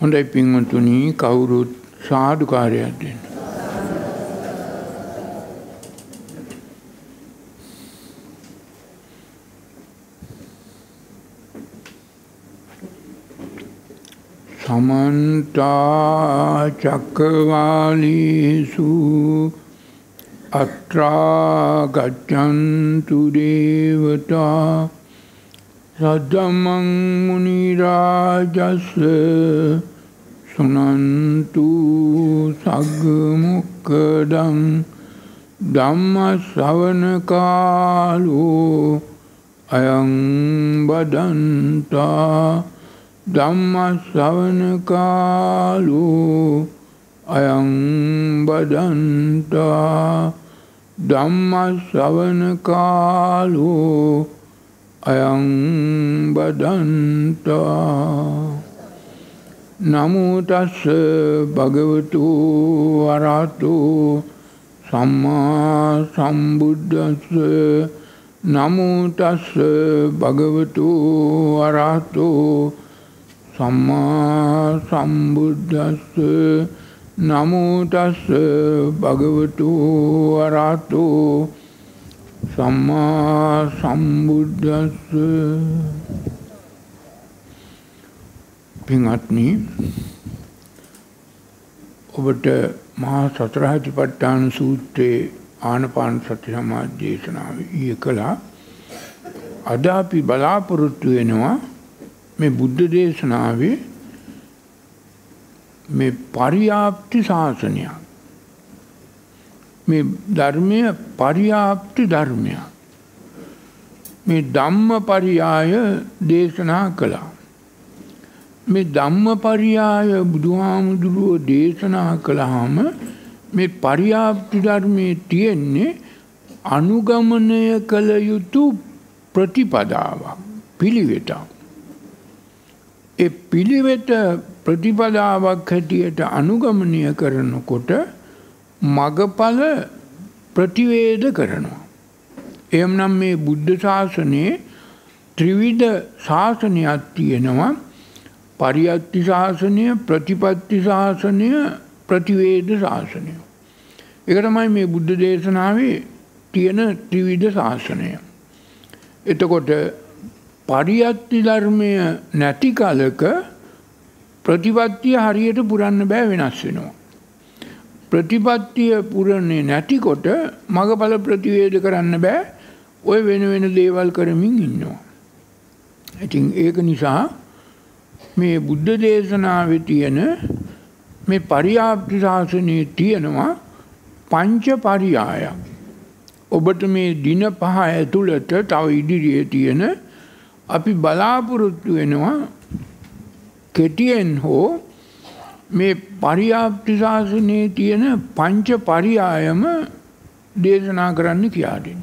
හොඳයි පින්වතුනි කවුරුත් සාධකාරයක් දෙන්න. සමන්තා චක්කවාලිසු අත්‍රා ගච්ඡන්තු දේවතා සද්ධම්මං මුනි රාජස් සුනන්තු සග්ග මුක්ඛදං ධම්ම ශ්‍රවණ කාලෝ අයං බදන්තා ධම්ම ශ්‍රවණ කාලෝ අයං බදන්තා ධම්ම ශ්‍රවණ කාලෝ අයං බදන්තා නමුතස්ස භගවතු වරතු සම්මා සම්බුද්ධස්ස නමුතස්ස භගවතු වරතු සම්මා සම්බුද්ධස්ස නමුතස්ස භගවතු වරතු සම්මා සම්බුද්දස්ස පින්වත්නි ඔබට මහා සතරාතිපට්ඨාන සූත්‍රයේ ආනපාන සති සමාධි දේශනාව ඊයේ කළා අද අපි බලාපොරොත්තු වෙනවා මේ බුද්ධ දේශනාවේ මේ පරියාප්ති ශාසනයක් මේ ධර්මය පරියාප්ති ධර්මයක්. මේ ධම්ම පරියාය දේශනා කළා. මේ ධම්ම පරියාය බුදුහාමුදුරුවෝ දේශනා කළහාම මේ පරියාප්ති ධර්මයේ තියෙන්නේ අනුගමනය කළ යුතු ප්‍රතිපදාවක් පිළිවෙතක්. ඒ පිළිවෙත ප්‍රතිපදාවක් හැටියට අනුගමනය කරනකොට මගඵල ප්‍රතිවේද කරනවා. එයනම් මේ බුද්ධ ශාසනයේ ත්‍රිවිධ ශාසනයක් තියෙනවා පරිියත්ති ශාසනය ප්‍රතිපත්ති ශාසනය ප්‍රතිවේද ශාසනය. එකතමයි මේ බුද්ධ දේශනාවේ තියෙන ත්‍රිවිධ ශාසනය. එතකොට පරිියත්ති ධර්මය නැති කලක ප්‍රතිපත්තිය හරියට පුරන්න බෑ වෙනස් වෙනවා. ප්‍රතිපත්තිය පුරන්නේ නැතිකොට මගඵල ප්‍රතිවේද කරන්න බෑ ඔය වෙන වෙන දේවල් කරමින් ඉන්නවා. ඉතින් ඒක නිසා මේ බුද්ධ දේශනාව තියෙන මේ පරියාප්ති ශාසනයේ තියෙනවා පංච පරියායක්. ඔබට මේ දින පහ ඇතුළට තව ඉදිරියේ තියෙන අපි බලාපොරොත්තු වෙනවා කෙටියෙන් හෝ මේ පරියාප්ති ශාසනයේ තියෙන පංච පරියායම දේශනා කරන්න කියාදෙන.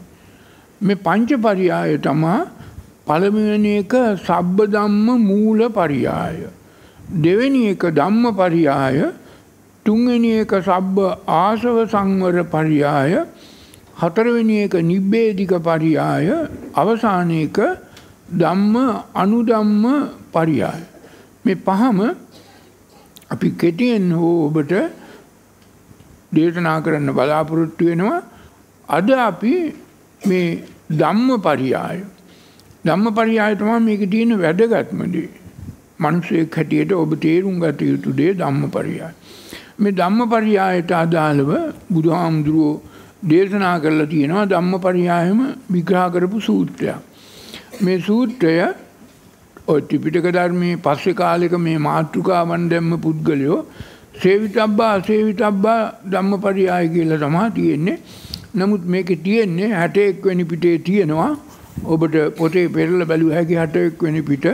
මේ පංච පරියාය තමා පළමිවැනි එක සබ්බ ධම්ම මූල පරියාය. දෙවෙනි එක ධම්ම පරියාය තුන්වෙනි එක සබ්බ ආසව සංවර පරියාය හතරවෙනි එක නිබ්බේධික පරියාය අවසාන එක ධම්ම අනුධම්ම පරියාය. මේ පහම අපි කෙටියෙන් හෝ ඔබට දේශනා කරන්න බලාපොරොත්තු වෙනවා අද අපි මේ ධම්ම පරියාය ධම්ම පරියාය තමයි මේකේ තියෙන වැදගත්ම දේ. මිනිසෙක් හැටියට ඔබ තේරුම් ගත යුතු දේ ධම්ම පරියාය. මේ ධම්ම පරියායට අදාළව බුදුහාමුදුරුවෝ දේශනා කරලා තියෙනවා ධම්ම පරියායම විග්‍රහ කරපු සූත්‍රයක්. මේ සූත්‍රය ඔය ත්‍රිපිටක ධර්මයේ පස්සේ කාලෙක මේ මාතෘකාවන් දැම්ම පුද්ගලයෝ සේවිතබ්බා අසේවිතබ්බා ධම්මපරියාය කියලා තමයි තියෙන්නේ. නමුත් මේක තියෙන්නේ 61 වෙනි පිටේ තියෙනවා. ඔබට පොතේ පෙරලා බැලුව හැකි 61 වෙනි පිට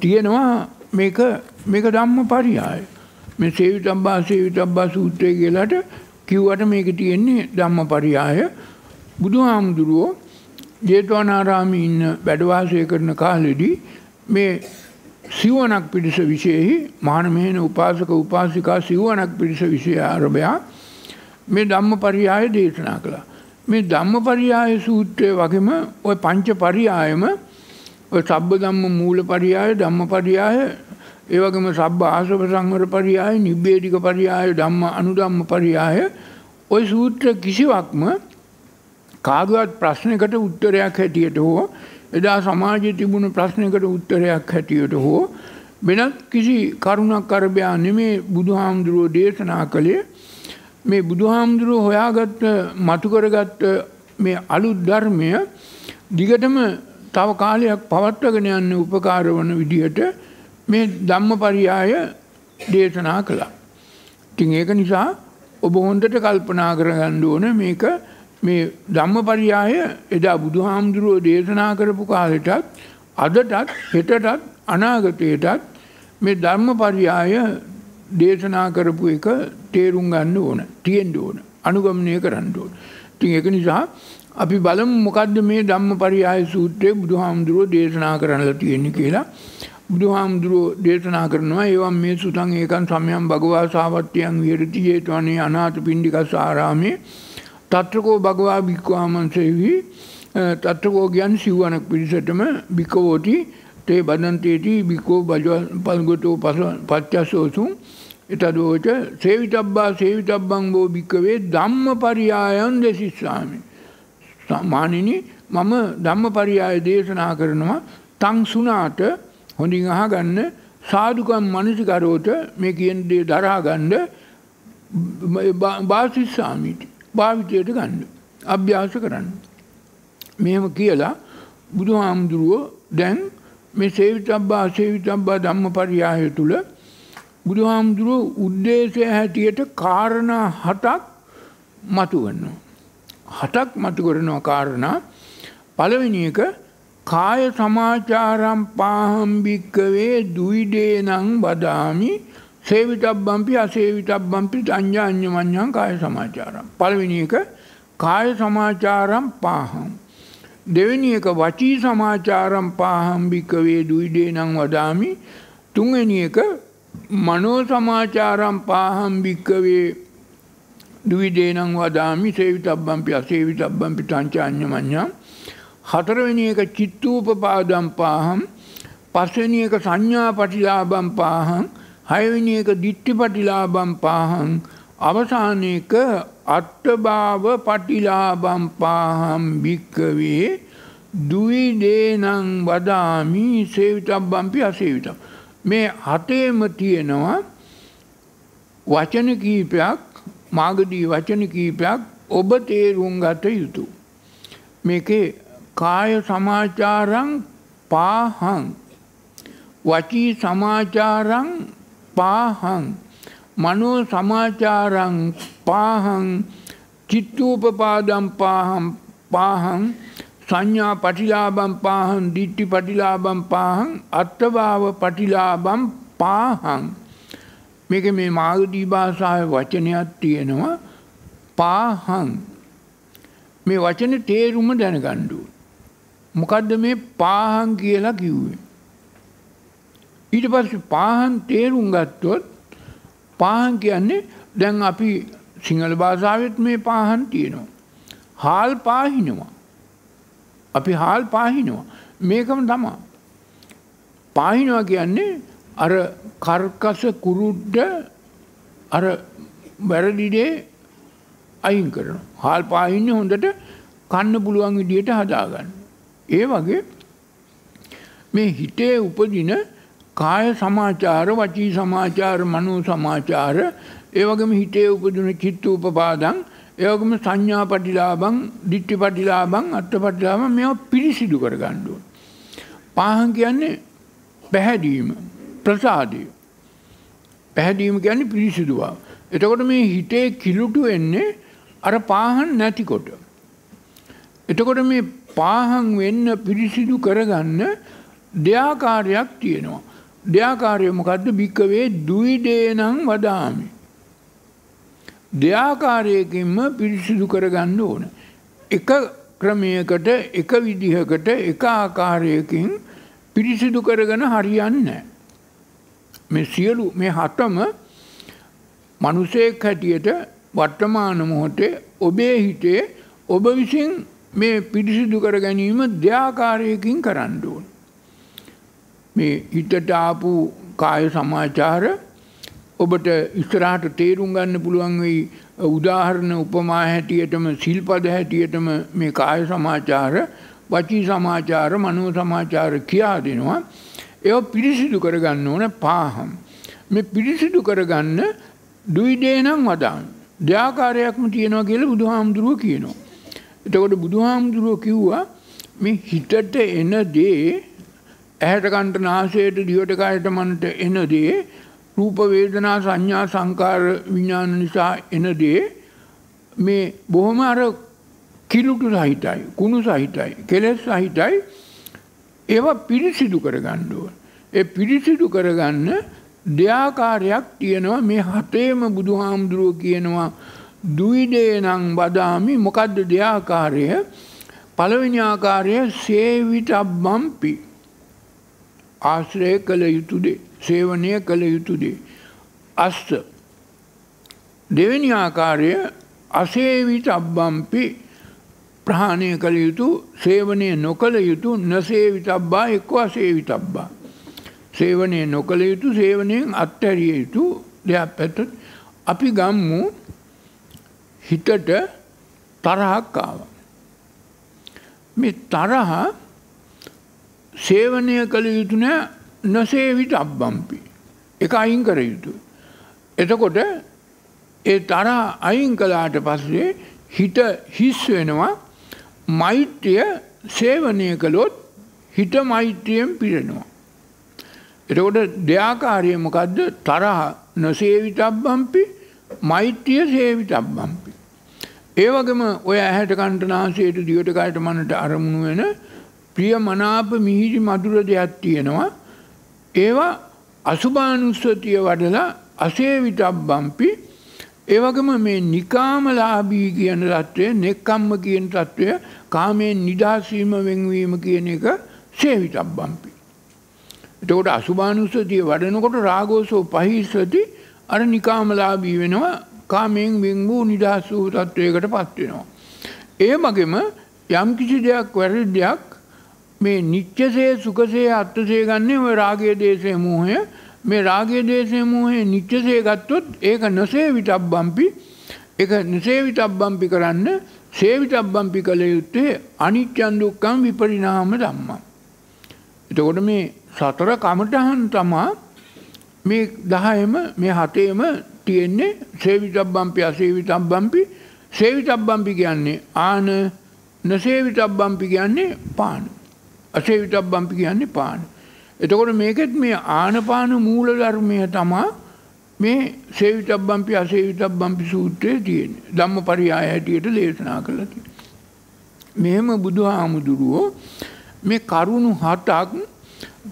තියෙනවා මේක මේක ධම්මපරියාය. මේ සේවිතබ්බා අසේවිතබ්බා සූත්‍රය කියලාට කිව්වට මේක තියෙන්නේ ධම්මපරියාය. බුදුහාමුදුරුවෝ ජේතවනාරාමි ඉන්න වැඩවාසය කරන කාලෙදී මේ සිවුවනක් පිරිස විශයෙහි මානමයන උපාසක උපාසිකා සිවුවනක් පිරිස විෂය ආරභයා මේ ධම්ම පරියාය දේශනා කළා. මේ ධම්ම පරියාය සූත්‍රය වගේම ඔය පංච පරියායම ඔය සබ්බ ධම්ම මූල පරියාය ධම්ම පරියාය ඒවගේම සබ්බ ආසව සංවර පරියාය නිබ්බේධික පරියාය ධම්ම අනුධම්ම පරියාය ඔය සූත්‍ර කිසිවක්ම කාගවත් ප්‍රශ්නකට උත්තරයක් හැටියට හෝ එදා සමාජයේ තිබුණු ප්‍රශ්නකට උත්තරයක් හැටියට හෝ වෙනත් කිසි කරුණක් කරබයා නෙමේ බුදුහාමුදුරුවෝ දේශනා කළේ මේ බුදුහාමුදුරුවෝ හොයාගත්ත මතු කරගත්ත මේ අලුත් ධර්මය දිගටම තව කාලයක් පවත්වගෙන යන්න උපකාර වන විදිහට මේ ධම්මපරියාය දේශනා කළා. ඉතින් ඒක නිසා ඔබ හොඳට කල්පනා කරගන්න ඕන මේක මේ ධම්මපරියාය එදා බුදුහාමුදුරුව දේශනා කරපු කාලෙටත් අදටත් හෙටටත් අනාගතයටත් මේ ධර්මපරියාය දේශනා කරපු එක තේරුම් ගන්න ඕන තියෙන්ඩ ඕන අනුගමනය කරන්න ඕන. ඉතින් එක නිසා අපි බලමු මොකද්ද මේ ධම්මපරියාය සූත්‍රයේ බුදුහාමුදුරුව දේශනා කරන්නලා තියෙන්නේ කියලා. බුදුහාමුදුරුව දේශනා කරනවා ඒවම් මේ සුතං ඒකන් සමයම් භගවා සාවත්‍යයන් විහෙරති හේතුවනේ අනාථ පිණ්ඩිකස් ආරාමේ තත්‍රකෝ භගවා භික්වාමන්සෙහි තත්‍රකෝ ගයන් සිව්ුවනක් පිරිසටම භිකවෝති තේ බදන්තේති බිකෝ බජ පල්ගොතෝ පස පච්චසෝසුන් එතදෝච සේවිතබ්බා සේවිතබ්බං බෝ භික්කවේ ධම්ම පරියායන් දෙසිස්සාමි. සාමානිනි මම ධම්ම පරියාය දේශනා කරනවා තං සුනාට හොඳින් අහගන්න සාදුකම් මනසිකරෝට මේ කියන දේ දරාගන්න බාසිස්සාමීට. භාවිතයට ගන්න. අභ්‍යාස කරන්න. මෙහෙම කියලා බුදුහාමුදුරුවෝ දැන් මේ සේවිතබ්බා සේවිතබ්බා ධම්ම පරියාය තුළ බුදුහාමුදුරුවෝ උද්දේශය හැටියට කාරණා හතක් මතුවන්නවා. හතක් මතු කරනවා කාරණා පළවෙනි එක කාය සමාචාරම් පාහම්භික්කවේ දුයිඩේනං බදාමි සේවිතබ්බම්පි අසේවිතබ්බම්පි සංඥා අඤ්ඤමඤ්ඤං කාය සමාචාරම්. පළවෙනි එක කාය සමාචාරම් පාහං. දෙවෙනි එක වචී සමාචාරම් පාහං භික්කවේ දුයිදේනං වදාමි. තුන්වෙනි එක මනෝ සමාචාරම් පාහං භික්කවේ දුයිදේනං වදාමි සේවිතබ්බම්පි අසේවිතබ්බම්පි සංඥා අඤ්ඤමඤ්ඤං. හතරවෙනි එක චිත්තූපපාදම් පාහං. පස්වෙනි එක සංඥා පටිලාභම් පාහං. හයවෙනි එක දිට්ටිපටිලාබම් පාහන් අවසාන එක අට්ටභාව පටිලාබම් පාහම් භික්කවේ දුයි දේනං වදාමි සේවිතක් බම්පි අසේවිතම්. මේ හතේම තියෙනවා වචන කීපයක් මාගදී වචන කීපයක් ඔබ තේරුම් ගත යුතු. මේකේ කාය සමාචාරං පාහං වචී සමාචාරං පාහං මනෝ සමාචාරං පාහං චිත්තූපපාදම් පාහම් පාහං සංඥා පටිලාබම් පාහන් දිට්ටි පටිලාබම් පාහන් අත්තභාව පටිලාබම් පාහන් මේක මේ මාගදී භාෂාව වචනයක් තියෙනවා පාහන් මේ වචන තේරුම දැනගණ්ඩුව. මොකදද මේ පාහන් කියලා කිව්වේ. ඊට පස්ස පාහන් තේරුම් ගත්තොත් පාහන් කියන්නේ දැන් අපි සිංහල භාසාාවත් මේ පාහන් තියෙනවා. හාල් පාහිනවා. අපි හාල් පාහිනවා. මේකම තමා. පාහිනවා කියන්නේ අර කර්කස කුරුඩ්ඩ අර වැරදිඩේ අයින් කරන. හාල් පාහින්න හොඳට කන්න පුළුවන් විදියට හදාගන්න. ඒ වගේ මේ හිතේ උපදින කාය සමාචාර වචී සමාචාර මනෝ සමාචාර ඒ වගේම හිතේ උපදින චිත්ත උපපාදං ඒ වගේම සංඥා පටිලාභං ditthi පටිලාභං අත්ථ පටිලාභං මේවා පිරිසිදු කර ගන්න ඕන. පාහං කියන්නේ පැහැදීම ප්‍රසාදය. පැහැදීම කියන්නේ පිරිසිදු බව. එතකොට මේ හිතේ කිලුටු වෙන්නේ අර පාහන් නැතිකොට. එතකොට මේ පාහන් වෙන්න පිරිසිදු කරගන්න දෙයාකාරයක් තියෙනවා. ද්‍යාකාරයමකක්ද භික්කවේ දුයිඩේනං වදාමි. ද්‍යාකාරයකින්ම පිරිසිදු කරගන්න ඕන. එක ක්‍රමයකට එක විදිහකට එක ආකාරයකින් පිරිසිදු කරගන හරියන්න. මේ සියලු මේ හටම මනුසෙක් හැටියට වර්තමාන මොහොතේ ඔබේ හිතේ ඔබ විසින් මේ පිරිසිදු කර ගැනීම ද්‍යාකාරයකින් කරන්න ඕන. මේ හිතට ආපු කාය සමාචාර ඔබට ඉස්තරාට තේරුම් ගන්න පුළුවන් වෙයි උදාහරණ උපමා හැටියටම සිල්පද හැටියටම මේ කාය සමාචාර වචී සමාචාර මනෝ සමාචාර කියා දෙනවා ඒ පිරිසිදු කරගන්න ඕන පාහම් මේ පිරිසිදු කරගන්න දුයිඩේ නම් වදාන්න දෙයාකාරයක්ම තියෙනවා කියලා බුදුහාමුදුරුව කියනවා එතකොට බුදුහාමුදුරුව කිව්වා මේ හිතට එන දේ ඇහැට කන්ට නාසයට දිවට කයට මනට එන දේ රූප වේදනා සංඥා සංකාර විඥාන නිසා එන දේ මේ බොහොම අර කිලුටු සහිතයි කුණු සහිතයි කෙලෙස් සහිතයි ඒවා පිරිසිදු කරගන්න ඕන. ඒ පිරිසිදු කරගන්න දෙයාකාරයක් තියෙනවා මේ හතේම බුදුහාමුදුරුව කියනවා දුයිදේ නම් බදාමි මොකද්ද දෙයාකාරය පළවෙනි ආකාරය සේවිතබ්බම්පි ආශ්‍රය කළ යුතු දේ සේවනය කළ යුතු දේ. අස්ත දෙවැනි ආකාරය අසේවිත අබ්බම්පි ප්‍රහාණය කළ යුතු සේවනය නොකළ යුතු නසේවිත අබ්බා එක්ව අසේවිත අබ්බා. සේවනය නොකළ යුතු සේවනයෙන් අත්තැරිය යුතු දෙයක් පැත අපි ගම්මු හිතට තරහක් ආව. මේ තරහා සේවනය කළ යුතු නෑ නොසේවිට අබ්බම්පි. එක අයින් කර යුතු. එතකොට ඒ තරා අයින් කලාට පස්සේ හිත හිස් වෙනවා මෛත්‍රිය සේවනය කළොත් හිත මෛත්‍රියෙන් පිරෙනවා. එතකොට දෙයාකාරය මොකක්ද තරහ නොසේවිත අබ්බම්පි මෛත්‍රිය සේවිත අබ්බම්පි. ඒවගේම ඔය ඇහැට කණ්ටනාසයට දිවට කයට මනට අරමුණු වෙන ප්‍රිය මනාප මිහිරි මදුර දෙයක් තියෙනවා. ඒවා අසුභානුස්සතිය වඩලා අසේවිතබ්බම්පි ඒවගම මේ නිකාමලාබී කියන තත්ත්වය නෙක්කම්ම කියන තත්ත්වය කාමයෙන් නිදහසීම වෙන්වීම කියන එක සේවිතබ්බම්පි. එතකොට අසුභානුස්සතිය වඩනකොට රාගෝසෝ පහිස්සති අර නිකාමලාබී වෙනවා කාමයෙන් වෙන් වූ නිදහස් වූ තත්ත්වයකට පත්වෙනවා. ඒ මගෙම යම් කිසි දෙයක් වැරදි දෙයක් මේ නිච්චසේ සුකසේ අත්තසේ ගන්නම රාගේ දේශය මූහය මේ රාගේ දේශය මූහේ නිච්චසේ ගත්තොත් ඒක නොසේ විටබ්බම්පි එක නසේවිත අබ්බම්පි කරන්න සේවිත අබ්බම්පි කළ යුත්තේ අනිච්චන්දුක්කම් විපරිනාම දම්මා. එතකොට මේ සතර කමටහන් තමා මේ දහයම මේ හතේම තියෙන්නේ සේවිත අබ්බම්පි අසේවිත අබ්බම්පි සේවිත අබ්බම්පි කියන්නේ ආන නසේවිත අබ්බම්පි කියන්නේ පාන. අසේවිතක් බම්පි කියන්නේ පාන. එතකොට මේකෙත් මේ ආනපාන මූල ධර්මය තමා මේ සේවිතක් බම්පි අසේවිතක් බම්පි සූත්‍රයේ තියෙන ධම්ම පරියාය හැටියට දේශනා කළා තියෙනවා. මෙහෙම බුදුහාමුදුරුවෝ මේ කරුණු හතක්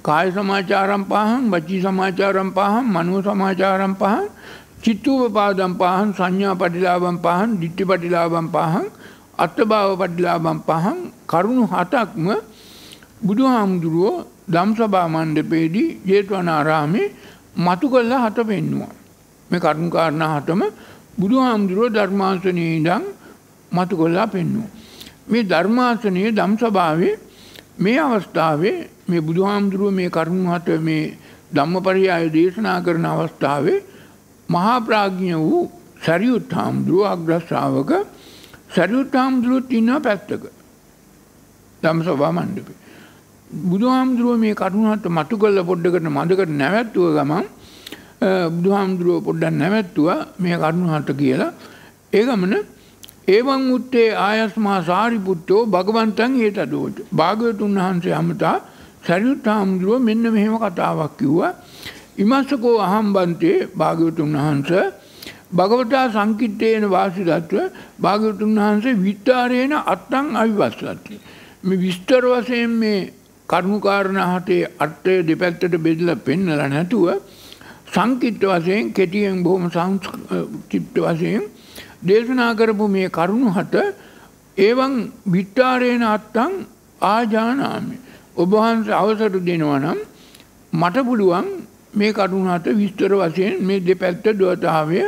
කාය සමාචාරම් පහන් වචී සමාචාරම් පහන් මනෝ සමාචාරම් පහන් චිත්තූපපාදම් පහන් සංඥා පටිලාබම් පහන් ditthi පටිලාබම් පහන් අත්බව පටිලාබම් පහන් කරුණු හතක්ම බුදුහාමුදුරුවෝ ධම්සභා මණ්ඩපයේදී ජේතවනාරාමේ මතු කළා හත පෙන්නවා. මේ කරුණු කාරණා හතම බුදුහාමුදුරුවෝ ධර්මාසනයේ ඉඳන් මතු කළා පෙන්වුවා. මේ ධර්මාසනයේ ධම්සභාවේ මේ අවස්ථාවේ මේ බුදුහාමුදුරුවෝ මේ කරුණු හත මේ ධම්මපරියාය දේශනා කරන අවස්ථාවේ මහා ප්‍රඥ වූ සරියුත් හාමුදුරුව අග්‍ර ශ්‍රාවක සරියුත් හාමුදුරුවොත් ඉන්නවා පැත්තක. ධම්සභා මණ්ඩපේ බුදුහාමුදුරුව මේ කටුණට මතු කල්ල පොඩ්ඩකට මදකට නැවැත්තුව ගමන් බුදුහාමුදුරුව පොඩ්ඩන් නැවැත්තුව මේ කටුණහට කියලා ඒගමන ඒවන් උත්තේ ආයස්මා සාරිපුත්තෝ භගවන්තන් ඒට දෝට භාගවතුන් වහන්සේ හමතා සැරියුත් හාමුදුරුව මෙන්න මෙහෙම කතාවක් කිව්වා ඉමස්සකෝ අහම්බන්තේ භාගවතුන් වහන්ස භගවතා සංකිට්ටයන වාසිදත්ව භාගවතුන් වහන්සේ විත්තාරයන අත්තං අවිවස්සත්ය. මේ විස්තර වසයෙන් මේ කරුණුකාරණ හතේ අර්ථය දෙපැත්තට බෙදල පෙන්නල නැතුව සංකිට්ට වසයෙන් කෙටියෙන් බොහොම සංචිප්ට වසයෙන් දේශනා කරපු මේ කරුණු හට ඒවන් භිට්ටාරයන අත්තං ආජානාමි. ඔබහන්ස අවසට දෙනවා නම් මට පුළුවන් මේ කටුනාට විස්තර වශයෙන් මේ දෙපැත්ත දවතාවය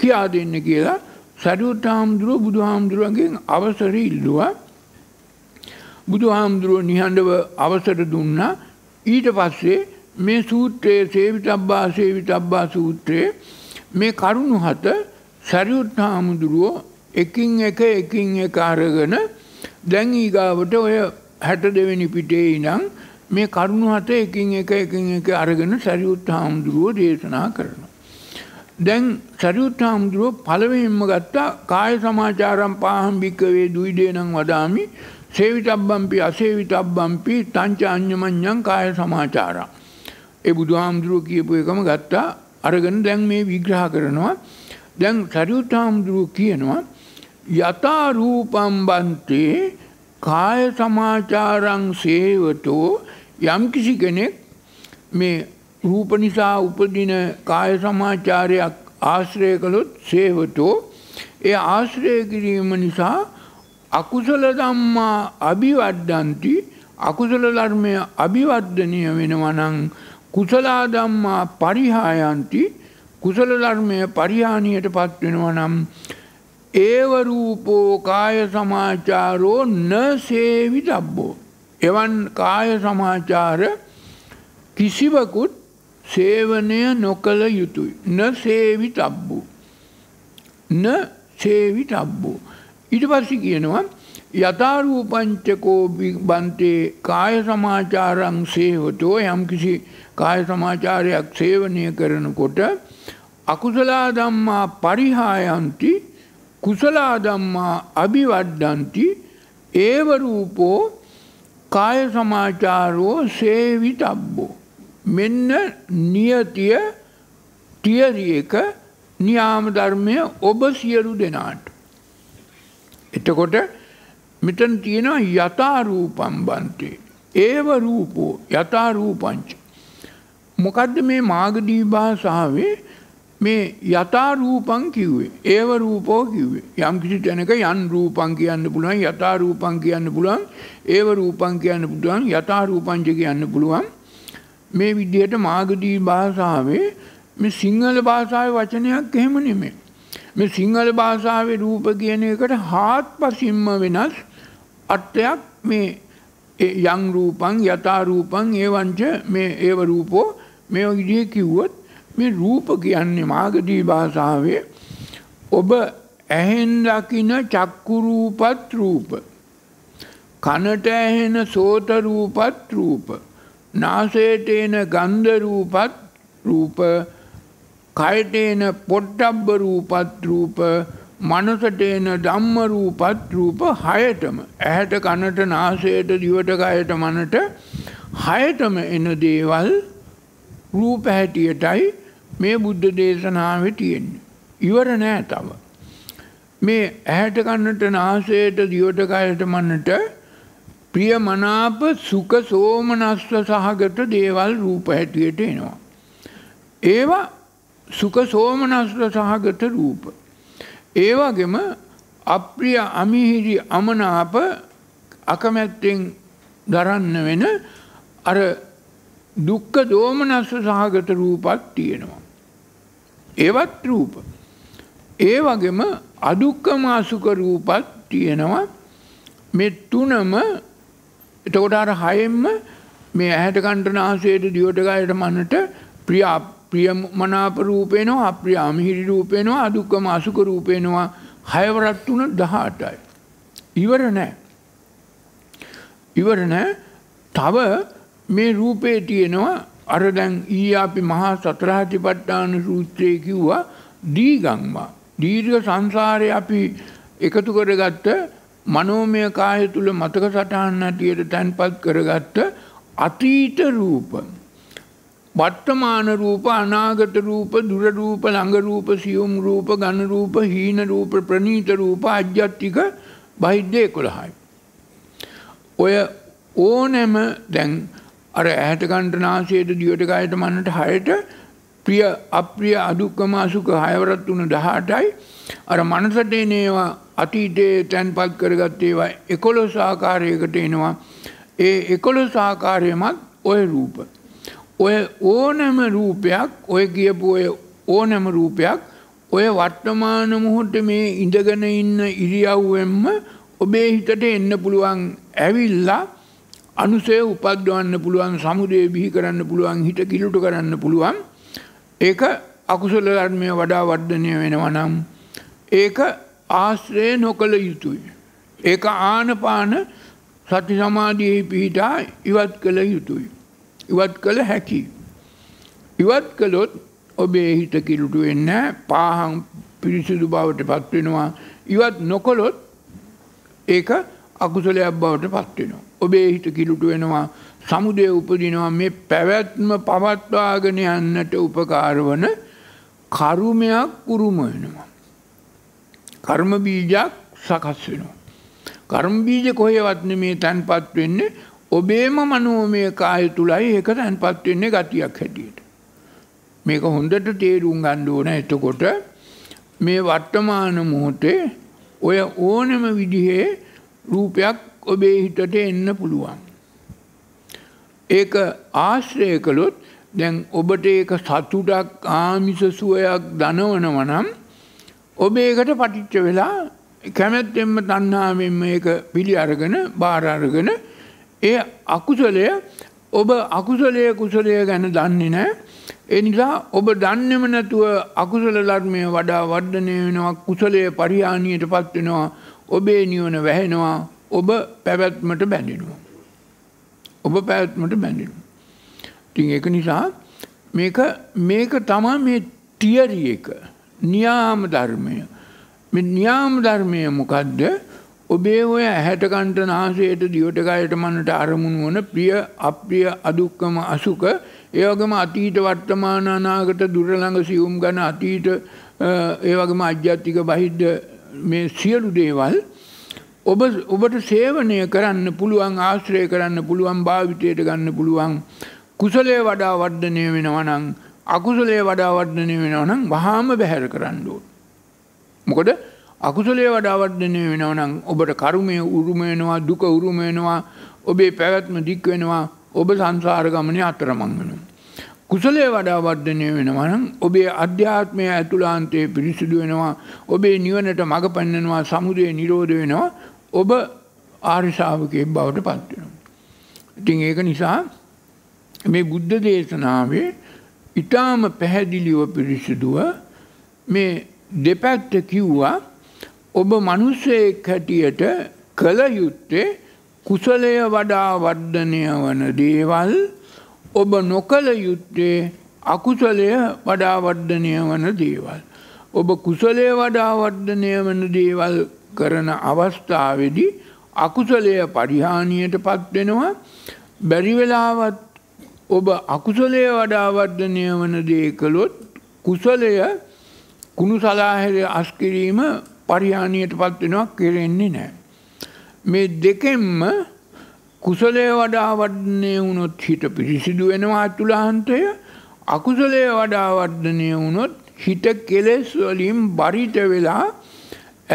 කියා දෙන්න කියලා සැඩුත් හාමුදුරුව බුදු හාමුදුරුවන්ගෙන් අවසර ඉල්ලුවක් බුදු හාමුදුරුව නිහඬව අවසර දුන්නා ඊට පස්සේ මේ සූත්‍රයේ සේවිතබ්බා සේවිතබ්බා සූත්‍රයේ මේ කරුණු හත සැරියුත් හාමුදුරුවෝ එකින් එක එකින් එක අරගෙන දැන් ඊගාවට ඔය හැට දෙවෙනි පිටේ ඉනම් මේ කරුණු හත එකින් එක එකින් එක අරගෙන සැරියුත් හාමුදුරුවෝ දේශනා කරනවා. දැන් සරියුත් හාමුදුරුව පළවෙනිම ගත්තා කාය සමාචාරම් පාහම් භික්කවේ දුයිඩේ නම් වදාමි සේවිතබ්බම්පි අසේවිතබ්බම්පි තංච අඤ්ඤමඤ්ඤං කාය සමාචාරා. ඒ බුදුහාමුදුරුව කියපු එකම ගත්තා අරගෙන දැන් මේ විග්‍රහ කරනවා. දැන් සරියුත් හාමුදුරුව කියනවා යතා රූපම් බන්තේ කාය සමාචාරං සේවතෝ යම් කිසි කෙනෙක් මේ රූප නිසා උපදින කාය සමාචාරයක් ආශ්‍රය කළොත් සේවතෝ ඒ ආශ්‍රය කිරීම නිසා අකුසල ධම්මා අභිවඩ්ඩන්ති අකුසල ධර්මය අභිවර්ධනය වෙනවනං කුසලා ධම්මා පරිහායන්ති කුසල ධර්මය පරිහානියට පත්වෙනවා නම් ඒව රූපෝ කාය සමාචාරෝ න සේවි තබ්බෝ. එවන් කාය සමාචාර කිසිවකුත් සේවනය නොකළ යුතුයි. න සේවි තබ්බු. න සේවි තබ්බෝ. ඊට පස්සේ කියනවා යථාරූපංචකෝ බන්තේ කාය සමාචාරං සේවතෝ යම්කිසි කාය සමාචාරයක් සේවනය කරනකොට අකුසලා ධම්මා පරිහායන්ති කුසලා ධම්මා අභිවඩ්ඩන්ති ඒව රූපෝ කාය සමාචාරෝ සේවිතබ්බෝ මෙන්න නියතිය තියරි එක න්‍යාම ධර්මය ඔබ සියලු දෙනාට එතකොට මෙතන තියෙනවා යථාරූපම් බන්තේ. ඒව රූපෝ යථාරූපංච. මොකදද මේ මාගදීභා සාවේ මේ යථාරූපං කිව්වේ. ඒව රූපෝ කිව්වේ. යම් කිසි තැනක යන් රූපං කියන්න පුළුවන් යථාරූපං කියන්න පුළුවන් ඒව රූපං කියන්න පුතුවන් යථාරූපංච කියන්න පුළුවන් මේ විදිහට මාගදී භාෂාවේ මේ සිංහල භාෂාව වචනයක් එහෙම නෙමේ. මේ සිංහල භාෂාවේ රූප කියන එකට හාත් පසින්ම වෙනස් අට්ටයක් මේ යං රූපං යථාරූපං ඒවංච මේ ඒව රූපෝ මේ විදිහ කිව්වොත් මේ රූප කියන්නේ මාගදී භාෂාවේ ඔබ ඇහෙන් දකින චක්කු රූපත් රූප කනට ඇහෙන සෝත රූපත් රූප නාසයට එන ගන්ධ රූපත් රූප කයටේන පොට්ටබ්බ රූපත් රූප මනසටේන ධම්ම රූපත් රූප හයටම ඇහැට කනට නාසයට දිවට කයට මනට හයටම එන දේවල් රූප හැටියටයි මේ බුද්ධ දේශනාවේ තියෙන්නේ. ඉවර නෑ තව. මේ ඇහැට කන්නට නාසයට දිවට කයට මනට ප්‍රිය මනාප සුඛ සෝමනස්ස සහගත දේවල් රූප හැටියට එනවා. ඒවා සුඛ සෝමනස්ල සහගත රූප. ඒ වගේම අප්‍රිය අමිහිරි අමනාප අකමැත්තෙන් දරන්න වෙන අර දුක්ඛ දෝමනස්ස සහගත රූපත් තියෙනවා. ඒවත් රූප. ඒ වගේම අදුක්කම අසුක රූපත් තියෙනවා. මේ තුනම එතකොට අර හයෙන්ම මේ ඇහැට කන්ට නාසයට දිවට ගායට මනට ප්‍රිය ප්‍රියමනාප රූපේනවා අප්‍රිය අමිහිරි රූපේනවා අදුක්කම අසුක රූපේනවා හයවරත් තුන දහටයි. ඉවර නෑ. ඉවර නෑ තව මේ රූපේ තියෙනවා අර දැන් ඊයේ අපි මහා සතරාතිපට්ඨාන සූත්‍රයේ කිව්වා දීගම්මා දීර්ඝ සංසාරේ අපි එකතු කරගත්ත මනෝමය කාය තුල මතක සටහන් ඇටියට තැන්පත් කරගත්ත අතීත රූපම් වර්තමාන රූප අනාගත රූප දුර රූප ළඟ රූප සියුම් රූප ඝන රූප හීන රූප ප්‍රනීත රූප අජ්ජත්තික බහිද්ද 11යි. ඔය ඕනෑම දැන් අර ඇහැට ගන්නට නාසයට දිවට ගායට මනට හයට ප්‍රිය අප්‍රිය අදුක්කම අසුක හයවරත් තුන 18යි අර මනසට එන ඒවා අතීතයේ තැන්පත් කරගත් ඒවා 11 ආකාරයකට එනවා ඒ 11 ආකාරයමත් ওই රූප ඔය ඕනම රූපයක් ඔය කියපු ඔය ඕනම රූපයක් ඔය වර්තමාන මොහොත මේ ඉඳගෙන ඉන්න ඉරියව්වෙන්ම ඔබේ හිතට එන්න පුළුවන් ඇවිල්ලා අනුසය උපද්දවන්න පුළුවන් සමුදය බිහි කරන්න පුළුවන් හිත කිලුට කරන්න පුළුවන් ඒක අකුසල ධර්මය වඩා වර්ධනය වෙනවා නම් ඒක ආශ්‍රය නොකළ යුතුයි. ඒක ආනපාන සති සමාධියෙහි පිහිටා ඉවත් කළ යුතුයි. ඉවත් කළ හැකි. ඉවත් කළොත් ඔබේ හිත කිලුටු වෙන්න පාහන් පිරිසිදු බවට පත්වෙනවා ඉවත් නොකොලොත් ඒක අකුසලයක් බවට පත්වෙනවා. ඔබේ හිත කිලුටු වෙනවා සමුදය උපදිනවා මේ පැවැත්ම පවත්වාගෙන යන්නට උපකාරවන කරුමයක් උරුම වෙනවා. කර්ම බීජක් සකස් වෙනවා. කර්ම බීජ කොහෙවත් මේ තැන්පත් වෙන්නේ ඔබේම මනෝමය කාය තුළයි ඒක තැන්පත් වෙන්නේ ගතියක් හැටියට. මේක හොඳට තේරුම් ගන්න ඕන එතකොට මේ වර්තමාන මොහොතේ ඔය ඕනම විදිහේ රූපයක් ඔබේ හිතට එන්න පුළුවන්. ඒක ආශ්‍රය කළොත් දැන් ඔබට ඒක සතුටක් ආමිස සුවයක් දනවනව නම් ඔබ ඒකට පටිච්ච වෙලා කැමැත්තෙන්ම තණ්හාවෙන්ම ඒක පිළි අරගෙන බාර අරගෙන ඒ අකුසලය ඔබ අකුසලය කුසලය ගැන දන්නේ නෑ. ඒ නිසා ඔබ දන්නෙම නැතුව අකුසල ධර්මය වඩා වර්ධනය වෙනවා කුසලය පරිහානියට පත්වෙනවා ඔබේ නිවන වැහෙනවා ඔබ පැවැත්මට බැඳෙනවා. ඔබ පැවැත්මට බැඳෙනවා. ති එක නිසා මේක තමා මේ ටියරි එක නියාම ධර්මය. නියාම ධර්මය මොකක්ද ඔබේ ඔය ඇහැට කන්ට නාසයට දිවට කයට මනට අරමුණු වන ප්‍රිය අප්‍රිය අදුක්කම අසුක ඒවගේම අතීත වර්තමාන අනාගත දුරළඟ සියුම් ගන අතීත ඒවගේම අධ්‍යාත්තික බහිද්ද මේ සියලු දේවල් ඔබ ඔබට සේවනය කරන්න පුළුවන් ආශ්‍රය කරන්න පුළුවන් භාවිතයට ගන්න පුළුවන් කුසලේ වඩා වර්ධනය වෙනවනං අකුසලේ වඩා වර්ධනය වෙනවනම් වහාම බැහැර කරන්න ඕ. මොකද අකුසලේ වඩා වර්ධනය වෙනවනම් ඔබට කර්මය උරුම වෙනවා දුක උරුම වෙනවා ඔබේ පැවැත්ම දික් වෙනවා ඔබ සංසාර ගමනේ අතරමං වෙනවා. කුසලයේ වඩා වර්ධනය වෙනවා නම් ඔබේ අධ්‍යාත්මය ඇතුළාන්තයේ පිරිසිදු වෙනවා ඔබේ නිවනට මඟ පන්නනවා සමුදය නිරෝධ වෙනවා ඔබ ආර්ය ශාවකයෙක් බවට පත් වෙනවා. ඉතින් ඒක නිසා මේ බුද්ධ දේශනාවේ ඊටාම පැහැදිලිව පිරිසිදුව මේ දෙපැත්ත කිව්වා ඔබ මනුස්සයෙක් හැටියට කළ යුත්තේ කුසලය වඩා වර්ධනය වන දේවල් ඔබ නොකළ යුත්තේ අකුසලය වඩාවර්ධනය වන දේවල්. ඔබ කුසලය වඩාවර්ධනය වන දේවල් කරන අවස්ථාවේදී අකුසලය පරිහානියට පත්වෙනවා බැරිවෙලාවත් ඔබ අකුසලය වඩාවර්ධනය වන දේ කළොත් කුසලය කුණු සලාහෙර අස්කිරීම පරිහානියටපත් වෙනවා කෙරෙන්නේ නැහැ. මේ දෙකෙන්ම කුසලයේ වඩා වර්ධනය වුණොත් හිත පිරිසිදු වෙනවා අතුලාන්තය. අකුසලයේ වඩා වර්ධනය වුණොත් හිත කෙලෙස් වලින් බරිත වෙලා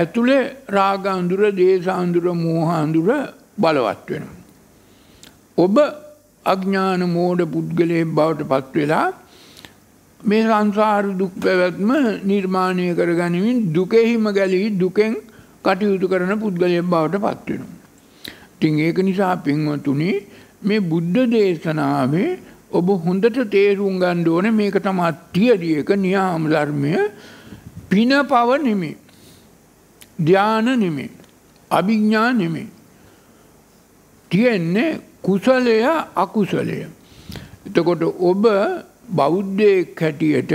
ඇතුලේ රාග අඳුර, දේස අඳුර, මෝහ අඳුර බලවත් වෙනවා. ඔබ අඥාන මෝඩ පුද්ගලයෙක් බවට පත් වෙලා මේ සංසාර දුක් පැවැත්ම නිර්මාණය කර ගනිමින් දුකෙහිම ගැලී දුකෙන් කටයුතු කරන පුද්ගලය බවට පත්වෙනවා. තිං ඒක නිසා පින්වතුනි මේ බුද්ධ දේශනාවේ ඔබ හොඳට තේරුම් ගන්න ඕන මේක තමා තියදියක නියාම ධර්මය පින පව නෙමේ. ධ්‍යාන නෙමේ. අභිඥා නෙමේ. තියෙන්නේ කුසලය අකුසලය. එතකොට ඔබ බෞද්ධයෙක් හැටියට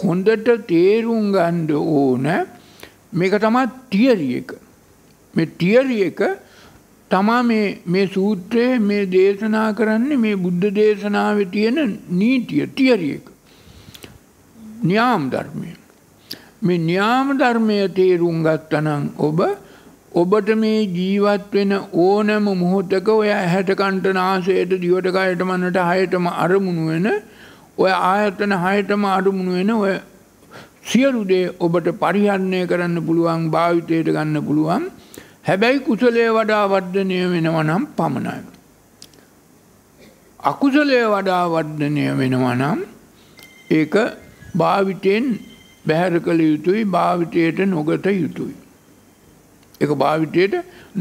හොඳට තේරුම් ගන්ඩ ඕන මේක තමා තියරිය එක. මේ තියරිය එක තමා මේ සූත්‍රයේ මේ දේශනා කරන්නේ මේ බුද්ධ දේශනාව තියෙන නීතිය තියරිය එක. න්‍යාම් ධර්මය. මේ න්‍යාම ධර්මය තේරුම් ගත්තනං ඔබ ඔබට මේ ජීවත් වෙන ඕනෑම මොහොතක ඔය හැටකන්ට නාසයට දිවටකයට මන්නට හයටම අරමුණුවෙන ඔය ආයතන හයටම අඩුමුණු වෙන ඔය සියලුදේ ඔබට පරිහරණය කරන්න පුළුවන් භාවිතයට ගන්න පුළුවන් හැබැයි කුසලේ වඩා වර්ධනය වෙනවා නම් පමණයි. අකුසලය වඩා වර්ධනය වෙනවා නම් ඒක භාවිතයෙන් බැහැර කළ යුතුයි භාවිතයට නොගත යුතුයි. එක භාවිතයට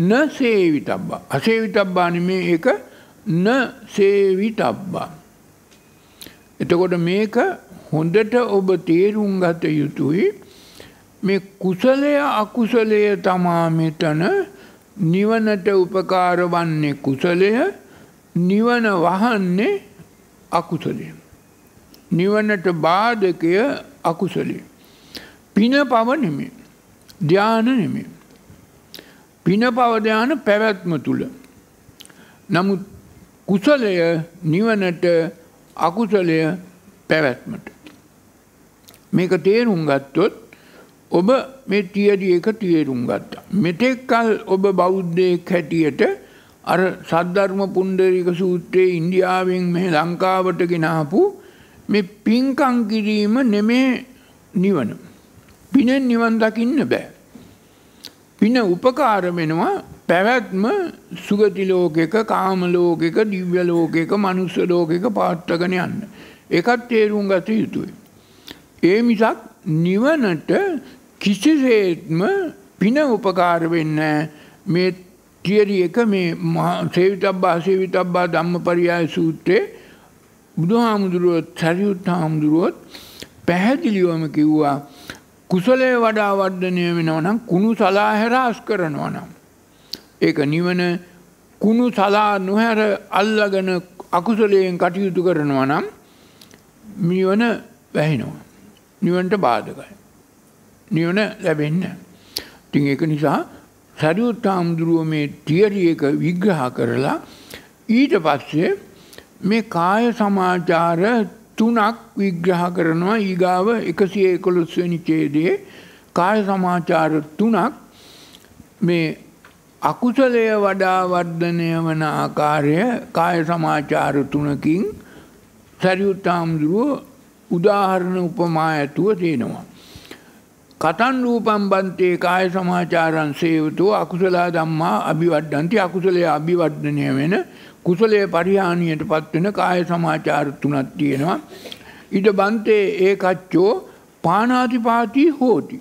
න සේවිතබ්බා අසේවිතබ්බාන මේ එක න සේවිතබ්බා. එතකොට මේක හොඳට ඔබ තේරුම් ගත යුතුයි මේ කුසලය අකුසලය තමා මෙතන නිවනට උපකාර වන්නේ කුසලය නිවන වහන්නේ අකුසලය. නිවනට බාධකය අකුසලේ. පින පව නෙමේ ධ්‍යාන නෙමේ. පින පවධ්‍යාන පැවැත්ම තුළ. නමුත් කුසලය නිවනට අකුසලය පැවැත්මට. මේක තේරුම් ගත්තොත් ඔබ මේ තියදි එක තේරුම් ගත්තා. මෙතෙක් කල් ඔබ බෞද්ධයෙක් හැටියට අර සද්ධර්ම පුන්ඩරික සූත්‍රයේ ඉන්දියාවෙන් මෙ ලංකාවට ගෙනාපු මේ පින්කං කිරීම නෙමේ නිවන. පිනෙන් නිවන් දකින්න බෑ. පින උපකාර වෙනවා පැවැත්ම සුගති ලෝකෙක කාම ලෝකෙක දිව්‍ය ලෝකෙක මනුස්ස ලෝකෙක පාත්තගෙන යන්න. එකත් තේරුම් ගත යුතුයි. ඒ මිසක් නිවනට කිසිසේත්ම පින උපකාර වෙන්න මේ තියරි එක මේ සේවිතබ්බා සේවිතබ්බා ධම්ම පරියාය සූත්‍රයේ බුදුහාමුදුරුවොත් සැරියුත් හාමුදුරුවොත් පැහැදිලිවම කිව්වා කුසලය වඩා වර්ධනය වෙනවනම් කුණු සලාහැරාස් කරනවනම්. ඒක නිවන කුණු සලා නොහැර අල්ලගෙන අකුසලයෙන් කටයුතු කරනවා නම් නිවන වැහෙනවා. නිවන්ට බාධකයි. නිවන ලැබෙන්න. ති ඒක නිසා සැරියුත් හාමුදුරුව මේ තියරිය එක විග්‍රහ කරලා ඊට පස්සේ මේ කාය සමාජාර තුනක් විග්‍රහ කරනවා ඊගාව එකසිය එකොළොස්වනි චේදයේ කාය සමාචාර තුනක් මේ අකුසලය වඩා වර්ධනය වන ආකාරය කාය සමාචාර තුනකින් සැරියුත් හාමුදුරුව උදාහරණ උපමා ඇතුව තියෙනවා. කතන් රූපම් බන්තේ කාය සමාචාරන් සේවතු අකුසලා දම්මා අභිවඩ්ඩන්ති අකුසලය අභිවර්ධනය වෙන කුසලය පරිහානියට පත්වෙන කාය සමාචාර තුනත් තියෙනවා. ඉඩ බන්තේ ඒ කච්චෝ පානාතිපාතිී හෝති.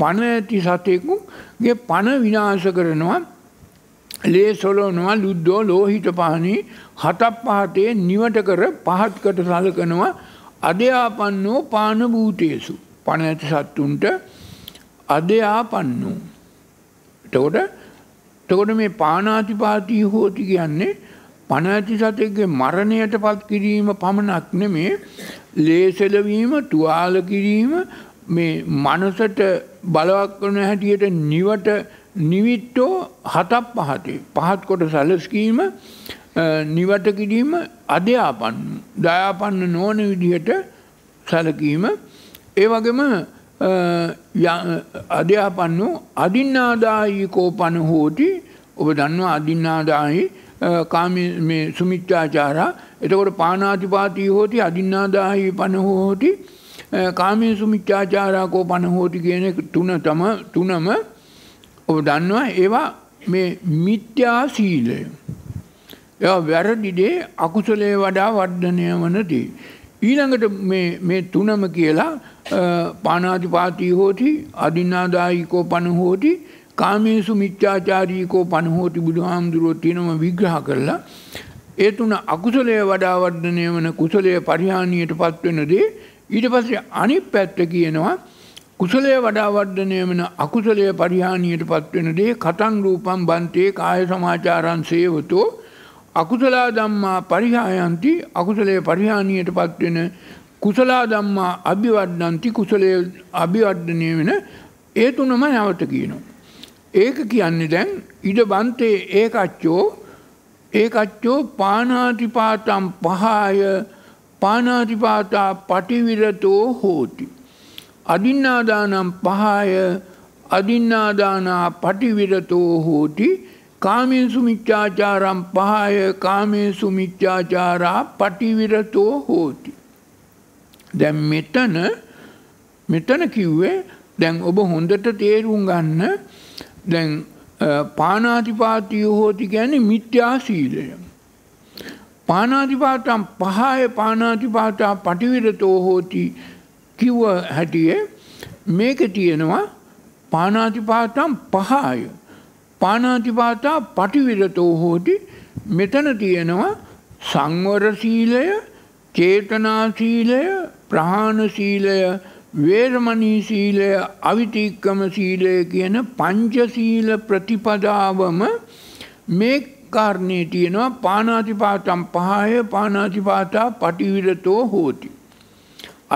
පණ ඇති සතයකුගේ පණ විනාශ කරනවා ලේ සොලනවා ලුද්දෝ ලෝහිත පහනි හතක් පහතේ නිවට කර පහත්කට සලකනවා අධ්‍යාපන්නෝ පානභූතයසු පණ ඇති සත්තුන්ට අධ්‍යාපන්නෝ. එතකොට එතකොට මේ පානාතිපාතී හෝති කියන්නේ පණ ඇති සතෙක්ගේ මරණයට පත් කිරීම පමණක් නෙමේ ලේසෙලවීම තුවාල කිරීම මේ මනසට බලවක් වන හැටියට නිවට නිවිට්ටෝ හතක් පහතේ පහත් කොට සැලස්කීම නිවට කිරීම අධ්‍යාපන් දයාපන්න නෝන විදිහට සැලකීම ඒ වගේම අධ්‍යාපන් වූ අධින්නාදායී කෝපන හෝටි ඔබ දන්නවා අධින්නාදාහි සුමිච්චාචාරා එතකොට පානාතිපාතිී හෝති අධින්නාදාහි පණ හෝටි කාමය සුමිච්චාචාරාකෝ පණ හෝටි කියන තුන තම තුනම ඔබ දන්නවා ඒවා මේ මිත්‍යා සීලය. එය වැරදි දේ අකුසලයේ වඩා වර්ධනය වනදී. ඊළඟට මේ තුනම කියලා පානාතිපාතී හෝති අධිනාදායිකෝ පණ හෝති කාමේසු මිච්චාචාරීකෝ පණ හෝති බුදුහාමුදුරුවෝ තියෙනම විග්‍රහ කරලා ඒ තුන අකුසලයේ වඩා වර්ධනය වන කුසලයේ පරිහානියට පත්වෙන දේ ඊට පස්සේ අනිත් පැත්ත කියනවා කුසලය වඩා වර්ධනය වෙන අකුසලය පරිහානියට පත්වෙන දේ කතන් රූපම් බන්තේ කාය සමාචාරන් සේවතෝ අකුසලා ධම්මා පරිහායන්ති අකුසලය පරිහානියට පත්වෙන කුසලා ධම්මා අභිවර්ධන්ති කුසලය අභිවර්ධනය වෙන ඒ තුනම නැවත කියනවා. ඒක කියන්නේ දැන් ඉඩ බන්තේ ඒකච්චෝ ඒකච්චෝ පානාතිපාතම් පහාය පානාතිපාතා පටිවිරතෝ හෝතිී. අදින්නාදානම් පහය අදින්නාදානා පටිවිරතෝ හෝති කාමෙන් සුමිච්චාචාරම් පහය කාමෙන් සුමිච්චාචාරා පටිවිරතෝ හෝති. දැන් මෙතන මෙතන කිව්වේ දැන් ඔබ හොඳට තේරුම් ගන්න දැන් පානාතිපාතිය හෝති ගැන මිත්‍යා සීලය. පානාතිපාතම් පහය පානාතිපාතා පටිවිරතෝ හෝති කිව්ව හැටිය මේක තියෙනවා පානාතිපාතම් පහාය. පානාතිපාතා පටිවිරතෝ හෝටි මෙතන තියෙනවා සංවරශීලය චේතනාශීලය ප්‍රහාණශීලය වේරමණී සීලය අවිතික්කම සීලය කියන පංචසීල ප්‍රතිපදාවම මේ කාරණය තියෙනවා පානාතිපාතම් පහය පානාතිපාතා පටිවිරතෝ හෝති.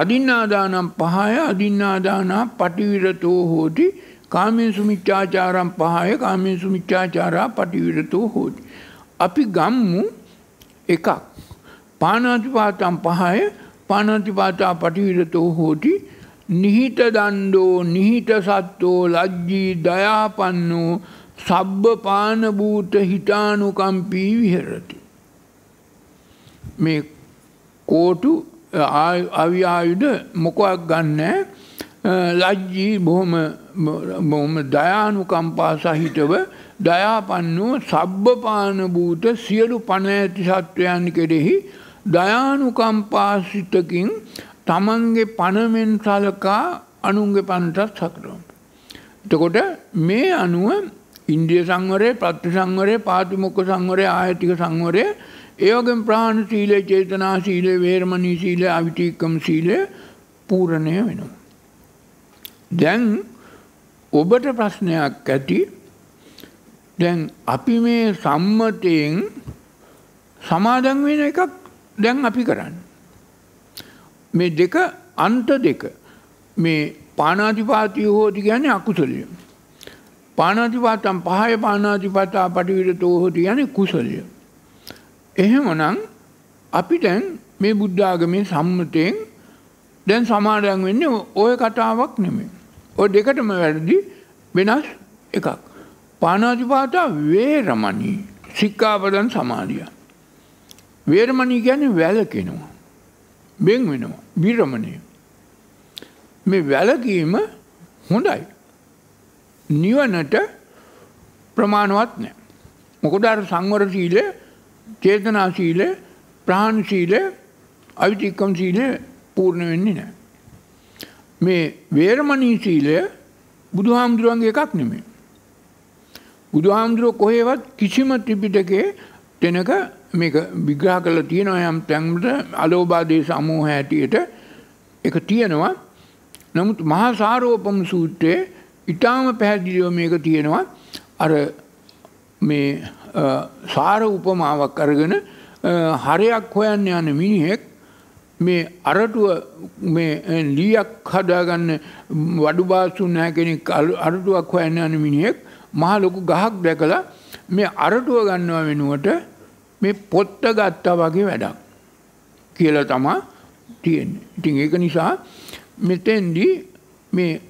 අදින්නාදානම් පහය අදින්නාදානා පටිවිරතෝ හෝති කාමෙන් සුමිච්චාචාරම් පහය කාමෙන් සුමිච්චාචාරා පටිවිරතෝ හෝති. අපි ගම්මු එකක් පානාතිපාතම් පහය පානාතිපාතා පටිවිරතෝ හෝති නිහිත දන්ඩෝ නිහිත සත්තෝ ලජ්ජී දයාපන්නෝ සබ්බ පානභූත හිතානුකම්පී විහෙරති. මේ කෝටු අවි ආයුධ මොකක් ගන්න ලජ්ජී බොහොම බොහොම දයානුකම්පා සහිතව දයාපන්නුව සබ්බපානභූත සියලු පණ ඇති සත්වයන් කෙරෙහි දයානුකම්පාසිතකින් තමන්ගේ පණමෙන් සලකා අනුන්ගේ පණටත් සකරම්. එතකොට මේ අනුව ඉන්දිය සංවරය ප්‍රත්‍ය සංවරය පාතිමොක්ක සංවරය ආයතික සංවරය ඒවගේ ප්‍රාණ සීලේ චේතනා සීලේ වේරමණී සීලේ අවිතීකම් සීලේ පූර්ණය වෙනවා. දැන් ඔබට ප්‍රශ්නයක් ඇති දැන් අපි මේ සම්මතයෙන් සමාදන් වෙන එකක් දැන් අපි කරන්න. මේ දෙක අන්ත දෙක මේ පානාතිපාතිය හෝති කියන්නේ අකුසලිය. පානාතිපාතම් පහය පානාතිපතා පටිවිරතෝ හෝති කියන්නේ කුසලිය. එහෙමනම් අපි දැන් මේ බුද්ධාගමේ සම්මතයෙන් දැන් සමාදන් වෙන්නේ ඔය කතාවක් නෙමෙයි. ඔය දෙකටම වැරදි වෙනස් එකක්. පාණාතිපාතා වේරමණී සික්ඛාපදං සමාදිය. වේරමණී කියන්නේ වැළකෙනවා. බෙන් වෙනවා. විරමණය. මේ වැළකීම හොඳයි. නිවනට ප්‍රමාණවත් නැහැ. මොකද අර සංවර සීලය චේතනා සීල ප්‍රාණ සීල අවිතික්කම් සීලය පූර්ණ වෙන්නේ නැහැ. මේ වේරමණී සීලය බුදුහාමුදුරුවන්ගේ එකක් නෙමෙයි. බුදුහාමුදුරුවෝ කොහෙවත් කිසිම ත්‍රිපිටකේ තැනක මේක විග්‍රහ කරලා තියෙනවා යම් තැන්කට අලෝභාදේ සමූහ හැටියට ඒක තියෙනවා. නමුත් මහා සාරෝපම සූත්‍රයේ ඊටාම පැහැදිලිව මේක තියෙනවා. අර මේ සාර උපමාවක් අරගෙන හරයක් හොයන්න යන මිනිහෙක් මේ අරටුව මේ ලියක් හදාගන්න වඩු බාසු නෑ කෙනෙක් අරටුවක් හොයන්න යන මිනිහෙක් මහ ලොකු ගහක් දැකලා මේ අරටුව ගන්නවා වෙනුවට මේ පොත්ත ගත්තා වගේ වැඩක් කියලා තමා තියෙන්නේ. ඉතින් ඒක නිසා මෙතෙන්දී මේ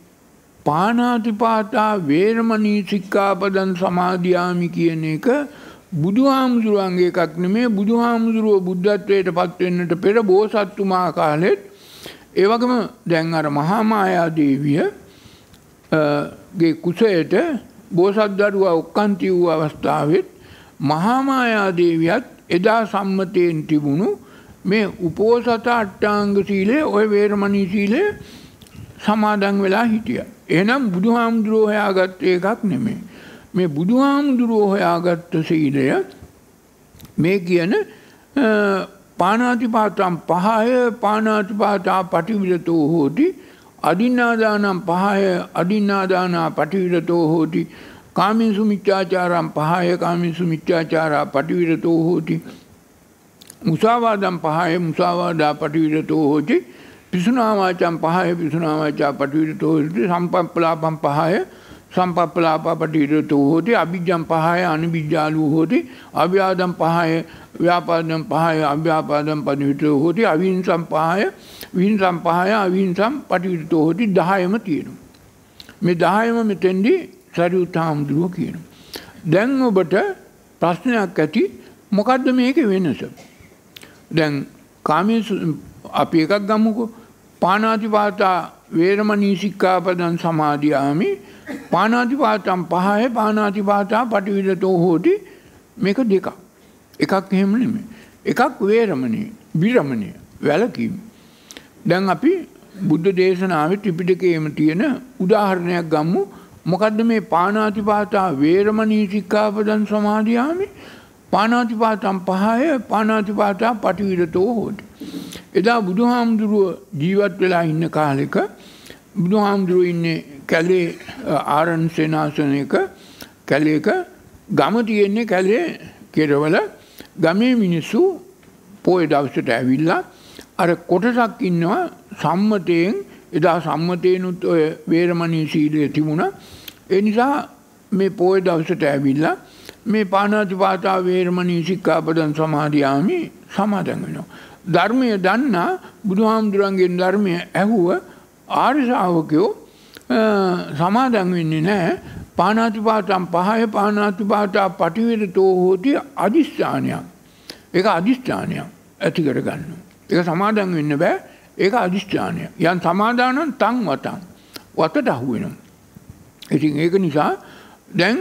පානාතිපාතා වේරමණී සික්කාපදන් සමාධයාමි කියන එක බුදුහාමුදුරුවන්ගේ එකක් නෙමේ බුදුහාමුදුරුව බුද්ධත්වයට පත්වෙන්නට පෙර බෝසත්තුමා කාලෙත් ඒවගම දැන් අර මහාමායාදේවියගේ කුසයට බෝසත්දරුවා ඔක්කන්ති වූ අවස්ථාවත් මහාමායාදේවියත් එදා සම්මතයෙන් තිබුණු මේ උපෝසත අට්ටාංග සීලේ ඔය වේරමණී සීලේ සමාදන් වෙලා හිටිය. එනම් බුදුහාමුදුරුවෝ හොයාගත්ත එකක් නෙමේ. මේ බුදුහාමුදුරුවෝ හොයාගත්ත සීලය මේ කියන පානාතිපාතම් පහය පානාතිපාතා පටිවිරතෝ හෝති අදින්නාදානම් පහය අදින්නාදානා පටිවිරතෝ හෝති කාමින්සු මිච්චාචාරම් පහය කාමින්සු මිච්චාචාරා පටිවිරතෝ හෝති මුසාවාදම් පහය මුසාවාදා පටිවිරතෝ හෝති පිසුනාමාචම් පහය පිසුනාමාචා පටිවිරතෝ හෝති සම්පප්පලාපම් පහය සම්පප්පලාපා පටිවිරතෝ හෝති අභිජ්ජම් පහය අනිබිජ්ජාලූ හෝති අව්‍යාදම් පහය ව්‍යාපාදම් පහය අව්‍යාපාදම් පටිවිරතෝ හෝති අවිහිංසම් පහය විහිංසම් පහය අවිහිංසම් පටිවිරතෝ හෝති 10ම තියෙනවා මේ 10ම මෙතෙන්දී සරියුත් හාමුදුරුවෝ කියනවා දැන් ඔබට ප්‍රශ්නයක් ඇති මොකද්ද මේකේ වෙනස දැන් කාමයේ අපි එකක් ගමුකෝ පානාතිපාතා වේරමණී සික්ඛාපදං සමාදියාමි පානාතිපාතම් පහය පානාතිපාතා පටිවිදතෝ හෝති මේක දෙකක් එකක් එහෙම නෙමෙයි එකක් වේරමණී විරමණය වැළකීම දැන් අපි බුද්ධ දේශනාවේ ත්‍රිපිටකයේම තියෙන උදාහරණයක් ගමු මොකද්ද මේ පානාතිපාතා වේරමණී සික්ඛාපදං සමාදියාමි පානාතිපාතම් පහය පානාතිපාතා පටිවිදතෝ හෝති එදා බුදුහාමුදුරුව ජීවත් වෙලා ඉන්න කාලෙක බුදුහාමුදුරුව ඉන්නේ කැලේ ආරණ සේනාසනයක කැලේක ගම තියෙන්නේ කැලේ කෙරවල ගමේ මිනිස්සු පොය දවසට ඇවිල්ලා අර කොටසක් ඉන්නවා සම්මතයෙන් එදා සම්මතයනුත් ඔය වේරමණී සීලය තිබුණ ඒ නිසා මේ පෝය දවසට ඇවිල්ලා මේ පානාතිපාතා වේරමණී සික්කාපදන් සමාධයාමි සමාදන් වෙනවා. ධර්මය දන්නා බුදුහාමුදුරන්ගෙන් ධර්මය ඇහුව ආර්ශාවකයෝ සමාදන් වෙන්නේ නෑ පානාතිපාතම් පහය පානාතිපාතා පටිවිද තෝහෝති අධිෂ්ඨානයක්. ඒක අධිෂ්ඨානයක් ඇති කරගන්න. ඒක සමාදන් වෙන්න බෑ ඒක අධිෂ්ඨානය. යන් සමාදානන් තං වතන් වතට අහුවෙනම්. ඉතින් ඒක නිසා දැන්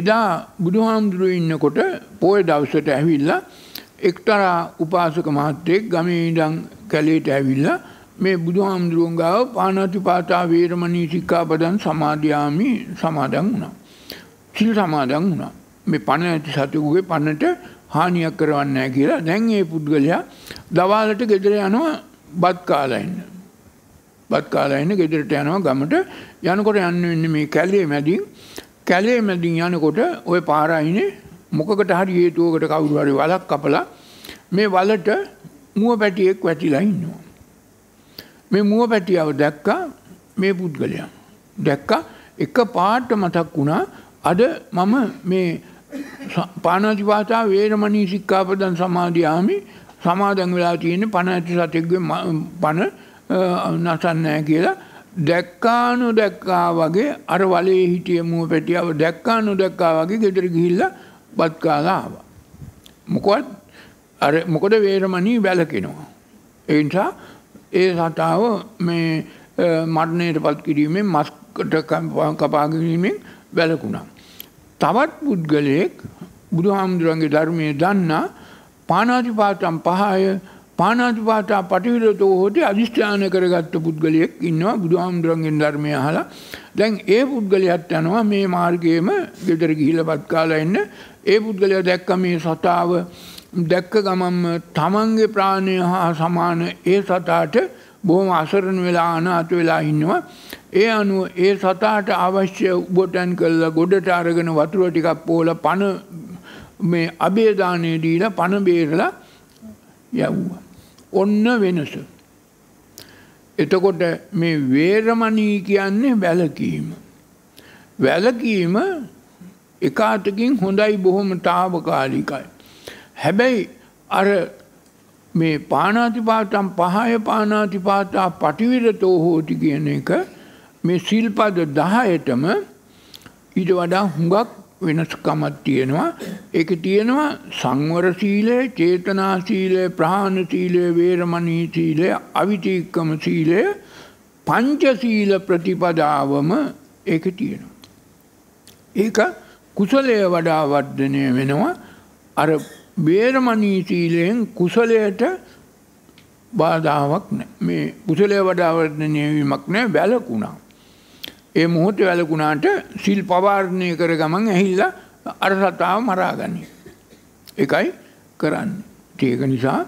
එදා බුදුහාමුදුරුව ඉන්නකොට පෝය දවසට ඇවිල්ලා එක්තරා උපාසක මහත්තයෙක් ගමීඩං කැලේට ඇවිල්ල මේ බුදු හාමුදුරුවන්ගාව පානාතිපාතා වේරමණී සික්කාපදන් සමාධයාමි සමාදන් වුණා. සිල් සමාදන් වුණා. මේ පණ ඇති සතුකුගේ පණට හානියක් කරවන්න කියලා දැන් ඒ පුද්ගලයා දවාලට ගෙදර යනවා බත් කාලයින්න. බත් කාලයින්න ගෙදරට යනවා ගමට යනකොට යන්න වෙන්න මේ කැලේ මැදින් කැලේ මැදින් යනකොට ඔය පාරයිනේ මොකකට හරි හේතුවකට කවුරු හරි වලක් කපලා මේ වලට මුව පැටියෙක් වැටිලා ඉන්නවා. මේ මුව පැටියව දැක්කා මේ පුද්ගලයා. දැක්කා එක පාට මතක් වුණා අද මම මේ පානාතිපාතා වේරමණී සික්ඛාපදං සමාදියාමි සමාදන් වෙලා තියෙන පණ ඇති සතෙක්ගේ පණ නටන්නේ කියලා දැක්කානු දැක්කා වගේ අර වලේ හිටිය මුව පැටියව දැක්කානු දැක්කා වගේ ගෙදර ගිහිල්ලා බත්කාලාව. මොකොත් මොකද වේරමනී වැලකෙනවා. එනිසා ඒ සතාව මේ මරණයට පත් කිරීමෙන් මස්කට කපාගරීමෙන් වැලකුණා. තවත් පුද්ගලයෙක් බුදු හාමුදුරන්ගේ ධර්මය දන්නා පානාතිපාතම් පහය පානාතිපාතා පටිවිරතෝ හෝති අධිෂ්ඨාන කරගත්ත පුද්ගලයෙක් ඉන්නවා බුදු හාමුදුරන්ගෙන් ධර්මය අහලා දැන් ඒ පුද්ගලයත් යනවා මේ මාර්ගයේම ගෙදර ගිහිල්ලා පත් කාලා එන්න ඒ පුද්ගලය දැක්ක මේ සතාව දැක්ක ගමම් තමන්ගේ ප්‍රාණය හා සමාන ඒ සතාට බොහොම අසරණ වෙලා අනාත වෙලා ඉන්නවා. ඒ අනුව ඒ සතාට අවශ්‍ය උබොටැන් කල්ලා ගොඩට අරගෙන වතුර ටිකක් පෝල පණ මේ අභේදානය දීලා පණ බේරලා යව්වා. ඔන්න වෙනස. එතකොට මේ වේරමණී කියන්නේ වැලකීම. වැලකීම එකාටකින් හොඳයි බොහොම තාවකාලිකයි. හැබැයි අර මේ පානාතිපාතම් පහය පානාතිපාතා පටිවිරතෝ හෝති කියන එක මේ සිල්පද දහයටම ඊට වඩා හුඟක් වෙනස්කමත් තියෙනවා. එක තියෙනවා සංවර සීලය, චේතනා සීලය, ප්‍රාණ සීලය, වේරමණී සීලය, අවිතීක්කම සීලය, පංච සීල ප්‍රතිපදාවම ඒක තියෙනවා. ඒක කුසලය වඩා වර්ධනය වෙනවා අර බේරමණී සීලයෙන් කුසලයට බාධාවක් නැහැ මේ කුසලය වඩා වර්ධනය වීමක් නැහැ වැළකුණා ඒ මොහොතේ වැළකුණාට සිල් පවාරණය කර ගමන් ඇහිලා අර සතාව මරාගන්නේ එකයි කරන්නේ ඒක නිසා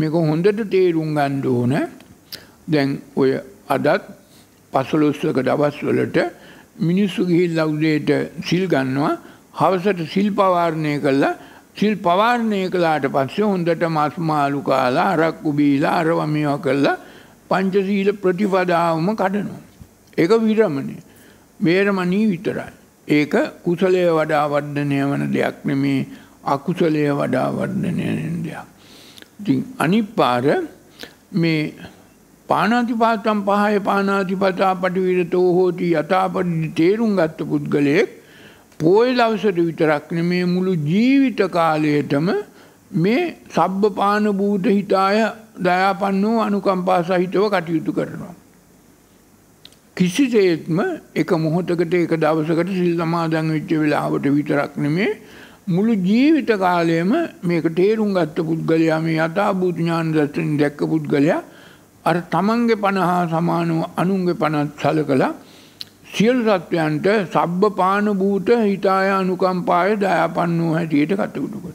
මේක හොඳට තේරුම් ගන්න ඕන දැන් ඔය අදත් පසළොස්වක දවස්වලට මිනිස්සු ගිහිල්ලා උදේට සිල් ගන්නවා හවසට සිල් පවාරණය කළා සිල් පවාරණය කළාට පස්සේ හොඳට මස් මාළු කාලා අරක්කු බීලා අරව මේවා කළා පංචශීල ප්‍රතිපදාවම කඩනවා. ඒක විරමණය. වේරමණී විතරයි. ඒක කුසලයේ වඩා වර්ධනය වන දෙයක් නෙමේ අකුසලයේ වඩා වර්ධනය වෙන දෙයක්. ඉතින් අනිත් පාර මේ පානාතිපාතම් පහය පානාතිපතා පටිවිරතෝ හෝති යථාපටි තේරුම් ගත්ත පුද්ගලයෙක් පෝය දවසට විතරක්න මේ මුළු ජීවිත කාලයටම මේ සබ්බ පාන භූත හිතාය දයාපන්නෝ අනුකම්පා සහිතව කටයුතු කරනවා. කිසිසේත්ම එක මොහොතකට එක දවසකට සිල් සමාදන් වෙච්ච වෙලාවට විතරක් නෙමේ මුළු ජීවිත කාලයම මේක තේරුම් ගත්ත පුද්ගලයා මේ යථාභූත ඥාන දර්ශන දැක්ක පුද්ගලයා අර තමන්ගේ පණහා සමානුව අනුන්ගේ පණත් සලකලා සියලු සත්වයන්ට සබ්බ පාන භූත හිතාය අනුකම්පාය දයාපන්නෝ හැටියට කටයුතු කර.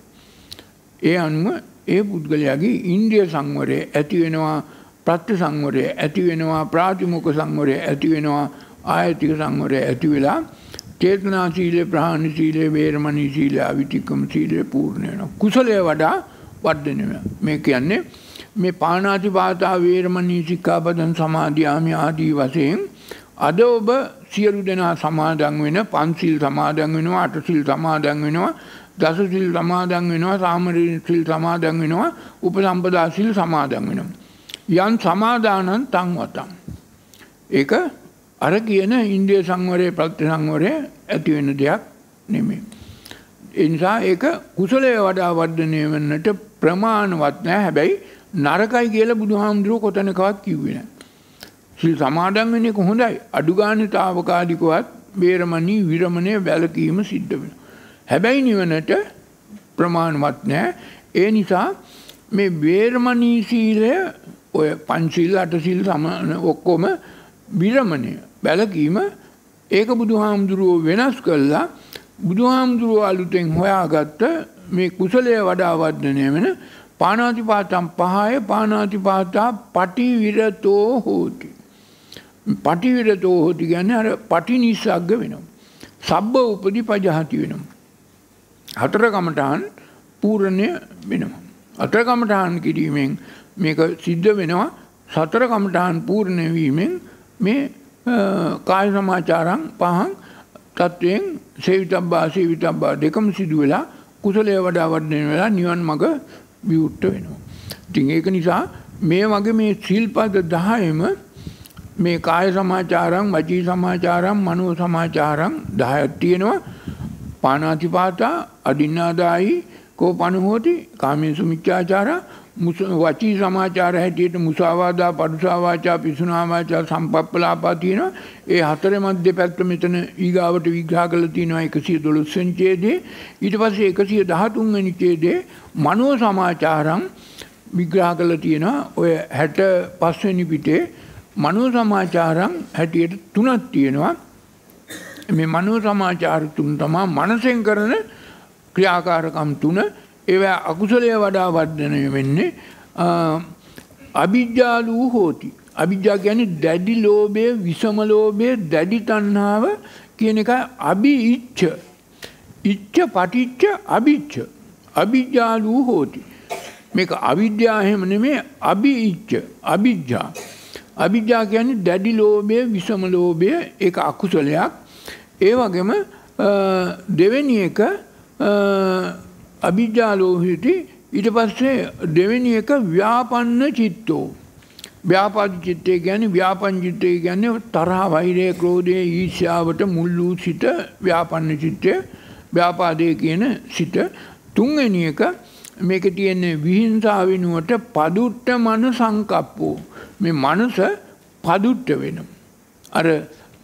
ඒ අනුව ඒ පුද්ගලයාගේ ඉන්ද්‍රිය සංවරය ඇති වෙනවා ප්‍රත්‍ය සංවරය ඇති වෙනවා ප්‍රාතිමෝක සංවරය ඇති වෙනවා ආයතික සංවරය ඇති වෙලා චේතනා සීලය ප්‍රහාණ සීලය වේරමණී සීලය අවිතික්කම සීලය පූර්ණ වෙනවා. කුසලය වඩා වර්ධනය වෙනවා. මේ කියන්නේ මේ පානාතිපාතා වේරමණී සික්ඛාපදං සමාදියාමි ආදී වශයෙන් අද ඔබ සියලු දෙනා සමාදන් වෙන පන්සිල් සමාදන් වෙනවා අටසිල් සමාදන් වෙනවා දසසිල් සමාදන් වෙනවා සාමරී සිල් සමාදන් වෙනවා උපසම්පදා සිල් සමාදන් වෙනවා යන් සමාදානං තං වතං ඒක අර කියන ඉන්දිය සංවරයේ ප්‍රත්‍ය සංවරය ඇති වෙන දෙයක් නෙමෙයි. ඒ නිසා ඒක කුසලයේ වඩා වර්ධනය වෙන්නට ප්‍රමාණවත් නැහැ. හැබැයි නරකයි කියලා බුදුහාමුදුරුව කොතනකවත් කිව්වෙන. සිල් සමාදන් වෙන එක හොඳයි. අඩු ගානේ తాවකාලිකවත් බේරමණී විරමණය වැළකීම සිද්ධ වෙනවා. හැබැයි නිවනට ප්‍රමාණවත් නැහැ. ඒ නිසා මේ බේරමණී සීලය ඔය පංචශීල අටශීල සමාන ඔක්කොම විරමණය වැළකීම ඒක බුදුහාමුදුරුව වෙනස් කළා බුදුහාමුදුරුව අලුතෙන් හොයාගත්ත මේ කුසලයේ වඩා වර්ධනය වෙන පානාතිපාතම් පහය පානාතිපාතා පටිවිරතෝ හෝති. පටිවිරතෝ හෝති ගැන අර පටි නිසාග්ග වෙනවා. සබ්බ උපදි පජහති වෙනවා. හතරකමටහන් පූරණය වෙනවා. අතරකමටහන් කිරීමෙන් මේක සිද්ධ වෙනවා සතරකමටහන් පූර්ණයවීමෙන් මේ කාය සමාචාරං පහන් තත්ත්වයෙන් සේවිතබ්බා සේවිතබ්බා දෙකම සිදුවෙලා කුසලය වඩා වඩනය වෙලා නිවන් මඟ විවෘත වෙනවා. ඉතින් ඒක නිසා මේ වගේ මේ සිල්පද 10ෙම මේ කාය සමාචාරං, වචී සමාචාරං, මනෝ සමාචාරං 10ක් තියෙනවා. පාණාතිපාතා, අදින්නාදායි, කෝපණු හෝති, කාමේසු මිච්ඡාචාරා වචී සමාචාර හැටියට මුසාවාදා පරුසාවාචා පිසුනාවාචා සම්පප්පලාපා තියෙනවා ඒ හතර මධ්‍ය පැත්ත මෙතන ඊගාවට විග්‍රහ කළ තියෙනවා එකසිය දොළොස්සෙන් චේදේ ඊට පස්සේ එකසිය දහතුන්වැනි චේදේ මනෝ සමාචාරං විග්‍රහ කළ තියෙනවා ඔය හැට පස්වැනි පිටේ මනෝ සමාචාරං හැටියට තුනක් තියෙනවා මේ මනෝ සමාචාර තුන තමා මනසෙන් කරන ක්‍රියාකාරකම් තුන ඒවා අකුසලය වඩා වර්ධනය වෙන්නේ අභිජ්ජාලූ හෝති. අභිජ්ජා ගැන දැඩි ලෝබය විසම ලෝබය දැඩි තන්නාව කියන එක අභි ඉච්ච. ඉච්ච පටිච්ච අභිච්ච. අභිජ්ජාලූ හෝති. මේක අවිද්‍යාහෙම නෙමේ අභි ඉච්ච අභිජ්ජා. අභිජ්ජා කියන්නේ දැඩි ලෝභය විසම ලෝභය ඒක අකුසලයක්. ඒ වගේම දෙවෙනි එක අභිජ්ජාලෝහිති ඊට පස්සේ දෙවෙනි එක ව්‍යාපන්න චිත්තෝ. ව්‍යාපාද චිත්තය ගැන ව්‍යාපන් චිත්තය ගැන තරහ වෛරය ක්‍රෝධය ඊශ්‍යාවට මුල්ලූ සිට ව්‍යාපන්න චිත්තය ව්‍යාපාදය කියන සිට තුන්වෙනි එක මේක තියෙන්නේ විහිංසාවෙනුවට පදුට්ට මන සංකප්පෝ. මේ මනස පදුට්ට වෙන. අර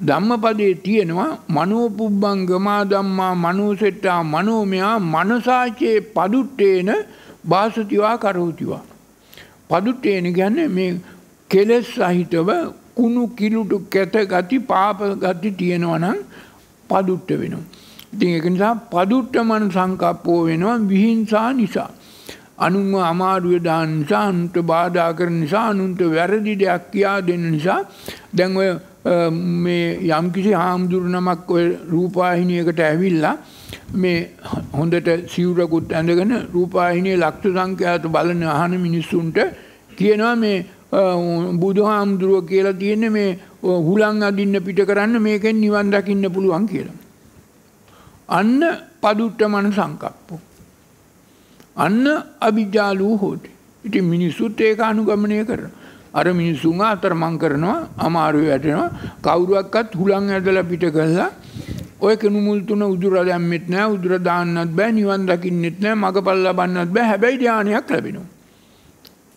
ධම්මපදයේ තියෙනවා මනෝපුබ්බංගමා ධම්මා මනෝසෙට්ටා මනෝමයා මනසාචේ පදුට්ටේන භාසතිවා කරෝතිවා. පදුට්ටේන ගැන මේ කෙලෙස් සහිතව කුණු කිලුටු කැත ගති පාප ගති තියෙනවනම් පදුට්ට වෙනවා. ඉතින් ඒක නිසා පදුට්ටමන සංකප්පෝ වෙනවා විහිංසා නිසා. අනුන්ව අමාරුවේ දාන නිසා අනුන්ට බාධා කරන නිසා අනුන්ට වැරදි දෙයක් කියා දෙන නිසා දැන් ඔය මේ යම්කිසි හාමුදුරුනමක් ඔය රූපාහිනියකට ඇවිල්ලා මේ හොඳට සිවරකුත් ඇඳගෙන රූපාහිනය ලක්ෂ සංඛ්‍යාත බලන අහන මිනිස්සුන්ට කියනවා මේ බුදු හාමුදුරුව කියලා තියෙන මේ හුලන් අදින්න පිට කරන්න මේකෙන් නිවන් දකින්න පුළුවන් කියලා. අන්න පදුට්ට මන සංකප්පෝ. අන්න අභිජාලූ හෝට ඉති මිනිස්සුත් ඒක අනුගමනය කරන. අර මිනිස්සුන් අතරමං කරනවා අමාරුව වැටෙනවා කවුරුවක්වත් හුලං ඇදලා පිට කළා ඔය කෙනුමුල් තුන උදුර දැම්මෙත් නෑ උදුර දාන්නත් බෑ නිවන් දකින්නෙත් නෑ මගපල් ලබන්නත් බෑ හැබැයි ධානයක් ලැබෙනවා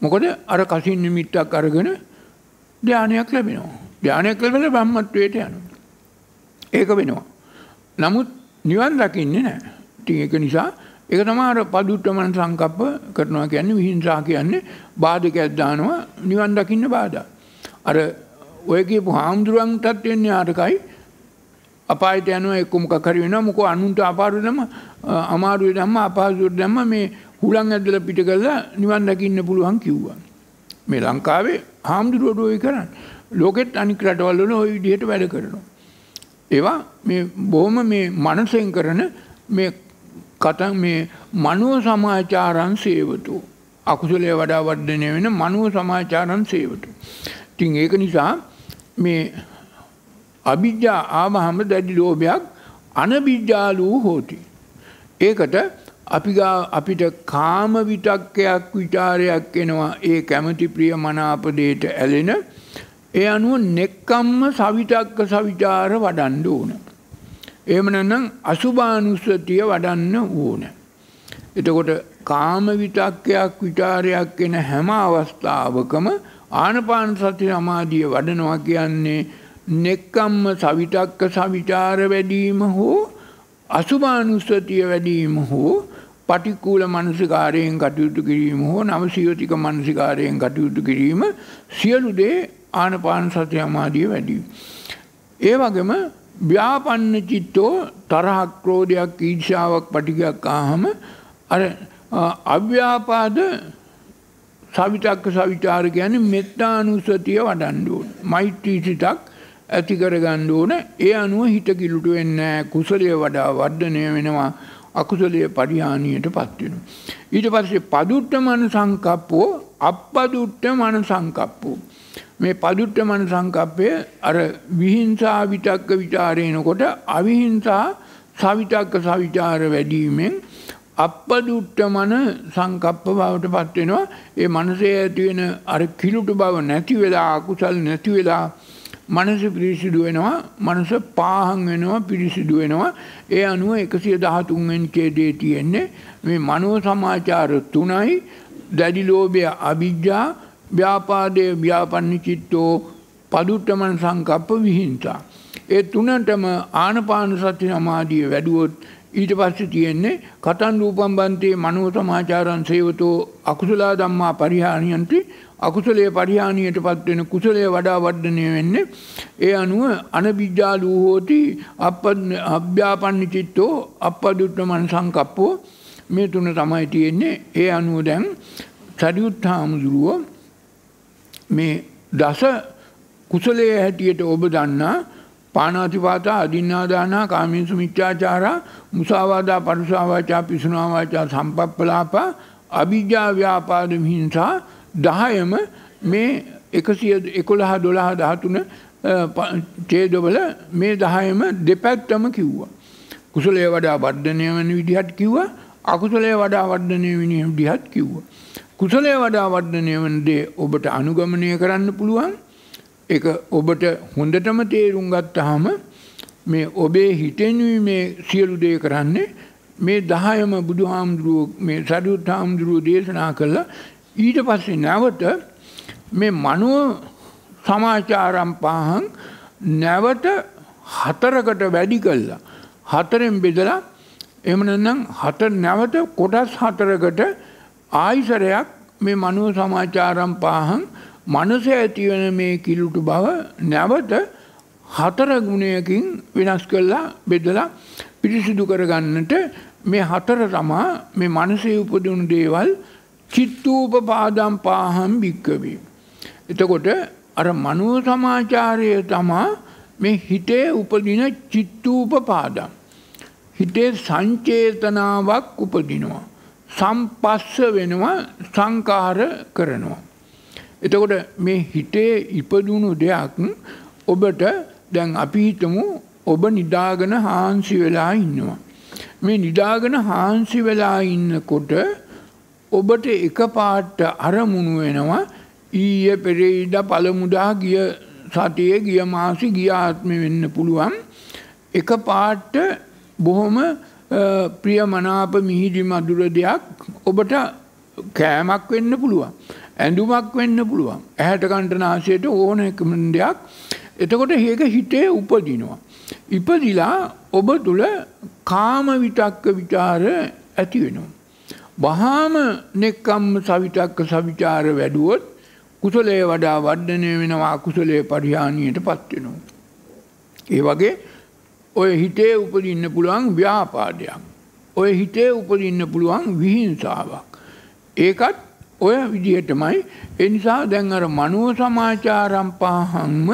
මොකද අර කසින් නිමිත්තක් අරගෙන ධානයක් ලැබෙනවා ධානයක් ලැබලා බ්‍රහ්මත්වයට යනවා ඒක වෙනවා නමුත් නිවන් දකින්නේ නෑ ඉතින් ඒක නිසා ඒක තමයි අර පදුට්ටමන සංකප්ප කරනවා කියන්නේ විහිංසා කියන්නේ බාධකයක් දානවා නිවන් දකින්න බාධා. අර ඔය කියපු හාමුදුරුවන්ටත් වෙන්නේ ආරකයි අපායට යනවා එක්ක මොකක් හරි වෙනවා මොකෝ අනුන්ට අපාරු දෙම අමාරු දෙම අපහසු දෙම මේ හුලං ඇදලා පිට කරලා නිවන් දකින්න පුළුවන් කිව්වා. මේ ලංකාවේ හාමුදුරුවෝ ඔය කරන්නේ. ලෝකෙත් අනික් රටවල් වල ওই විදිහට වැඩ කරනවා. ඒවා මේ බොහොම මේ මනසෙන් කරන මේ කතන් මේ මනුව සමාචාරන් සේවතු. අකුසලේ වඩා වර්ධනය වෙන මනුව සමාචාරන් සේවතු. තින් ඒක නිසා මේ අභිජ්ජා ආමහම දැඩි ලෝභයක් අනබිජ්ජාලූ හෝති. ඒකට අපි අපිට කාම විතක්කයක් විචාරයක් එනවා ඒ කැමති ප්‍රිය මනාපදයට ඇලෙන ඒ අනුව නෙක්කම්ම සවිතක්ක සවිචාර වඩන්ඩ ඕන. එමනනම් අසුභානුස්සතිය වඩන්න ඕන. එතකොට කාම විතක්කයක් විචාරයක් එන හැම අවස්ථාවකම ආනපාන සති සමාධිය වඩනවා කියන්නේ නෙක්කම්ම සවිතක්ක සවිචාර වැඩීම හෝ අසුභානුස්සතිය වැඩීම හෝ පටික්කූල මනසිකාරයෙන් කටයුතු කිරීම හෝ නව සියෝතික මනසිකාරයෙන් කටයුතු කිරීම සියලු දේ ආනපාන සති සමාධිය වැඩීම. ඒ වගේම ව්‍යාපන්න චිත්තෝ තරහ ක්‍රෝධයක් ඊර්ෂාවක් පටිගයක් ආහම අර අව්‍යාපාද සවිතක්ක සවිචාර ගැන මෙත්තානුස්සතිය වඩන්න ඕන. මෛත්‍රී සිතක් ඇති කරගන්න ඕන. ඒ අනුව හිත කිලුට වෙන්නේ කුසලයේ වඩා වර්ධනය වෙනවා. අකුසලයේ පරිහානියටපත් වෙනවා. ඊට පස්සේ පදුට්ඨ මන සංකප්පෝ අප්පදුට්ඨ මන සංකප්පෝ මේ පදුට්ටමන සංකප්පය අර විහිංසා විතක්ක ਵਿਚාරේනකොට අවිහිංසා සවිතක්ක සවිචාර වැඩීමෙන් අපදුට්ටමන සංකප්ප බවට පත් වෙනවා. ඒ මනසේ ඇති වෙන අර කිලුට බව නැති වෙලා අකුසල් නැති වෙලා මනස පිරිසිදු වෙනවා මනස පාහන් වෙනවා පිරිසිදු වෙනවා ඒ අනුව එකසිය දහතුන්ෙන් ඡේදයේ තියෙන්නේ මේ මනෝ සමාචාර තුනයි දැඩි ලෝභය අවිජ්ජා ව්‍යාපාදය ව්‍යාපන්නි චිත්තෝ පදුට්ටමන් සංකප්ප විහිංසා. ඒ තුනටම ආනපාන සති සමාධිය වැඩුවොත් ඊට පස්ස තියෙන්නේ කතන් රූපම්බන්තයේ මනුව සමාචාරන් සේවතෝ අකුසලා දම්මා පරිහානියන්ති අකුසලේ පරිහානියට පත්වෙන කුසලය වඩා වර්ධනය වෙන්න. ඒ අනුව අනබිජ්ජාලූහෝති අභ්‍යාපන්නි චිත්තෝ අපදුට්ටමන් සංකප්පෝ මේ තුන තමයි තියෙන්නේ ඒ අනුව දැන් සඩියුත් හාමුදුරුවෝ මේ දස කුසලයේ හැටියට ඔබ දන්නා පානාතිපාතා අදින්නාදානා කාමින්සු මිච්ඡාචාරා මුසාවාදා පරුසාවාචා පිසුනාවාචා සම්පප්පලාපා අභිජ්ජා ව්‍යාපාද හිංසා 10ම මේ 111 12 13 ඡේදවල මේ 10ම දෙපැත්තම කිව්වා. කුසලයේ වඩා වර්ධනය වෙන විදිහට කිව්වා අකුසලයේ වඩා වර්ධනය වෙන විදිහට කිව්වා. කුසලය වඩා වර්ධනය වන දේ ඔබට අනුගමනය කරන්න පුළුවන් ඒ ඔබට හොඳටම තේරුම් ගත්තාම මේ ඔබේ හිතෙනුයි මේ සියලු දේ කරන්නේ මේ දහයම බුදු හාමුදුරුව මේ සඩුත් හාමුදුරුව දේශනා කළා ඊට පස්සේ නැවත මේ මනුව සමාචාරම් පාහන් නැවත හතරකට වැඩි කල්ලා හතරෙන් බෙදලා එමනනම් හත නැවත කොටස් හතරකට ආයිසරයක් මේ මනුව සමාචාරම් පාහන් මනස ඇතිවන මේ කිලුටු බව නැවත හතර ගුණයකින් වෙනස් කල්ලා බෙදලා පිරිසිදු කරගන්නට මේ හතර තමා මේ මනසේ උපදුණු දේවල් චිත්තූප පාදම් පාහම් භික්කවී. එතකොට අර මනුව සමාචාරය තමා මේ හිතේ උපදින චිත්තූප පාදම්. හිතේ සංචේතනාවක් උපදිනවා. සම්පස්ස වෙනවා සංකාර කරනවා. එතකොට මේ හිතේ ඉපදුණු දෙයක් ඔබට දැන් අපි හිතමු ඔබ නිදාගෙන හාන්සි වෙලා ඉන්නවා. මේ නිදාගෙන හාන්සි වෙලා ඉන්නකොට ඔබට එක පාට්ට අරමුණු වෙනවා ඊය පෙරෙයිද පළමුදා ගිය සතියේ ගිය මාසි ගිය ආත්මෙ වෙන්න පුළුවන් එක පාට්ට බොහොම ප්‍රිය මනාප මිහිරි මදුර දෙයක් ඔබට කෑමක් වෙන්න පුළුවන්. ඇඳුමක් වෙන්න පුළුවන්. ඇහැට කණ්ටනාශයට ඕන එකම දෙයක් එතකොට ඒක හිතේ උපදිනවා. ඉපදිලා ඔබ තුළ කාම විතක්ක විචාර ඇති වෙනවා. වහාම නෙක්කම්ම සවිතක්ක සවිචාර වැඩුවොත් කුසලයේ වඩා වර්ධනය වෙනවා කුසලයේ පරිහානියට පත් වෙනවා. ඒ වගේ ඔය හිතේ උපදින්න පුළුවන් ව්‍යාපාදයක්. ඔය හිතේ උපදින්න පුළුවන් විහිංසාවක්. ඒකත් ඔය විදිහටමයි එනිසා දැන් අර මනුව සමාචාරම් පාහන්ම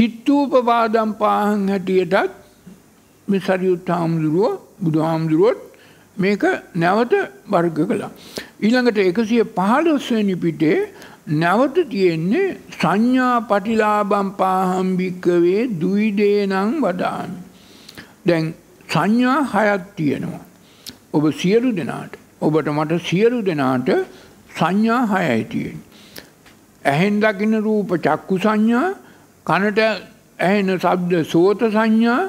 චිත්තූපවාදම් පාහන් හැටියටත් මේ සරියුත් හාමුදුරුවෝ බුදුහාමුදුරුවොත් මේක නැවත වර්ග කළා. ඊළඟට එකසිය පහළොස්වැනි පිටේ නැවත තියෙන්නේ සංඥා පටිලාබම් පාහම්භික්කවේ දුයිදේනං වදාන්. දැන් සංඥා හයත් තියෙනවා. ඔබ සියලු දෙනාට. ඔබට මට සියලු දෙනාට සංඥා හයයි තියෙන්. ඇහෙන් දකින රූප චක්කු සංඥා කනට ඇහෙන සබ්ද සෝත සංඥා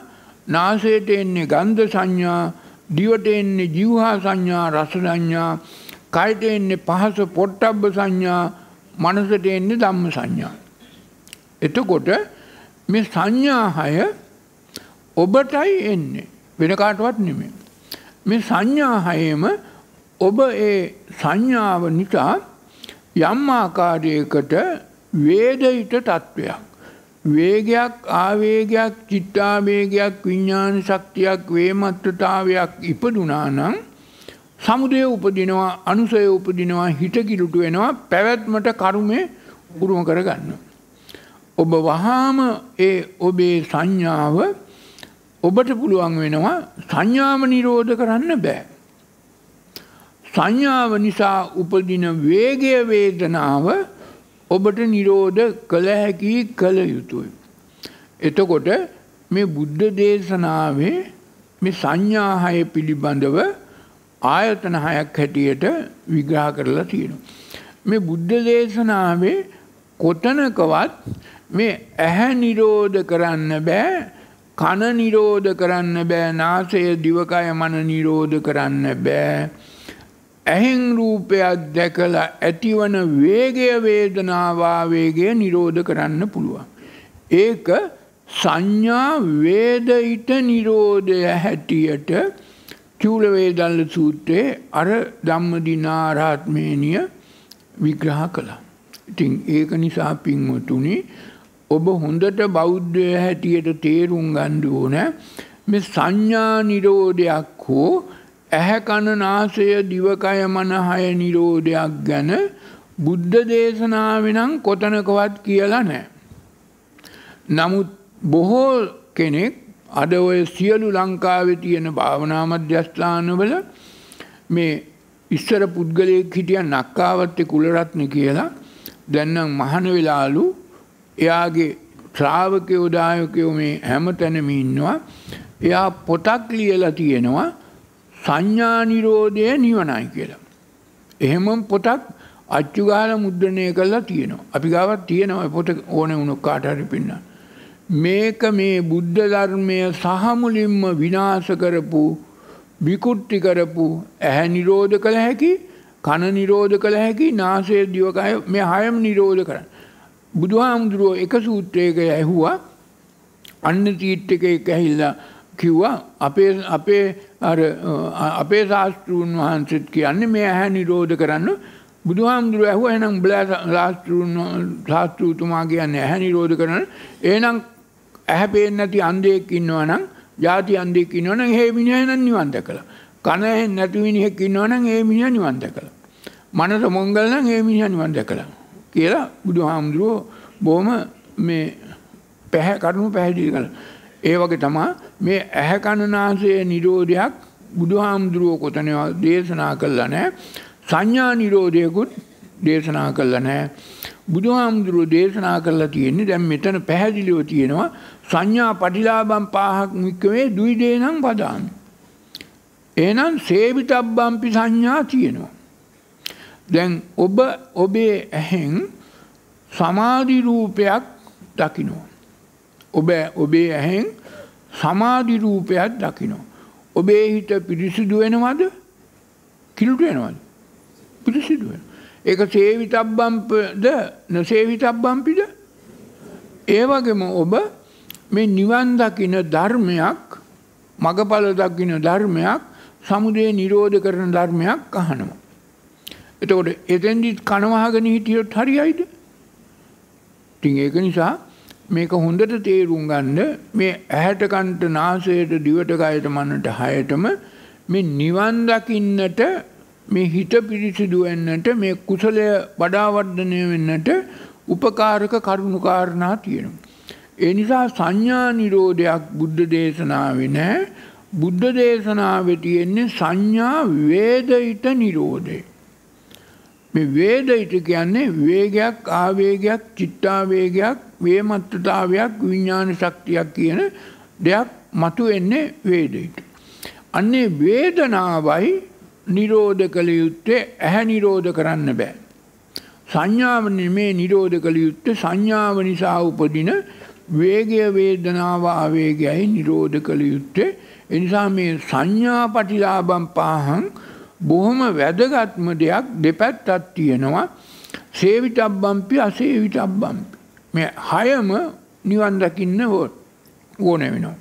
නාසයට එන්නේ ගන්ධ සංඥා දිවට එන්නේ ජීවහා සංඥා රස සංඥා කයට එන්නේ පහස පොට්ටබ්බ සංඥා මනසට එන්නේ ධම්ම සංඥා. එතකොට මේ සංඥාහය ඔබටයි එන්නේ වෙන කාටවත් නෙමෙයි. මේ සංඥාහයෙම ඔබ ඒ සංඥාව නිසා යම් ආකාරයකට වේදිත තත්වයක් වේගයක් ආවේගයක් චිත්තාවේගයක් විඥාන ශක්තියක් වේමත්තතාවයක් ඉපදුනා නම් සමුදය උපදිනවා අනුසය උපදිනවා හිටකිලුට වෙනවා පැවැත්මට කරුමේ උරුම කරගන්න. ඔබ වහාම ඒ ඔබේ සංඥාව ඔබට පුළුවන් වෙනවා සංඥාව නිරෝධ කරන්න බෑ. සංඥාව නිසා උපදින වේගය වේදනාව ඔබට නිරෝධ කළ හැකි කළ යුතුයි. එතකොට මේ බුද්ධ දේශනාවේ මේ සංඥාහය පිළිබඳව ආයතන හයක් හැටියට විග්‍රහ කරලා තියෙනවා. මේ බුද්ධ දේශනාවේ කොතනකවත් මේ ඇහැ නිරෝධ කරන්න බෑ කන නිරෝධ කරන්න බෑ නාසය දිවකය මන නිරෝධ කරන්න බෑ. ඇහෙන් රූපයක් දැකලා ඇතිවන වේගය වේදනාවාවේගය නිරෝධ කරන්න පුළුවන්. ඒක සංඥා වේදයිට නිරෝධය හැටියට චූලවේදල්ල සූත්‍රයේ අර ධම්මදිනාරාත්මේනිය විග්‍රහ කළා. ඉතින් ඒක නිසා පින්වතුනි ඔබ හොඳට බෞද්ධය හැටියට තේරුම් ගන්න ඕන මේ සංඥා නිරෝධයක් හෝ ඇහැ කන නාසය දිවකය මනහය නිරෝධයක් ගැන බුද්ධ දේශනාවේ නම් කොතනකවත් කියලා නැහැ. නමුත් බොහෝ කෙනෙක් අද ඔය සියලු ලංකාවේ තියෙන භාවනා මධ්‍යස්ථානවල මේ ඉස්සර පුද්ගලයෙක් හිටිය නක්කාවත්තේ කුලරත්න කියලා දැන්නම් මහන වෙලාලු එයාගේ ශ්‍රාවකයෝ දායකයෝ මේ හැම තැනම ඉන්නවා එයා පොතක් ලියලා තියෙනවා සංඥා නිරෝධය නිවනයි කියලා. එහෙම පොතක් අච්චුගාල මුද්‍රණය කරලා තියෙනවා. අපි ගාවත් තියෙනවා පොත ඕන වුණු කාට හරි පෙන්වන්න. මේක මේ බුද්ධ ධර්මය සහමුලින්ම විනාශ කරපු විකුට්ටි කරපු ඇහැ නිරෝධ කළ හැකි කණ නිරෝධ කළ හැකි නාසය දිවකය මේ හයම නිරෝධ කරන්න. බුදුහාමුදුරුවෝ එක සූත්‍රයක ඇහුවා අන්න තීට් එක එක ඇහිල්ලා කිව්වා අපේ අපේ අපේ ශාස්තෘන් වහන්සේත් කියන්නේ මේ ඇහැ නිරෝධ කරන්න බුදුහාමුදුරුව ඇහුව එනම් බ්ලා ශාස්තෘන් ශාස්තෘතුමා කියන්නේ ඇහැ නිරෝධ කරන්න එනම් ඇහැ පේන්නේ නැති අන්ධයෙක් ඉන්නවා නම් ಜಾති අන්ධයෙක් ඉන්නවා නම් ඒ මිනිහා නම් නිවන් දැකලා. කන ඇහෙන්නේ නැති මිනිහෙක් ඉන්නවා නම් ඒ මිනිහා නිවන් දැකලා. මනස මොංගල් නම් ඒ මිනිහා නිවන් දැකලා. කියලා බුදුහාමුදුරුවෝ බොහොම මේ පැහැ කරුණු පැහැදිලි කළා. ඒ වගේ තමයි මේ ඇහැ කන නාසය නිරෝධයක් බුදුහාමුදුරුවෝ කොතනද දේශනා කළා නැහැ. සංඥා නිරෝධයකුත් දේශනා කළා නෑ. බුදුහාමුදුරුව දේශනා කරලා තියෙන්නේ දැන් මෙතන පැහැදිලිව තියෙනවා සංඥා පටිලාබම් පාහක් මික්කවේ දුයිදේ නම් පදාන්න. එනම් සේවිතබ්බම්පි සංඥා තියෙනවා. දැන් ඔබ ඔබේ ඇහෙන් සමාධිරූපයක් දකිනවා. ඔබ ඔබේ ඇහෙන් සමාධිරූපයක් දකිනවා. ඔබේ හිත පිරිසිදු වෙනවද කිලුට වෙනවද පිරිසිදු වෙන ඒක සේවිතබ්බම්පද නොසේවිතබ්බම්පිද ඒ වගේම ඔබ මේ නිවන් දකින ධර්මයක් මගඵල දකින ධර්මයක් සමුදය නිරෝධ කරන ධර්මයක් අහනවා. එතකොට එතෙන්දිත් කනවාගෙන හිටියොත් හරියයිද? ඉතින් ඒක නිසා මේක හොඳට තේරුම් ගන්න මේ ඇහැට කන්ට නාසයට දිවට කයට මනට හයටම මේ නිවන් දකින්නට මේ හිත පිරිසිදු වෙන්නට මේ කුසලය වඩාවර්ධනය වෙන්නට උපකාරක කරුණු කාරණා තියෙනවා. ඒ නිසා සංඥා නිරෝධයක් බුද්ධ දේශනාවේ නැහැ. බුද්ධ දේශනාවේ තියෙන්නේ සංඥා වේදිත නිරෝධය. මේ වේදිත කියන්නේ වේගයක්, ආවේගයක්, චිත්තාවේගයක්, වේමත්තතාවයක්, විඥාන ශක්තියක් කියන දෙයක් මතුවෙන්නේ වේදිත. අන්නේ වේදනාවයි නිරෝධ කළ යුත්තේ ඇහැ නිරෝධ කරන්න බෑ. සංඥාව මේ නිරෝධ කළ යුත්තේ සංඥාව නිසා උපදින වේගය වේදනාව ආවේගයයි නිරෝධ කළ යුත්තේ. එනිසා මේ සංඥා පටිලාබම් පාහන් බොහොම වැදගත්ම දෙයක් දෙපැත්තත් තියෙනවා. සේවිතබ්බම්පි අසේවිතබ්බම්පි. මේ හයම නිවන් දකින්න ඕන වෙනවා.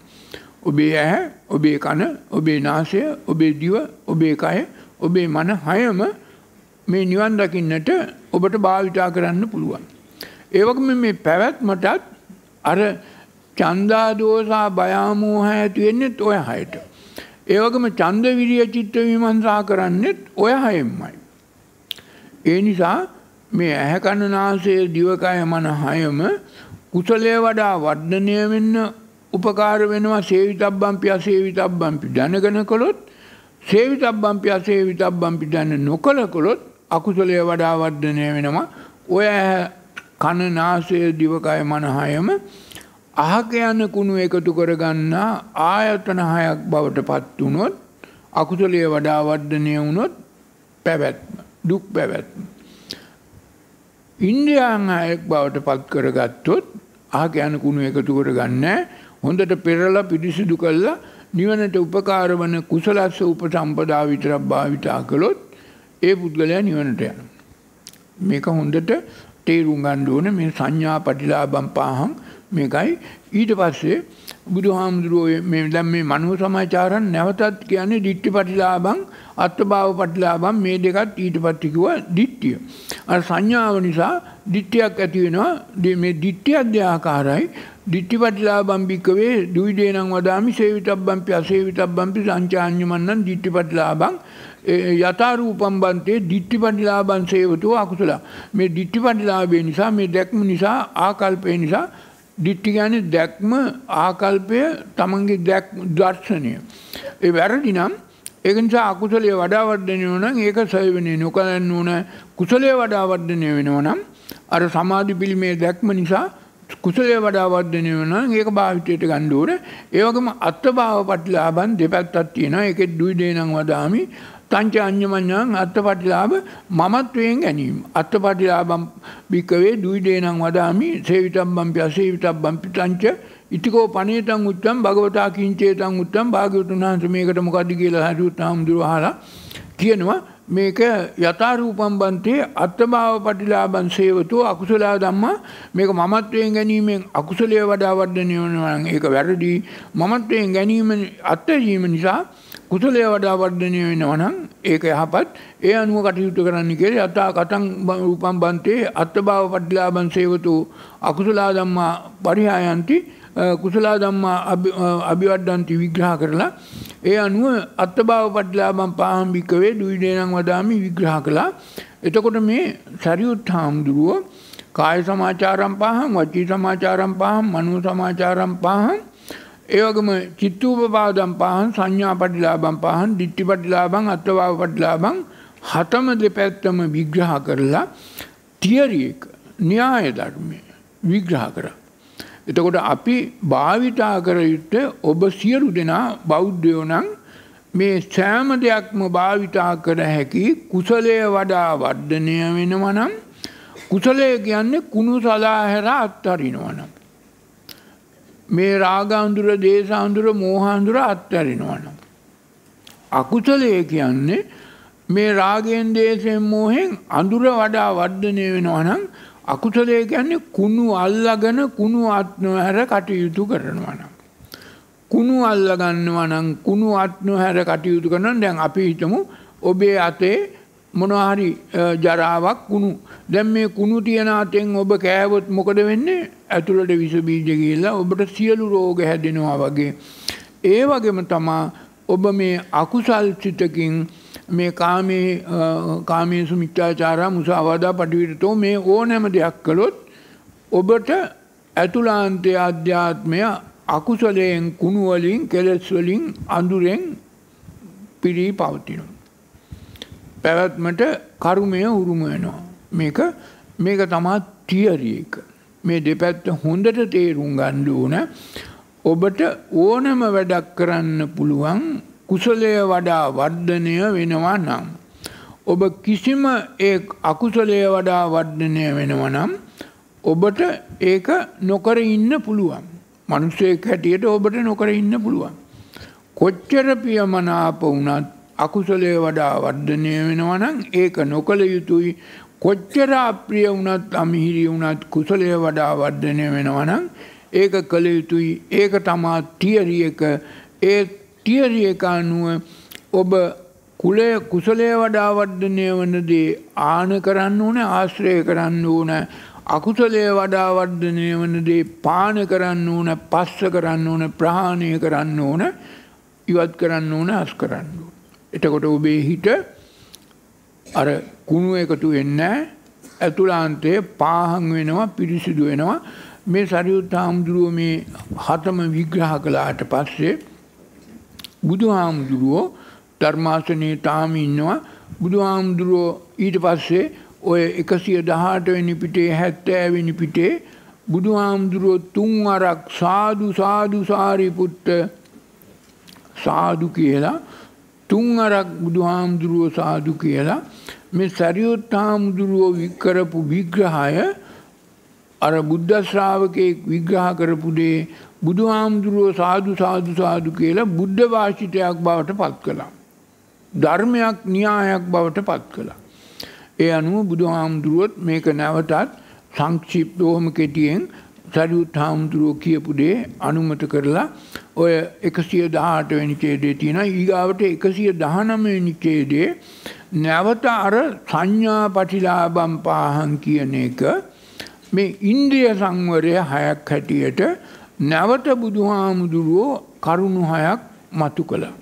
ඔබේ ඇහැ ඔබේ කන ඔබේ නාසය ඔබේ දිව ඔබේ කය ඔබේ මන හයම මේ නිවන් දකින්නට ඔබට භාවිතා කරන්න පුළුවන්. ඒවකම මේ පැවැත්මටත් අර චන්දාදෝසා බයාමෝහ ඇති වෙන්නෙත් ඔය හයට. ඒවගම චන්ද විරිය චිත්ත විමන්සා කරන්නෙත් ඔය හයෙන්මයි. ඒ නිසා මේ ඇහැකණනාසේ දිවකය මන හයම කුසලය වඩා වර්ධනය වෙන්න උපකාර වෙනවා සේවිතබ්බම්පි අසේවිතබ්බම්පි දැනගෙන කළොත් සේවිතබ්බම්පි අසේවිතබ්බම්පි දැන නොකලකොලොත් අකුසලයේ වඩා වර්ධනය වෙනවා. ඔය කන නාසය දිවකය මනහයම අහක යන කුණු එකතු කරගන්නා ආයතන හයක් බවට පත් වුණොත් අකුසලයේ වඩා වර්ධනය වුණොත් පැවැත්ම දුක් පැවැත්ම. ඉන්ද්‍රයන් හයක් බවට පත් කරගත්තොත් අහක යන කුණු එකතු කරගන්න හොඳට පෙරලා පිරිසිදු කළා නිවනට උපකාර වන කුසලස්ස උපසම්පදා විතරක් භාවිතා කළොත් ඒ පුද්ගලයා නිවනට යන. මේක හොඳට තේරුම් ගන්න ඕන මේ සංඥා පටිලාභම් පාහම් මේකයි ඊට පස්සේ බුදුහාමුදුරුවෝ මේ දැන් මේ මනෝ සමාචාරන් නැවතත් කියන්නේ ditthi patilaban අත්ථ භාව patilaban මේ දෙකත් ඊටපස්සේ කිව්වා ditthිය. අර සංඥාව නිසා ditthියක් ඇති වෙනවා මේ ditthිය අධ්‍යාකාරයි ditthi patilaban භික්කවේ දුවිදේනං වදාමි සේවිතබ්බම්පි අසේවිතබ්බම්පි සංචාඤ්ඤමන්නම් ditthi patilaban යථාරූපම් බන්තේ ditthi patilaban සේවතෝ අකුසල මේ ditthi patilabe නිසා මේ දැක්ම නිසා ආකල්පේ නිසා දිට්ටි කියන්නේ දැක්ම ආකල්පය තමන්ගේ දර්ශනය. ඒ වැරදි නම් ඒක නිසා අකුසලයේ වඩා වර්ධනය වෙනවා නම් ඒක සයවෙන්නේ නොකලන්න ඕන. කුසලයේ වඩා වර්ධනය වෙනවා නම් අර සමාධි පිළිමේ දැක්ම නිසා කුසලයේ වඩා වර්ධනය වෙනවා නම් ඒක භාවිතයට ගන්න ඕන. ඒ වගේම අත්භාව ප්‍රතිලාභන් දෙපැත්තක් තියෙනවා. ඒකේ දුයි දේ නම් වදාමි තංච අන්‍යමඥං අත්තපටිලාභ මමත්වයෙන් ගැනීම. අත්තපටිලාබම් භික්කවේ දුයිඩේනං වදාමි සේවිතම්බම්පි අසේවිතම්බම්පි තංච ඉතිකෝ පනේතං උත්තම් භගවතා කිංචේතං උත්තම් භාග්‍යවතුන් වහන්සේ මේකට මොකද්ද කියලා හරිත් හාමුදුරුවෝ අහලා කියනවා මේක යථාරූපම් බන්තේ අත්භාව පටිලාබන් සේවතු අකුසලා ධම්මා මේක මමත්වයෙන් ගැනීමෙන් අකුසලයේ වඩා වර්ධනය වෙනවා නම් ඒක වැරදි මමත්වයෙන් ගැනීම අත්‍යීම නිසා කුසලය වඩා වර්ධනය වෙනවා නම් ඒක යහපත් ඒ අනුව කටයුතු කරන්න කියලා යථා කතං රූපම් බන්තේ අත්බව පටිලාභං සේවතු අකුසලා ධම්මා පරිහායන්ති කුසලා ධම්මා අභිවර්ධන්ති විග්‍රහ කරලා ඒ අනුව අත්බව පටිලාභං පාහම් භික්කවේ දුවිදේනං වදාමි විග්‍රහ කළා එතකොට මේ සරියුත් හාමුදුරුව කාය සමාචාරම් පාහම් වචී සමාචාරම් පාහම් මනෝ සමාචාරම් පාහම් ඒවගම චිත්තූපපාදම් පහන් සංඥා පටිලාබම් පහන් දිට්ටි පටිලාබං අත්වාව පටිලාබං හතම දෙපැත්තම විග්‍රහ කරලා තියරියක න්‍යාය ධර්මය විග්‍රහ කර. එතකොට අපි භාවිතා කර යුත්තේ ඔබ සියලු දෙනා බෞද්ධයෝනං මේ සෑම දෙයක්ම භාවිතා කර හැකි කුසලය වඩා වර්ධනය වෙනවනම් කුසලය කියන්නේ කුණු සලාහැර අත්තරිනවනම්. මේ රාගාන්දුර දේශාන්දුර මෝහන්දුර අත්වැරෙනවනම්. අකුසලය කියන්නේ මේ රාගෙන් දේශයෙන් මෝහෙන් අඳුර වඩා වර්ධනය වෙනවනම් අකුසලය කියන්නේ කුණු අල්ලගෙන කුණු අත්නොහැර කටයුතු කරනවනම්. කුණු අල්ලගන්නවනම් කුණු අත්නොහැර කටයුතු කරන දැන් අපි හිතමු ඔබේ අතේ මොනහරි ජරාවක් කුණු දැන් මේ කුණු තියෙන අතෙන් ඔබ කෑවොත් මොකද වෙන්නේ ඇතුළට විස බීජ ගිහිල්ලා ඔබට සියලු රෝග හැදෙනවා වගේ ඒ වගේම තමා ඔබ මේ අකුසල් සිතකින් මේ කාමේ කාමේසු මිච්ඡාචාරා මුසාවාදා පටිවිදතෝ මේ ඕනෑම දෙයක් කළොත් ඔබට ඇතුලාන්තය අධ්‍යාත්මය අකුසලයෙන් කුණු වලින් කෙලස් වලින් අඳුරෙන් පිරී පවතිනවා. පැවැත්මට කර්මය උරුම වෙනවා. මේක මේක තමා තියරි එක. මේ දෙපැත්ත හොඳට තේරුම් ගන්න ඕන ඔබට ඕනම වැඩක් කරන්න පුළුවන් කුසලය වඩා වර්ධනය වෙනවා නම්. ඔබ කිසිම ඒ අකුසලය වඩා වර්ධනය වෙනවා නම් ඔබට ඒක නොකර ඉන්න පුළුවන්. මනුස්සයෙක් හැටියට ඔබට නොකර ඉන්න පුළුවන්. කොච්චර පියමනාප වුණත් අකුසලය වඩා වර්ධනය වෙනවා නම් ඒක නොකළ යුතුයි කොච්චර අප්‍රිය වුණත් අමිහිරි වුණත් කුසලය වඩා වර්ධනය වෙනවනම් ඒක කළ යුතුයි ඒක තමා තියරියක ඒ තියරියක අනුව ඔබ කුලය කුසලය වඩා වර්ධනය වනදේ ආන කරන්න ඕන ආශ්‍රය කරන්න ඕන අකුසලය වඩා වර්ධනය වනදේ පාන කරන්න ඕන පස්ස කරන්න ඕන ප්‍රහාණය කරන්න ඕන ඉවත් කරන්න ඕන අස් කරන්න ඕන. එතකොට ඔබේ හිට අර කුණු එකතු වෙන්න ඇතුලාන්තය පාහන් වෙනවා පිරිසිදු වෙනවා මේ සරියුත් හාමුදුරුවෝ මේ හතම විග්‍රහ කළාට පස්සේ බුදු හාමුදුරුවෝ ධර්මාසනයේ තාම ඉන්නවා බුදු හාමුදුරුවෝ ඊට පස්සේ ඔය එකසිය දහටවෙනි පිටේ හැත්තෑවෙනි පිටේ බුදු හාමුදුරුවෝ තුන් අරක් සාදු සාදු සාරිපුත්ත සාදු කියලා තුන් අරක් බුදු හාමුදුරුවෝ සාදු කියලා මේ සැරියොත් හාමුදුරුවෝ කරපු විග්‍රහය අර බුද්ධ ශ්‍රාවකයෙක් විග්‍රහ කරපු දේ බුදු හාමුදුරුවෝ සාදු සාදු සාදු කියලා බුද්ධ වාශිතයක් බවට පත් කළා. ධර්මයක් න්‍යායක් බවට පත් කළා. ඒ අනුව බුදු හාමුදුරුවොත් මේක නැවතත් සංක්ෂිප්තෝහම කෙටියෙන් සැරියුත් හාමුදුරුවෝ කියපු දේ අනුමත කරලා ඔය එකසිය දහට වෙනිචේදේ තියෙන ඊගාවට එකසිය දහනම වෙනිචේදේ නැවත අර සංඥා පටිලාබම් පාහන් කියන එක මේ ඉන්ද්‍රිය සංවරය හයක් හැටියට නැවත බුදුහාමුදුරුවෝ කරුණු හයක් මතු කළා.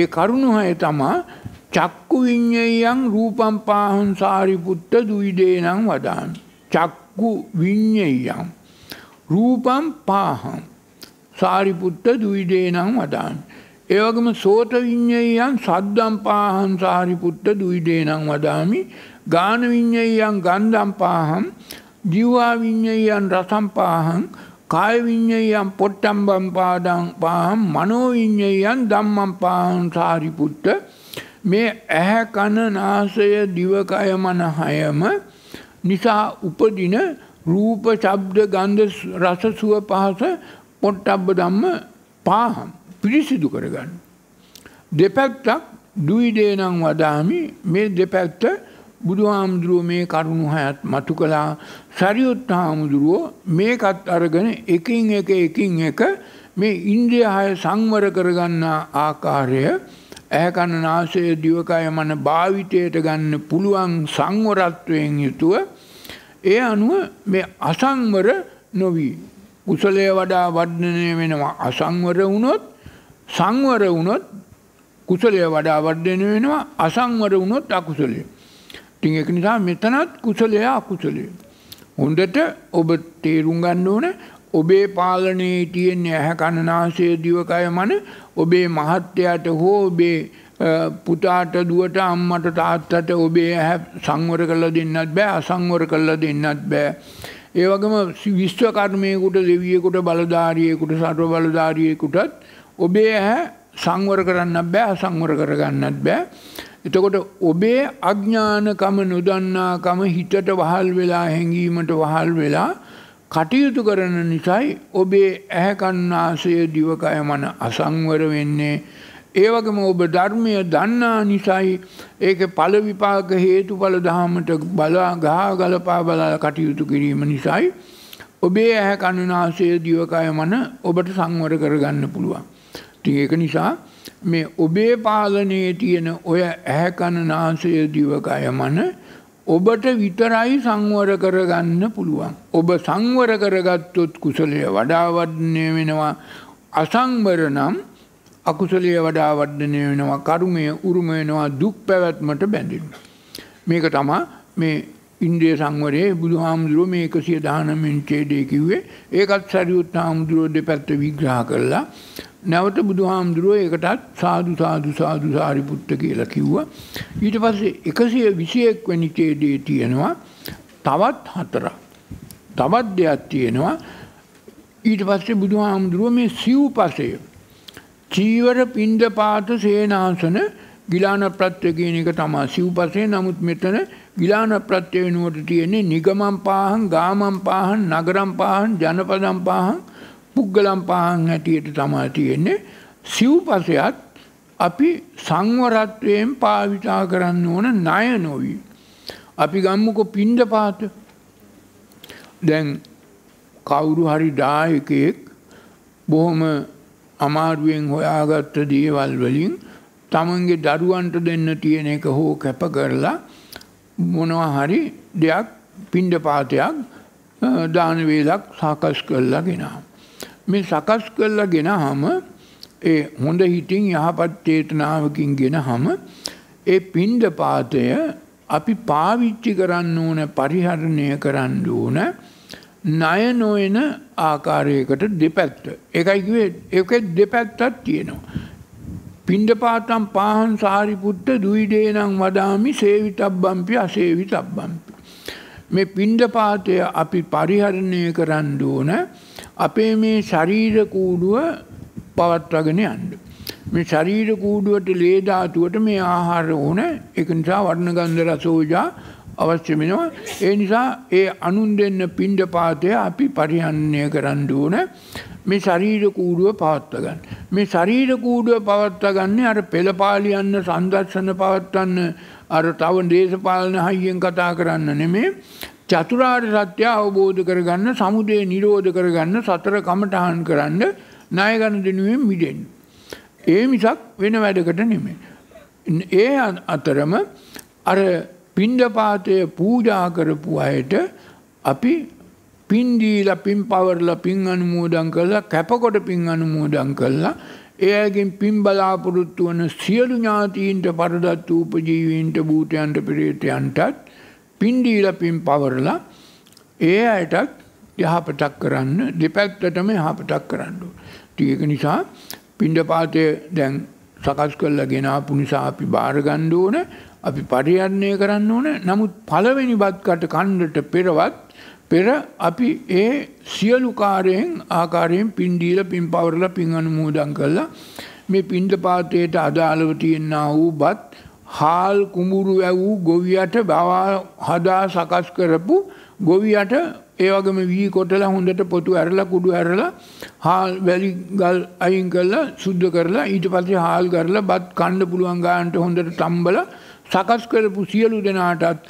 ඒ කරුණු හය තමා චක්කු විඤ්ඤයං රූපම් පාහං සාරිපුත්ත දුයිදේනං වදාමි. චක්කු විඤ්ඤයං රූපම් පාහං සාරිපුත්ත දුයිදේනං වදාන්. ඒවගම සෝත විඤ්ඥයියන් සද්දම් පාහන් සාරිපුත්ත දුයිදේනං වදාමි ගාන විඤ්ඥයියන් ගන්ධම් පාහම් ජිවවා විඤ්ඥයියන් රසම් පාහන් කායවිඤ්ඥයියන් පොට්ටම්බම් පාඩං පාහම් මනෝවිඤ්ඥයියන් දම්මම් පාහන් සාරිපුත්ත මේ ඇහැ කණ නාසය දිවකය මනහයම නිසා උපදින රූප ශබ්ද ගන්ධ රසසුව පහස පොට්ටබ්බ දම්ම පාහම් පිරිසිදු කරගන්න. දෙපැක්ටක් දුයිඩේනං වදාමි මේ දෙපැක්ට බුදුහාමුදුරුව මේ කරුණු හයත් මතු කළා සරියුත් හාමුදුරුවෝ මේකත් අරගෙන එකින් එක එකින් එක මේ ඉන්ද්‍රිය හය සංවර කරගන්නා ආකාරය ඇකණනාසය දිවකය මන භාවිතයට ගන්න පුළුවන් සංවරත්වයෙන් යුතුව ඒ අනුව මේ අසංවර නොවී කුසලය වඩා වර්ධනය වෙනවා අසංවර වුණොත් සංවර වුණොත් කුසලය වඩා වර්ධනය වෙනවා අසංවර වුණොත් අකුසලය. ඉතින් ඒක නිසා මෙතනත් කුසලය අකුසලය. හොඳට ඔබ තේරුම් ගන්න ඕන ඔබේ පාලනයේ තියෙන ඇහැ කණනාසය දිවකය මන ඔබේ මහත්යට හෝ ඔබේ පුතාට දුවට අම්මට තාත්තට ඔබේ ඇහැ සංවර කරලා දෙන්නත් බෑ අසංවර කරලා දෙන්නත් බෑ. ඒ වගේම විශ්ව කර්මයකුට දෙවියෙකුට බලධාරියෙකුට සටව බලධාරියෙකුටත් ඔබේ ඇහැ සංවර කරන්න බෑ සංවර කරගන්නත් බෑ. එතකොට ඔබේ අඥ්ඥානකම නොදන්නාකම හිතට වහල් වෙලා හැඟීමට වහල් වෙලා කටයුතු කරන නිසයි ඔබේ ඇහැකන්නාසය දිවකය මන අසංවර වෙන්නේ ඒවගේම ඔබ ධර්මය දන්නා නිසයි ඒක පලවිපාක හේතු පල දහමට බලා ගා ගලපා බලා කටයුතු කිරීම නිසයි. ඔබේ ඇහැ කණනාසය දිවකය මන ඔබට සංවර කරගන්න පුළුවන්. තිඒක නිසා මේ ඔබේ පාලනයේ තියෙන ඔය ඇහැකණනාසය දිවකය මන ඔබට විතරයි සංවර කරගන්න පුළුවන්. ඔබ සංවර කරගත්තොත් කුසලය වඩාවඩනය වෙනවා අසංවර නම් අකුසලයේ වඩා වර්ධනය වෙනවා කර්මය උරුම වෙනවා දුක් පැවැත්මට බැඳෙනවා. මේක තමා මේ ඉන්ද්‍රිය සංවරයේ බුදුහාමුදුරුවෝ මේ 119 ඡේදයේ කිව්වේ ඒකත් සරියුත් හාමුදුරුවෝ දෙපැත්ත විග්‍රහ කළා. නැවත බුදුහාමුදුරුවෝ ඒකටත් සාදු සාදු සාදු සාරිපුත්ත කියලා කිව්වා. ඊට පස්සේ 121 වෙනි ඡේදයේ තියෙනවා තවත් හතරක්. තවත් දෙයක් තියෙනවා. ඊට පස්සේ බුදුහාමුදුරුවෝ මේ සිව්පසය චීවර පින්ඩපාත සේනාසන ගිලාන ප්‍රත්‍ය කියන එක තමා සිව්පසේ නමුත් මෙතන ගිලාන ප්‍රත්‍ය වෙනුවට තියෙන්නේ නිගමම් පාහන් ගාමම් පාහන් නගරම් පාහන් ජනපදම් පාහන් පුද්ගලම් පාහන් හැටියට තමා තියෙන්නේ සිව්පසයත් අපි සංවරත්වයෙන් පාවිතා කරන්න ඕන ණය නොවී අපි ගම්මුකෝ පින්ඩපාත දැන් කවුරු හරි දායකයෙක් බොහොම අමාරුවෙන් හොයාගත්ත දේවල් වලින් තමන්ගේ දරුවන්ට දෙන්න තියෙන එක හෝ කැප කරලා මොනවා හරි දෙයක් පින්ඩ පාතයක් දානවේලක් සකස් කරලා ගෙනා. මේ සකස් කරලා ගෙන හම ඒ හොඳ හිටින් යහපත් චේතනාවකින් ගෙන හම ඒ පින්ඩ පාතය අපි පාවිච්චි කරන්න ඕන පරිහරණය කරන්න ඕන ණය නොයන ආකාරයකට දෙපැත්ත. ඒකයි කිව්වේ ඒකේ දෙපැත්තක් තියෙනවා. පින්ඩපාතම් පාහන් සාරිපුත්ත දුයිදේනම් වදාමි සේවිතබ්බම්පි අසේවිතබ්බම්පි. මේ පින්ඩපාතය අපි පරිහරණය කරන්න ඕන අපේ මේ ශරීර කූඩුව පවත්වාගෙන යන්න. මේ ශරීර කූඩුවට ලේ ධාතුවට මේ ආහාර ඕන. ඒක නිසා වර්ණ ගන්ධ රස ඕජා අවශ්‍ය වෙනවා. ඒ නිසා ඒ අනුන් දෙන්න පින්ඩ පාතය අපි පරිහන්නේ කරන්න ඕන මේ ශරීර කූඩුව පවත්ව ගන්න. මේ ශරීර කූඩුව පවත්ව ගන්න අර පෙළපාලියන්න සංදර්ශන පවත්වන්න අර තව දේශපාලන හයියෙන් කතා කරන්න නෙමේ චතුරාර්ය සත්‍ය අවබෝධ කරගන්න සමුදය නිරෝධ කරගන්න සතර කමටහන් කරන්න ණය ගන්න දිනුවෙන් මිදෙන්න. ඒ මිසක් වෙන වැඩකට නෙමෙයි. ඒ අතරම අර පින්ඩපාතය පූජා කරපු අයට අපි පින්දීල පින් පවරල පින් අනුමෝදන් කරලා කැපකොට පින් අනුමෝදන් කරලා ඒයගෙන් පින් බලාපොරොත්තු වන සියලු ඥාතීන්ට පරදත් ූපජීවීන්ට භූතයන්ට පිරේතයන්ටත් පින්දීල පින් පවරලා ඒ අයටත් යහපටක් කරන්න දෙපැත්තටම යහපටක් කරන්නු. තියක නිසා පින්ඩපාතය දැන් සකස් කරලා ගෙනාපු නිසා අපි භාරගණ්ඩ ඕන අපි පරිහරණය කරන්න ඕන නමුත් පළවෙනි බත්කට කණ්ඩට පෙරවත් පෙර අපි ඒ සියලු කාරයෙන් ආකාරයෙන් පින්ඩීල පින් පවරල පින් අනුමූදන් කරලා මේ පින්ඩ පාතයට අදාළව තියෙන්න්න වූ බත් හාල් කුඹුරු ඇවූ ගොවියට බවා හදා සකස් කරපු ගොවියට ඒවගේම වී කොටලා හොඳට පොතු ඇරලා කුඩු ඇරලා හාල් වැලි ගල් අයින් කරලා සුද්ධ කරලා ඊට පස්සේ හාල් කරලා බත් කණ්ඩ පුළුවන් ගාන්ට හොඳට තම්බලා සකස් කරපු සියලු දෙනාටත්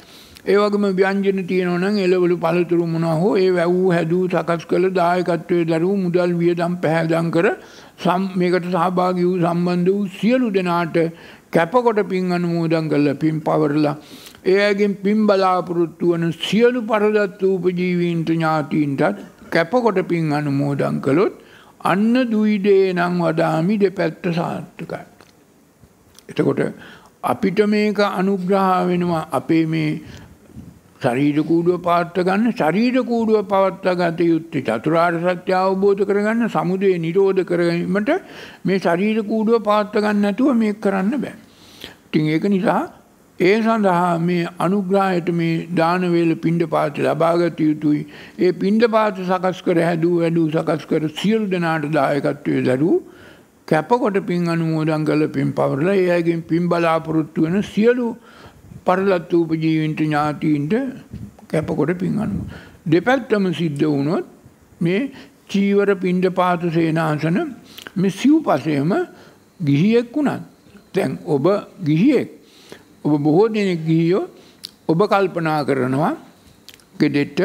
ඒවගේම ව්‍යංජන තියෙනවනම් එළවලු පළතුරු මොනවා හෝ ඒ වැවූ හැදූ සකස් කළ දායකත්වයේ දරූ මුදල් වියදම් පැහැදම් කර මේකට සහභාගී වූ සම්බන්ධ වූ සියලු දෙනාට කැපකොට පින් අනුමෝදන් කරලා පින් පවරලා ඒ අයගෙන් පින් බලාපොරොත්තු වන සියලු පරදත් උපජීවීන්ට ඥාතීන්ටත් කැපකොට පින් අනුමෝදන් කළොත් අන්න දුයිදේ නම් වදාමි දෙපැත්ත සාර්ථකයි. එතකොට අපිට මේක අනුග්‍රහ වෙනවා අපේ මේ ශරීර කූඩුව පවත්ව ගන්න ශරීර කූඩුව පවත්වා ගත යුත්තේ චතුරාර්ය සත්‍ය අවබෝධ කරගන්න සමුදය නිරෝධ කරගීමට මේ ශරීර කූඩුව පවත්ව ගන්න නැතුව මේක කරන්න බෑ. ඉතින් ඒක නිසා ඒ සඳහා මේ අනුග්‍රහයට මේ දාන වේල පිණ්ඩපාත ලබාගත යුතුයි. ඒ පිණ්ඩපාත සකස් කර හැදූ වැඩූ සකස් කර සියලු දෙනාට දායකත්වයේ දරුවෝ කැපකොට පින් අනුමෝදන් කල පින් පවරල ඒයගෙන් පින් බලාපොරොත්තු වෙන සියලු පරලත්වූප ජීවින්ට ඥාතීන්ට කැපකොට පින් අනුව. දෙපැත්තම සිද්ධ වුණොත් මේ චීවර පින්ඩ පාතු සේනාසන මෙ සිව් පසයම ගිහියෙක් වුණත්. තැන් ඔබ ගිහියෙක් ඔබ බොහෝ දෙනෙක් ගිහියෝ ඔබ කල්පනා කරනවා ගෙදෙට්ට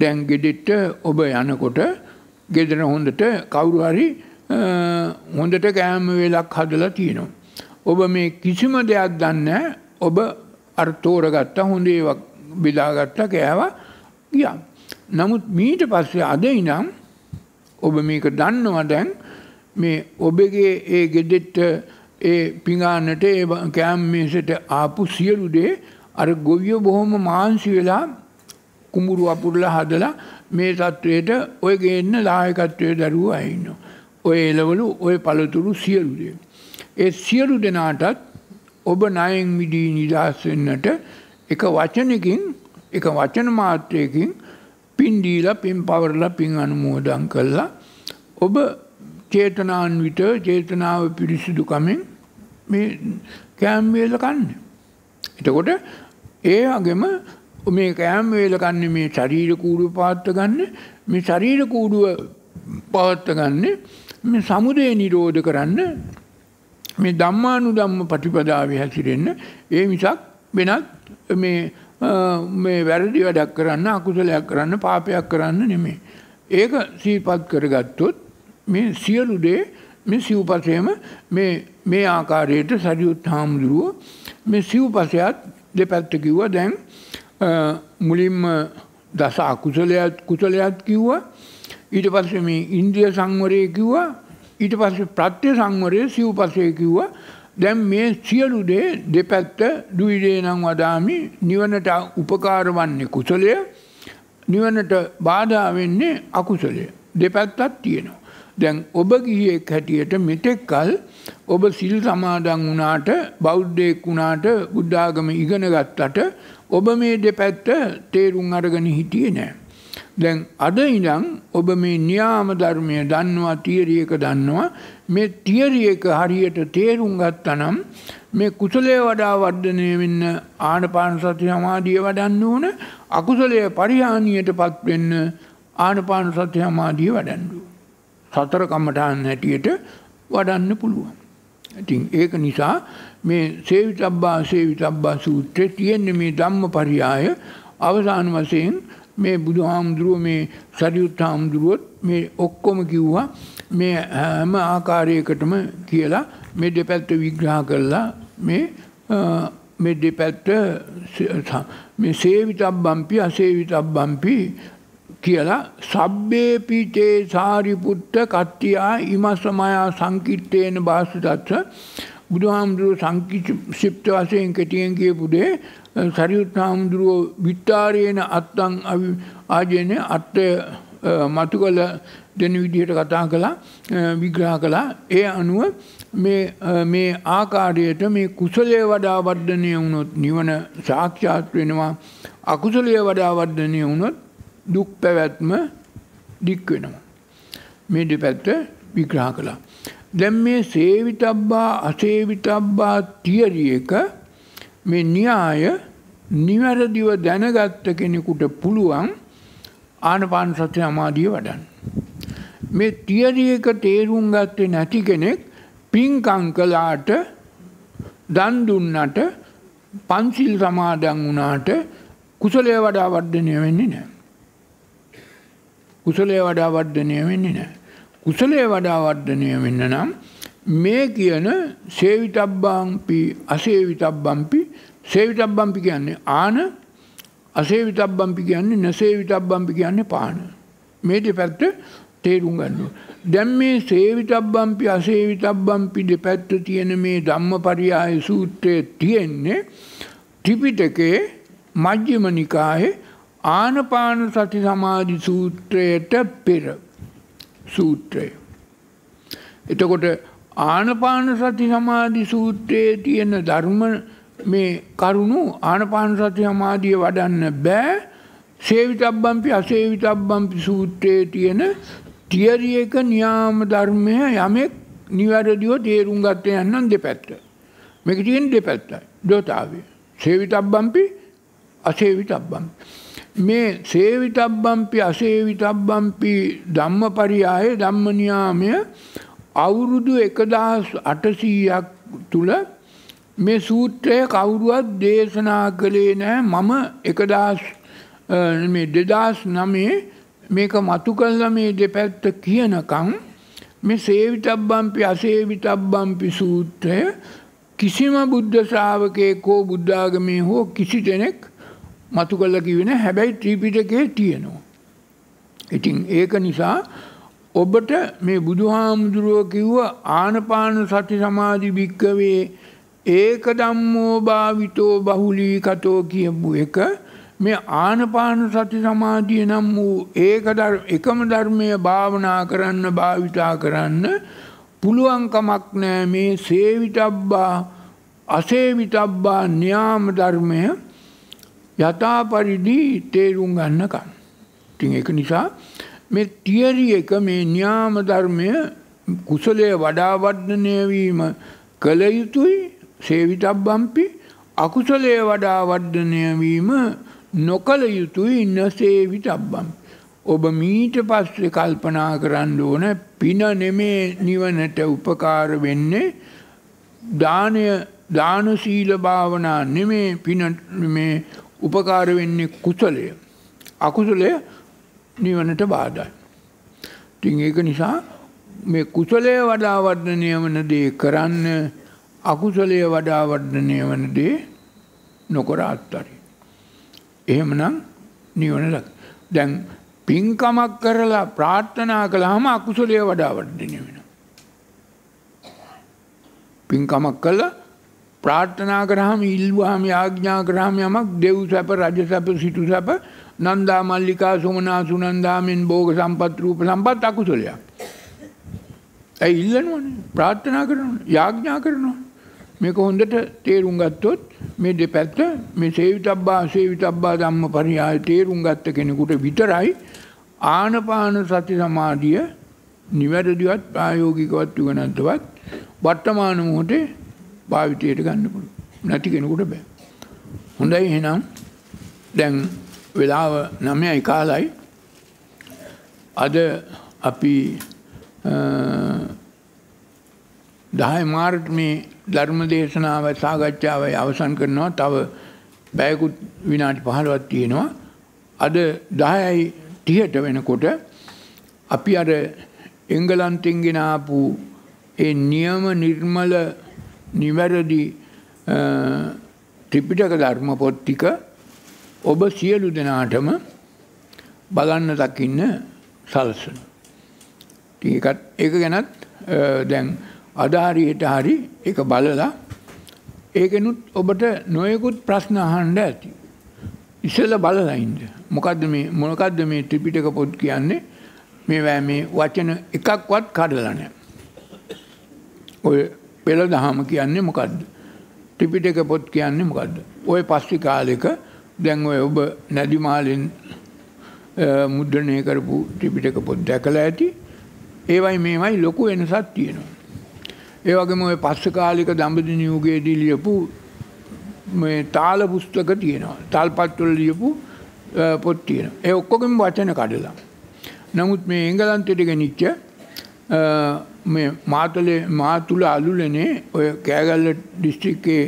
දැන් ගෙදෙට්ට ඔබ යනකොට ගෙදර හොඳට කවුරු හරි හොඳට කෑම වෙලක් හදලා තියෙනවා. ඔබ මේ කිසිම දෙයක් දන්න ඔබ අර්තෝර ගත්තා හොඳේ බෙදාගත්තා කෑවා ගිය. නමුත් මීට පස්සේ අද ඉනම් ඔබ මේක දන්නවා දැන් මේ ඔබගේ ඒ ගෙදෙට්ට ඒ පිඟාන්නට ඒ කෑම් මේසට ආපු සියලුදේ අර ගොවිය බොහොම මාන්සි වෙලා කුඹුරු අපුරලා හදලා මේ තත්ත්වයට ඔය ගේන්න දායකත්වය දරුවෝ අයින්නවා. ඔය එලවලු ඔය පළතුරු සියලුදේ. ඒ සියලු දෙනාටත් ඔබ නයෙන් මිදී නිදහස්වෙන්නට එක වචනකින් එක වචන මාත්‍රයකින් පින්දීල පින් පවරල පින් අනුමෝදන් කල්ලා ඔබ චේතනාන්විත චේතනාව පිරිසිදුකමෙන් මේ කෑම්වේල කන්න. එතකොට ඒ අගෙම මේ කෑම්වේල කන්න මේ ශරීර කූඩුව පාත්ත ගන්න මේ ශරීර කූඩුව පවත්ත ගන්නේ මේ සමුදය නිරෝධ කරන්න මේ ධම්මානු ධම්ම ප්‍රතිපදාවේ හැසිරෙන්න ඒ මිසක් වෙනත් මේ මේ වැරදි වැඩක් කරන්න අකුසලයක් කරන්න පාපයක් කරන්න නෙමේ. ඒක සීපත් කරගත්තොත් මේ සියලු දේ මේ සිව්පසයම මේ මේ ආකාරයට සරියුත් හාමුදුරුව මේ සිව්පසයත් දෙපැත්ත කිව්වා දැන් මුලින්ම දස අකුසලයක් කුසලයක් කිව්වා ඊට පස්සේ මේ ඉන්ද්‍රිය සංවරය කිව්වා ඊට පස්සේ ප්‍රත්‍ය සංවරය සිව්පසය කිව්වා දැන් මේ සියලු දේ දෙපැත්ත දුයිදේ නම් වදාමි නිවනට උපකාර වන්නේ කුසලය නිවනට බාධා වෙන්නේ අකුසලය දෙපැත්තක් තියෙනවා දැන් ඔබ ගිහියෙක් හැටියට මෙතෙක්කල් ඔබ සිල් සමාදන් වුණාට බෞද්ධයෙක් වුණාට බුද්ධාගම ඉගෙන ගත්තට ඔබ මේ දෙපැත්ත තේරුම් අරගෙන හිටියේ නෑ දැන් අද ඉඳන් ඔබ මේ න්‍යාම ධර්මය දන්නවා තියරියක දන්නවා මේ තියරියක හරියට තේරුම් ගත්තනම් මේ කුසලය වඩා වර්ධනය වෙන්න ආනපාන සති සමාධිය වඩන්න ඕන අකුසලය පරිහානියටපත් වෙන්න ආනපාන සති සමාධිය වඩන්න සතර කම්මඨාන් හැටියට වඩන්න පුළුවන්. ඉතින් ඒක නිසා මේ සේවිතබ්බා සේවිතබ්බා සූත්‍රයේ තියෙන මේ ධම්මපරියාය අවසාන වශයෙන් මේ බුදු හාමුදුරුව මේ සරියුත් හාමුදුරුවොත් මේ ඔක්කොම කිව්වා මේ හැම ආකාරයකටම කියලා මේ දෙපැත්ත විග්‍රහ කරලා මේ මේ දෙපැත්ත මේ සේවිතක් බම්පි අසේවිතක් බම්පි කියලා සබ්බේපිතේ සාරිපුත්ත කට්ටියා ඉමස්සමයා සංකිට්ඨේන භාසිතත්ස බුදුහාමුදුරුව සංකිෂිප්ත වශයෙන් කෙටියෙන් කියපු දේ සරියුත් හාමුදුරුවෝ විට්ටාරයන අත්තං ආජයනය අත්තය මතු කල දෙන විදිහට කතා කළා විග්‍රහ කළා ඒ අනුව මේ ආකාරයට මේ කුසලය වඩා වර්ධනය වුණොත් නිවන සාක්ෂාත් වෙනවා අකුසලය වඩා වර්ධනය වුණොත් දුක් පැවැත්ම දික් වෙනවා. මේ දෙපැත්ත විග්‍රහ කළා. දැන් මේ සේවිතබ්බා අසේවිතබ්බා තියරිය එක මේ න්‍යාය නිවැරදිව දැනගත්ත කෙනෙකුට පුළුවන් ආනපාන සති සමාධිය වඩන්න. මේ තියරි එක තේරුම් ගත්තේ නැති කෙනෙක් පින්කම් කළාට දන් දුන්නට පන්සිල් සමාදන් වුණාට කුසලයේ වඩා වර්ධනය වෙන්නේ නැහැ. කුසලයේ වඩා වර්ධනය වෙන්නේ නැහැ. කුසලයේ වඩා වර්ධනය වෙන්න නම් මේ කියන සේවිතබ්බම්පි අසේවිතබ්බම්පි සේවිතබ්බම්පි කියන්නේ ආන අසේවිතබ්බම්පි කියන්නේ නැසේවිතබ්බම්පි කියන්නේ පාන. මේ දෙපැත්ත තේරුම් ගන්න. දැන් මේ සේවිතබ්බම්පි අසේවිතබ්බම්පි දෙපැත්ත තියෙන මේ ධම්මපරියාය සූත්‍රයේ තියෙන්නේ ත්‍රිපිටකේ මජ්ක්‍ධිම නිකායේ ආනපාන සති සමාධි සූත්‍රයට පෙර සූත්‍රය. එතකොට ආනපාන සති සමාධි සූත්‍රයේ තියෙන ධර්ම මේ කරුණු ආනපාන සති සමාධිය වඩන්න බෑ සේවිතබ්බම්පි අසේවිතබ්බම්පි සූත්‍රයේ තියෙන තියරි එක න්‍යාම ධර්මය යමෙක් නිවැරදිව තේරුම් ගත යන්නම් දෙපැත්ත. මේක තියෙන දෙපැත්තයි. දෝතාවය. සේවිතබ්බම්පි අසේවිතබ්බම්පි. මේ සේවිතබ්බම්පි අසේවිතබ්බම්පි ධම්මපරියාය ධම්මනියාමය අවුරුදු 1800ක් තුල මේ සූත්‍රය කවුරුවත් දේශනා කළේ නෑ මම එකදස් දෙදස් නමේ මේක මතු කල්ල මේ දෙපැත්ත කියනකං මේ සේවිතබ්බම්පි අසේවිතබ්බම්පි සූත්‍රය කිසිම බුද්ධ ශ්‍රාවකයෙක් හෝ බුද්ධාගමේ හෝ කිසි දෙනෙක් මතු කල්ල කිවෙන හැබැයි ත්‍රීපිටකේ තියෙනවා. ඉතින් ඒක නිසා ඔබට මේ බුදුහාමුදුරුව කිව්ව ආනපාන සති සමාධි භික්කවේ ඒක දම්මෝ භාවිතෝ බහුලී කතෝ කියපු එක මේ ආනපාන සති සමාධිය නම් වූ ඒක එකම ධර්මය භාවනා කරන්න භාවිතා කරන්න පුළුවන්කමක් නෑ මේ සේවිතබ්බා අසේවිතබ්බා න්‍යාම ධර්මය යථා පරිදි තේරුම් ගන්නකන්. ඉතින් ඒක නිසා මේ තියරි එක මේ න්‍යාම ධර්මය කුසලය වඩා වර්ධනය වීම කළ යුතුයි සේවිතබ්බම්පි අකුසලය වඩා වර්ධනය වීම නොකළ යුතුයි ඉන්න සේවිතබ්බම්. ඔබ මීට පස්සේ කල්පනා කරන්න ඕන පින නෙමේ නිවනට උපකාර වෙන්නේ දානය දානශීල භාවනා නෙමේ පින උපකාර වෙන්නේ කුසලය. අකුසලය නිවනට බාධයි. තිං ඒක නිසා මේ කුසලය වඩා වර්ධනය වන දේ කරන්න අකුසලය වඩා වර්ධනය වන දේ නොකර අත්තරි. එහෙමනම් නිවන දැන් පින්කමක් කරලා ප්‍රාර්ථනා කළාම අකුසලය වඩා වර්ධනය වෙන. පින්කමක් කළා ප්‍රාර්ථනා කරාම ඉල්වාම යාඥා කරාම යමක් දෙව් සැප රජ සැප සිටු සැප නන්දා මල්ලිකා සුමනා සුනන්දා මෙන් භෝග සම්පත් රූප සම්පත් අකුසලයක්. ඇයි ඉල්ලනවනේ ප්‍රාර්ථනා කරනවා යාඥා කරනවා මේක හොඳට තේරුම් ගත්තොත් මේ දෙපැත්ත මේ සේවිතබ්බා සේවිතබ්බා ධම්ම පරියාය තේරුම් ගත්ත කෙනෙකුට විතරයි ආනපාන සති සමාධිය නිවැරදිවත් ප්‍රායෝගිකවත් යුගනන්තවත් වර්තමාන මොහොතේ භාවිතයට ගන්න පුළුවන්. නැති කෙනෙකුට බෑ. හොඳයි එහෙනම් දැන් වෙලාව 9යි කාලයි. අද අපි 10 මාර්ට් මේ ධර්ම දේශනාව සාකච්ඡාව අවසන් කරනවා තව බෑකුත් විනාටි පහළවත් තියෙනවා. අද දහයයි තිහට වෙනකොට අපි අර එංගලන්තිංගෙනාපු ඒ නියම නිර්මල නිවැරදි ත්‍රිපිටක ධර්ම පොත්තික ඔබ සියලු දෙනාටම බලන්න දකින්න සලසන. ඒකත් ඒක ගැනත් දැන් අධාරයට හරි එක බලලා ඒකනුත් ඔබට නොයකුත් ප්‍රශ්න අහන්ඩ ඇති. ඉස්සල බලලයින්ද. මොකද මේ මොනකක්ද මේ ත්‍රිපිටක පොත් කියන්නේ මේවැ මේ වචන එකක්වත් කඩලනෑ. ඔය පෙළ දහම කියන්නේ මොකක්ද. ත්‍රිපිටක පොත් කියන්නේ මොකක්ද. ඔය පස්සි කාලෙක දැන් ඔය ඔබ නැදිමාලෙන් මුද්‍රණය කරපු ත්‍රිපිටක පොත් දැකලා ඇති ඒවයි මේමයි ලොකු වෙනසක් තියෙනවා. ඒ වගේම ඔය පස්ස කාලික දඹදි නියුගයේදී ලියපු මේ තාල පුස්තක තියෙනවා. තල්පත්වල ලියපු පොත් තියෙනවා. ඒ ඔක්කොගෙම වචන කඩලා. නමුත් මේ එංගලන්තයට ගෙනිච්ච මේ මාතලේ මාතුල අලුලනේ ඔය කෑගල්ල දිස්ත්‍රික්කේ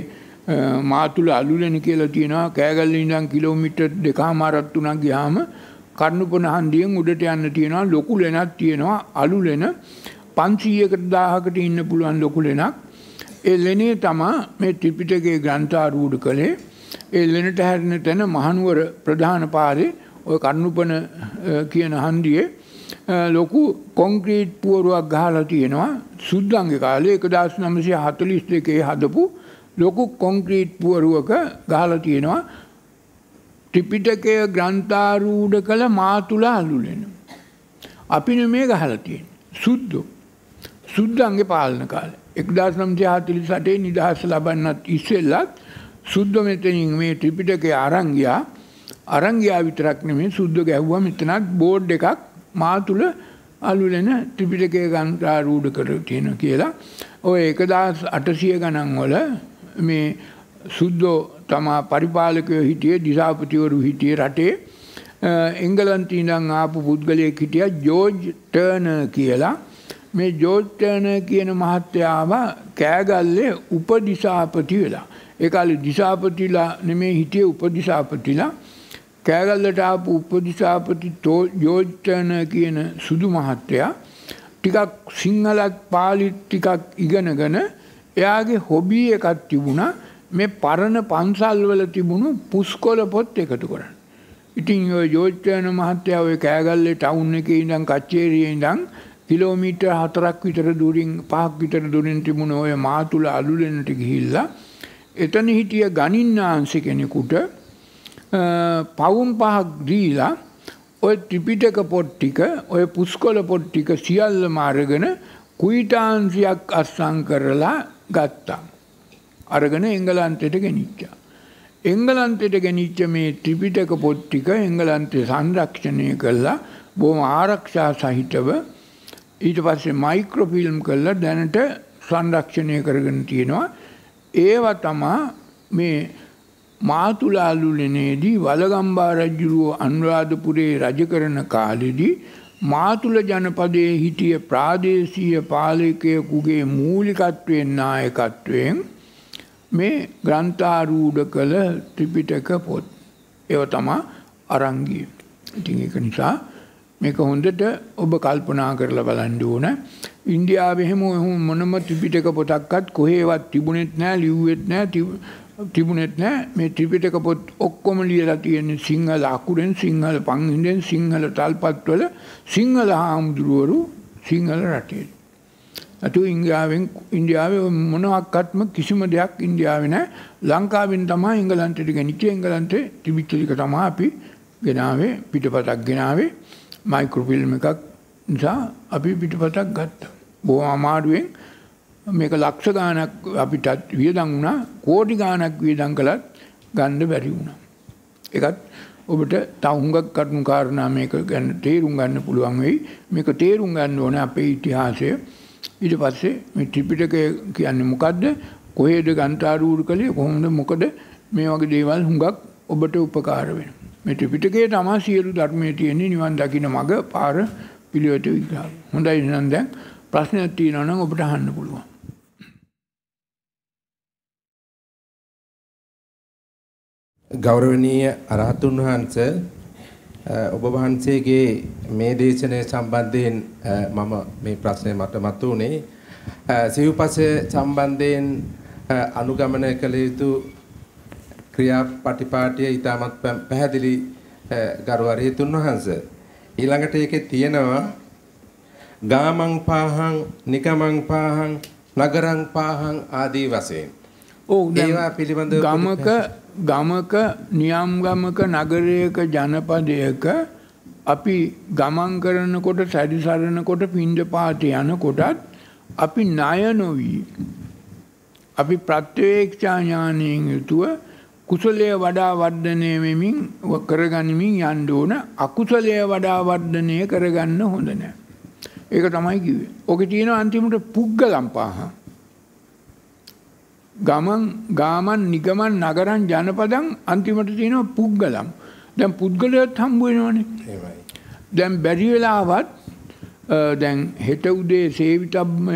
මාතුල අලුලෙන කියලා තියෙනවා කෑගල්ල ඉඳන් කිලෝමීටර් දෙකමාරක් තුනක් ගියාම කර්ණුපොන හන්දියෙන් උඩට යන්න තියෙනවා ලොකු ලෙනක් තියෙනවා අලුලෙන පන්සීයකට දාහකට ඉන්න පුළුවන් ලොකු ලෙනක් ඒ ලෙනේ තමා මේ ත්‍රිපිටකේ ග්‍රන්ථාරූඩ කළේ ඒ ලෙනට හැරෙන තැන මහනුවර ප්‍රධාන පාරේ ඔය කන්නුපන කියන හන්දියේ ලොකු කොන්ක්‍රීට් පුවරුවක් ගහලා තියෙනවා සුද්දන්ගේ කාලේ 1942 හදපු ලොකු කොන්ක්‍රීට් පුවරුවක ගහලා තියෙනවා ත්‍රිපිටකය ග්‍රන්ථාරූඩ කළ මාතුලා අඳුලෙන. අපින මේ ගහලා තියෙන. සුද්දෝ සුද්දන්ගේ පාලන කාලේ. 1948 නිදහස ලබන්නත් ඉස්සෙල්ලත් සුද්ධ මෙතනින් මේ ත්‍රිපිටකේ අරන් ගියා. අරන් ගියා විතරක් නෙමෙයි සුද්ධ ගැහුවා මෙතනත් බෝඩ් එකක් මා තුල අලුලෙන ත්‍රිපිටකය ගන්තා රූඩ කර තියෙන කියලා. ඔය එකදස් අටසිය ගණන් වල මේ සුද්දෝ තමා පරිපාලකය හිටියේ දිසාපතිවරු හිටිය රටේ එංගලන්තීනං ආපු පුද්ගලය හිටිය ජෝජ් ටර්න කියලා මේ ජෝත්‍යන කියන මහත්තයාව කෑගල්ලේ උපදිසාපති වෙලා. ඒකාලේ දිසාපතිලා නෙමේ හිටියේ උපදිසාපතිලා කෑගල්ලට ආපු උපදිසාපති ජෝත්‍යන කියන සුදු මහත්තයා ටිකක් සිංහලත් පාලිත් ටිකක් ඉගෙනගෙන එයාගේ හොබී එකක් තිබුණා මේ පරණ පන්සල්වල තිබුණු පුස්කොල පොත් එකතු කරන්න. ඉතින් ඔය ජෝත්‍යන මහත්තයා ඔය කෑගල්ලේ ටවුන් එකේ ඉඳන් කච්චේරියේ ඉඳන් කිලෝමීටර් හතරක් විතර දුරින් පහක් විතර දුරින් තිබුණ ඔය මාතුල අලුලෙනට ගිහිල්ලා එතන හිටිය ගණින්නාංශ කෙනෙකුට පවුම් පහක් දීලා ඔය ත්‍රිපිටක පොත් ටික ඔය පුස්කොළ පොත් ටික සියල්ලම අරගෙන කුයිටාංශයක් අස්සම් කරලා ගත්තා. අරගෙන එංගලන්තයට ගෙනිච්චා. එංගලන්තයට ගෙනිච්ච මේ ත්‍රිපිටක පොත් ටික එංගලන්තේ සංරක්ෂණය කළා බොහොම ආරක්ෂා සහිතව ඊට පස්සේ මයික්‍රොෆිල්ම් කරලා දැනට සංරක්ෂණය කරගෙන තියෙනවා ඒව තමා මේ මාතුලාලුලනේදී වලගම්බා රජ්ජුරුව අනුරාධපුරේ රජ කරන කාලෙදී මාතුල ජනපදයේ හිටිය ප්‍රාදේශීය පාලකයෙකුගේ මූලිකත්වයෙන් නායකත්වයෙන් මේ ග්‍රන්ථාරූඪ කළ ත්‍රිපිටක පොත් ඒව තමා අරංගිය. ඉතින් ඒක නිසා මේක හොඳට ඔබ කල්පනා කරලා බලන්න ඕන. ඉන්දියාවේ හැම මොනම ත්‍රිපිටක පොතක්වත් කොහෙවත් තිබුණෙත් නැහැ, ලිව්වෙත් නැහැ, තිබුණෙත් නැහැ. මේ ත්‍රිපිටක පොත් ඔක්කොම ලියලා තියෙන්නේ සිංහල අකුරෙන්, සිංහල පංහිඳෙන්, සිංහල තල්පත්වල, සිංහල ආම්දුරවරු සිංහල රටේ. අතු ඉන්දියාවෙන් ඉන්දියාවේ මොනවත්ක්ම කිසිම දෙයක් ඉන්දියාවේ නැහැ. ලංකාවෙන් තමයි එංගලන්තයට ගෙනිච්ච එංගලන්තේ ත්‍රිපිටක තමයි අපි ගෙනාවේ පිටපතක් ගෙනාවේ මයිකරපිල්ම් එකක් නිසා අපි පිටපතක් ගත්ත. බොහොම අමාරුවෙන් මේක ලක්ෂ ගානක් අපිටත් වියදම් වුණා කෝටි ගානක් වියදම් කළත් ගන්න බැරි වුණා. ඒකත් ඔබට තව හුඟක් කරුණු කාරණා මේක ගැන තේරුම් ගන්න පුළුවන් වෙයි. මේක තේරුම් ගන්න ඕනේ අපේ ඉතිහාසය. ඊට පස්සේ මේ ත්‍රිපිටකය කියන්නේ මොකද්ද? කොහේද ගන්ථාරූඪ කළේ? කොහොමද මොකද? මේ වගේ දේවල් හුඟක් ඔබට උපකාර වෙනවා. මේ ත්‍රිපිටකයේ තමයි සියලු ධර්මයේ තියෙන නිවන් දකින්න මඟ පාර පිළිවෙත විග්‍රහ. හොඳයි එහෙනම් දැන් ප්‍රශ්නයක් තියෙනවා නම් ඔබට අහන්න පුළුවන්. ගෞරවනීය අරහතුන් වහන්සේ ඔබ වහන්සේගේ මේ දේශනය සම්බන්ධයෙන් මම මේ ප්‍රශ්නේ මට මතු වුණේ සිව්පස සම්බන්ධයෙන් අනුගමනය කළ යුතු ක්‍රියා පටිපාටිය ඉතාමත් පැහැදිලි ගරුවරේ තුන්වහන්ස. ඊළඟට ඒකේ තියෙනවා ගාමං පාහං නිකමං පාහං නගරං පාහං ආදී වශයෙන්. ඔව් ඒවා පිළිබඳව ගමක ගමක නියම් ගමක නගරයක ජනපදයක අපි ගමන් කරනකොට සැරිසරනකොට පින්දපාත යනකොටත් අපි ණය නොවි අපි ප්‍රත්‍යක්ෂ ඥානයෙන් යුතුව කුසලය වඩා වර්ධනය වෙමින් කරගනිමින් යන්න ඕන අකුසලය වඩා වර්ධනය කරගන්න හොඳ නෑ. ඒක තමයි කිව්වේ. ඕකේ තියෙන අන්තිමට පුග්ගලම් පාහ. ගමන් ගාමන් නිගමන් නගරන් ජනපදන් අන්තිමට තියෙනවා පුද්ගලම්. දැන් පුද්ගලයත් හම්බ වෙනවනේ. එහෙමයි. දැන් බැරි වෙලාවත් දැන් හෙට උදේ සේවිතබ්බ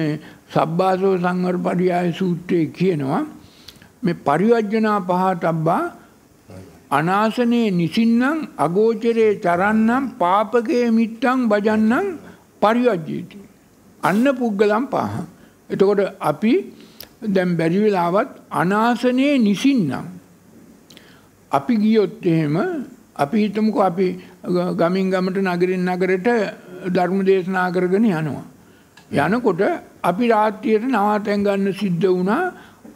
සබ්බාසෝ සංවර පරියාය සූත්‍රයේ කියනවා මේ පරිවර්ජනා පහතබ්බා අනාසනේ නිසින්නම් අගෝචරයේ තරන්නම් පාපකයේ මිට්ටං බජන්නම් පරිවර්ජීති. අන්න පුද්ගලම් පහ. එතකොට අපි දැන් බැරි වෙලාවත් අනාසනේ නිසින්නම් අපි ගියොත් එහෙම අපි හිතමුකෝ අපි ගමින් ගමට නගරින් නගරට ධර්ම දේශනා කරගෙන යනවා. යනකොට අපි රාත්‍රියට නවාතැන් ගන්න සිද්ධ වුණා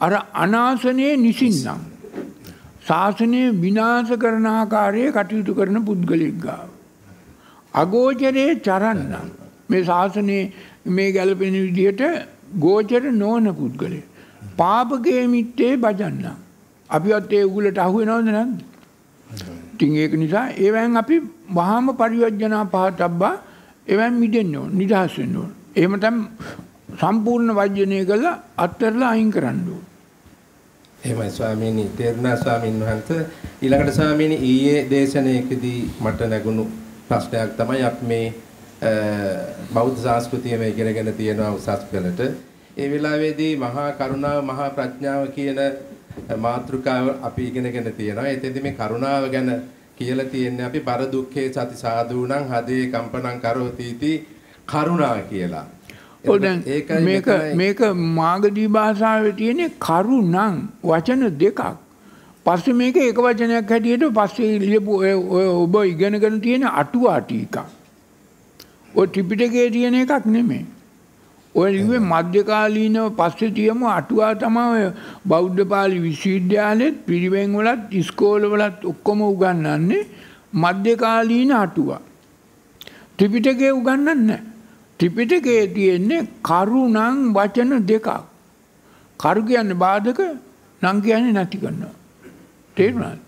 අර අනාසනයේ නිසින්නම්. ශාසනය විනාශ කරන ආකාරයේ කටයුතු කරන පුද්ගලික ගාව. අගෝචරයේ චරන්නම්. මේ ශාසනයේ මේ ගැලපෙන විදිහට ගෝචර නොවන පුද්ගලයා. පාපකයේ මිත්තේ බජන්නම්. අපිවත් ඒ උගලට අහු වෙනවද නැද්ද? ඉතින් ඒක නිසා ඒවෙන් අපි වහාම පරිවර්ජනා පහතබ්බා ඒවෙන් මිදෙන්න ඕන, නිදහස් වෙන්න ඕන. එහෙම සම්පූර්ණ වර්ජනය කළා අත්තරලා අයින් කරන්න ඕන. එහෙමයි ස්වාමීනි තේරුණා ස්වාමින් වහන්සේ ඊළඟට ස්වාමීනි ඊයේ දේශනාවේදී මට නැගුණු ප්‍රශ්නයක් තමයි අපි මේ බෞද්ධ සංස්කෘතියම ඉගෙනගෙන තියෙනවා උසස් පෙළට ඒ වෙලාවේදී මහා කරුණාව මහා ප්‍රඥාව කියන මාතෘකාව අපි ඉගෙනගෙන තියෙනවා එතෙදි මේ කරුණාව ගැන කියලා තියෙන්නේ අපි බර දුක්ඛේ සති සාදු නම් හදේ කම්පණං කරෝති කරුණා කියලා මේක මේක මාගදී භාෂාව තියෙනෙ කරු නං වචන දෙකක්. පස්ස මේක එක වචනයක් හැටියට පස්සේ ලියපු ඔබ ඉගෙනගෙන තියෙන අටුවාටීකක්. ඔ ටිපිටකේ තියෙන එකක් නෙමේ. ඔය ලිවේ මධ්‍යකාලීනව පස්සේ තියම අටුවා තමයි බෞද්ධ පාලි විශ්වවිද්‍යාලෙත් පිරිවෙන් වලත් ඉස්කෝලවලත් ඔක්කොම උගන්වන්නේ මධ්‍යකාලීන අටුවා. ත්‍රිපිටකය උගන්වන්නේ නැහැ. ත්‍රිපිටකයේ තියෙන්නේ කරුණං වචන දෙකක්. කරු කියන්නේ බාධක, නම් කියන්නේ නැති කරනවා. තේරුණාද?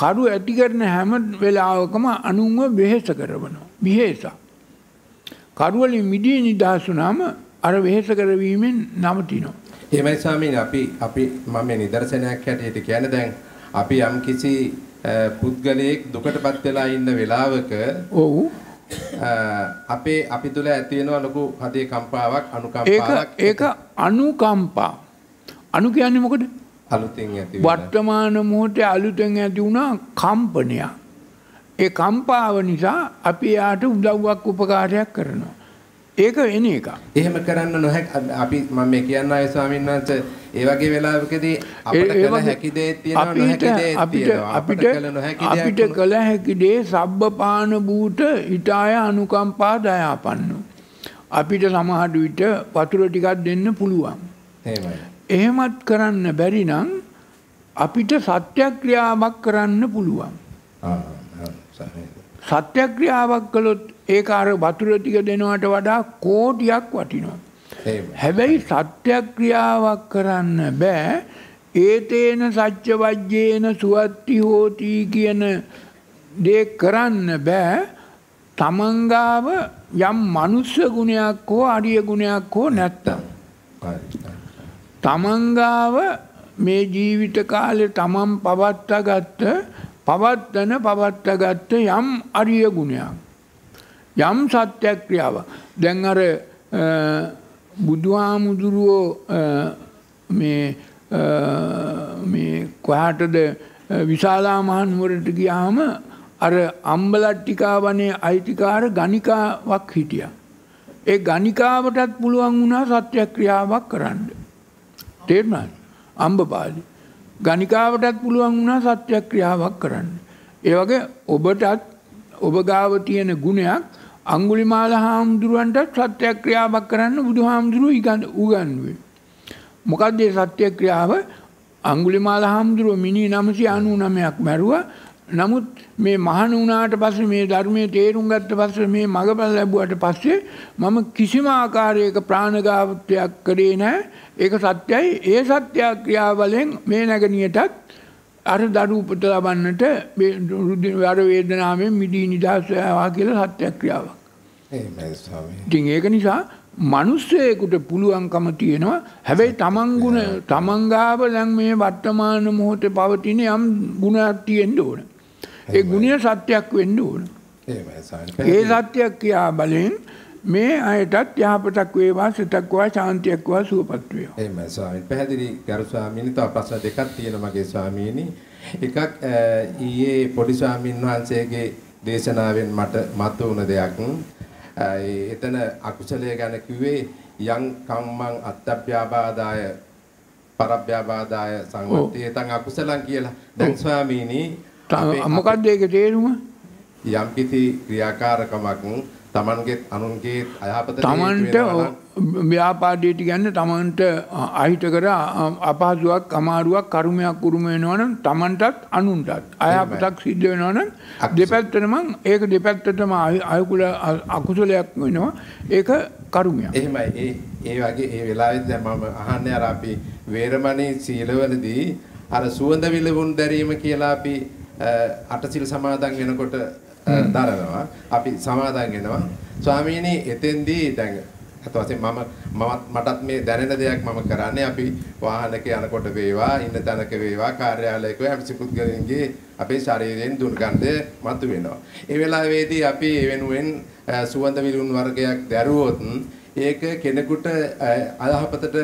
කරු ඇති කරන හැම වෙලාවකම අනුන්ව වෙහෙස කරනවා. විහෙස. කරු වලින් මිදී නිදහස් වුනම අර වෙහෙස කරවීමෙන් නවතිනවා. එහෙමයි ස්වාමීනි අපි අපි මම මේ නිදර්ශනයක් හැටියට කියන්නේ දැන් අපි යම්කිසි පුද්ගලයෙක් දුකටපත් වෙලා ඉන්න වෙලාවක ඔව් අපේ අපි තුල ඇති වෙනවා ලොකු හදේ කම්පාවක් අනුකම්පාවක් ඒක අනුකම්පා අනු කියන්නේ මොකද අලුතෙන් ඇති වර්තමාන මොහොතේ අලුතෙන් ඇති වුණා කම්පනයක් ඒ කම්පාව නිසා අපි යාට උදව්වක් උපකාරයක් කරනවා ඒක වෙන එකක්. එහෙම කරන්න නොහැකි අපි මම මේ කියන්න ආවේ ස්වාමීන් වහන්සේ ඒ වගේ වෙලාවකදී අපිට කළ හැකි දේ තියෙනවා නොහැකි දේ තියෙනවා. අපිට අපිට කළ හැකි දේ සබ්බපාන බූත ඊටාය අනුකම්පා දයාපන්නෝ. අපිට සමහර විට වතුර ටිකක් දෙන්න පුළුවන්. එහෙමත් කරන්න බැරි නම් අපිට සත්‍යක්‍රියාවක් කරන්න පුළුවන්. සත්‍යක්‍රියාවක් කළොත් ඒක අර වතුර ටික දෙනවට වඩා කෝටියක් වටිනවා. හැබැයි සත්‍යක්‍රියාවක් කරන්න බෑ ඒතේන සච්ච වජ්‍යේන සුවත්ති හෝතී කියන දේ කරන්න බෑ තමංගාව යම් මනුස්ස ගුණයක් හෝ අඩිය ගුණයක් හෝ නැත්තම්. තමංගාව මේ ජීවිත කාලෙ තමන් පවත්ත ගත්ත පවත්තන පවත්ත ගත්ත යම් අරිය ගුණයක්. යම් සත්‍යක්‍රියාව. දැන් අර බුදුහාමුදුරුවෝ කොහටද විශාලා මහන්නුවරට ගියාම අර අම්බලට්ටිකා වනේ අයිතිකාර ගනිකාවක් හිටිය. ඒ ගනිකාවටත් පුළුවන් වුණා සත්‍යක්‍රියාවක් කරන්න. තේරනායි. අම්බපාලි. ගනිකාවටත් පුළුවන් වුණා සත්‍යක්‍රියාවක් කරන්න. ඒවගේ ඔබටත් ඔබගාව තියෙන ගුණයක් අංගුලිමාල හාමුදුරුවන්ටත් සත්‍ය ක්‍රියාවක් කරන්න බුදු හාමුදුරුව ඉගන්න උගන්ුවේ. මොකක්ද ඒ සත්‍ය ක්‍රියාව අංගුලිමාල හාමුදුරුව මිනී නමසි අනු නමයක් මැරුව නමුත් මේ මහන වුණාට පස්සේ මේ ධර්මයේ තේරුම් ගත්ත පස්සේ මේ මගබල ලැබුවට පස්සේ මම කිසිම ආකාරයක ප්‍රාණඝාතයක් කරේ නැහැ. ඒක සත්‍යයි. ඒ සත්‍ය ක්‍රියාවලෙන් මේ නැගණියටත් අර දරුපත ලබන්නට අර වේදනාවෙන් මිදී නිදහස් වෙනවා කියලා සත්‍යක්‍රියාවක්. ඉතින් ඒක නිසා මනුස්සයෙකුට පුළුවන්කම තියෙනවා හැබැයි තමන් ගුණ තමන්ගාව දැන් මේ වර්තමාන මොහොතේ පවතින යම් ගුණයක් තියෙන්න ඕන. ඒ ගුණය සත්‍යයක් වෙන්න ඕන. ඒ සත්‍යයක් කියා බලෙන් මේ අයටත් යහපතක් වේවා සිතක් වා ශාන්තියක් වා සුවපත් වේවා. එහෙමයි ස්වාමීන්. පැහැදිලි ගරු ස්වාමීන් තව ප්‍රශ්න දෙකක් තියෙනවා මගේ ස්වාමීනි. එකක් ඊයේ පොඩි ස්වාමින් වහන්සේගේ දේශනාවෙන් මට මතු වුණ දෙයක් එතන අකුසලය ගැන කිව්වේ යං කම්මං අත්ත්‍යාබාදාය පරබ්බ්‍යාබාදාය සංවත්තේ තං අකුසලං කියලා. දැන් ස්වාමීනි මොකද්ද ඒකේ තේරුම? යම් කිසි ක්‍රියාකාරකමක් Tamanගේ අනුන්ගේ අයහපත Tamanට ව්‍යාපාදයට ගැන්න තමන්ට අහිත කර අපහසුවක් අමාරුවක් කරුමයක් උරුම වෙනවනම් තමන්ටත් අනුන්ටත් අයපතක් සිද්ධ වෙනවනම් දෙපැත්තටම ඒක දෙපැත්තටම අයකුල අකුසලයක් වෙනවා ඒක කරුමයක් එහෙමයි ඒ ඒ වගේ ඒ වෙලාවෙත් දැන් මම අහන්නේ අර අපි වේරමණී සීලවලදී අර සුවඳ විලවුන් දැරීම කියලා අපි අටසිල් සමාදන් වෙනකොට දරනවා අපි සමාදන් වෙනවා ස්වාමීනි එතෙන්දී දැන් අත වශයෙන් මම මමත් මටත් මේ දැනෙන දෙයක් මම කරන්නේ අපි වාහනක යනකොට වේවා ඉන්න තැනක වේවා කාර්යාලයක හැමසි පුද්ගලයන්ගේ අපේ ශරීරයෙන් දුර්ගන්ධය මතුවෙනවා. ඒ වෙලාවේදී අපි වෙනුවෙන් සුවඳ විලුන් වර්ගයක් දැරුවොත් ඒක කෙනෙකුට අලහපතට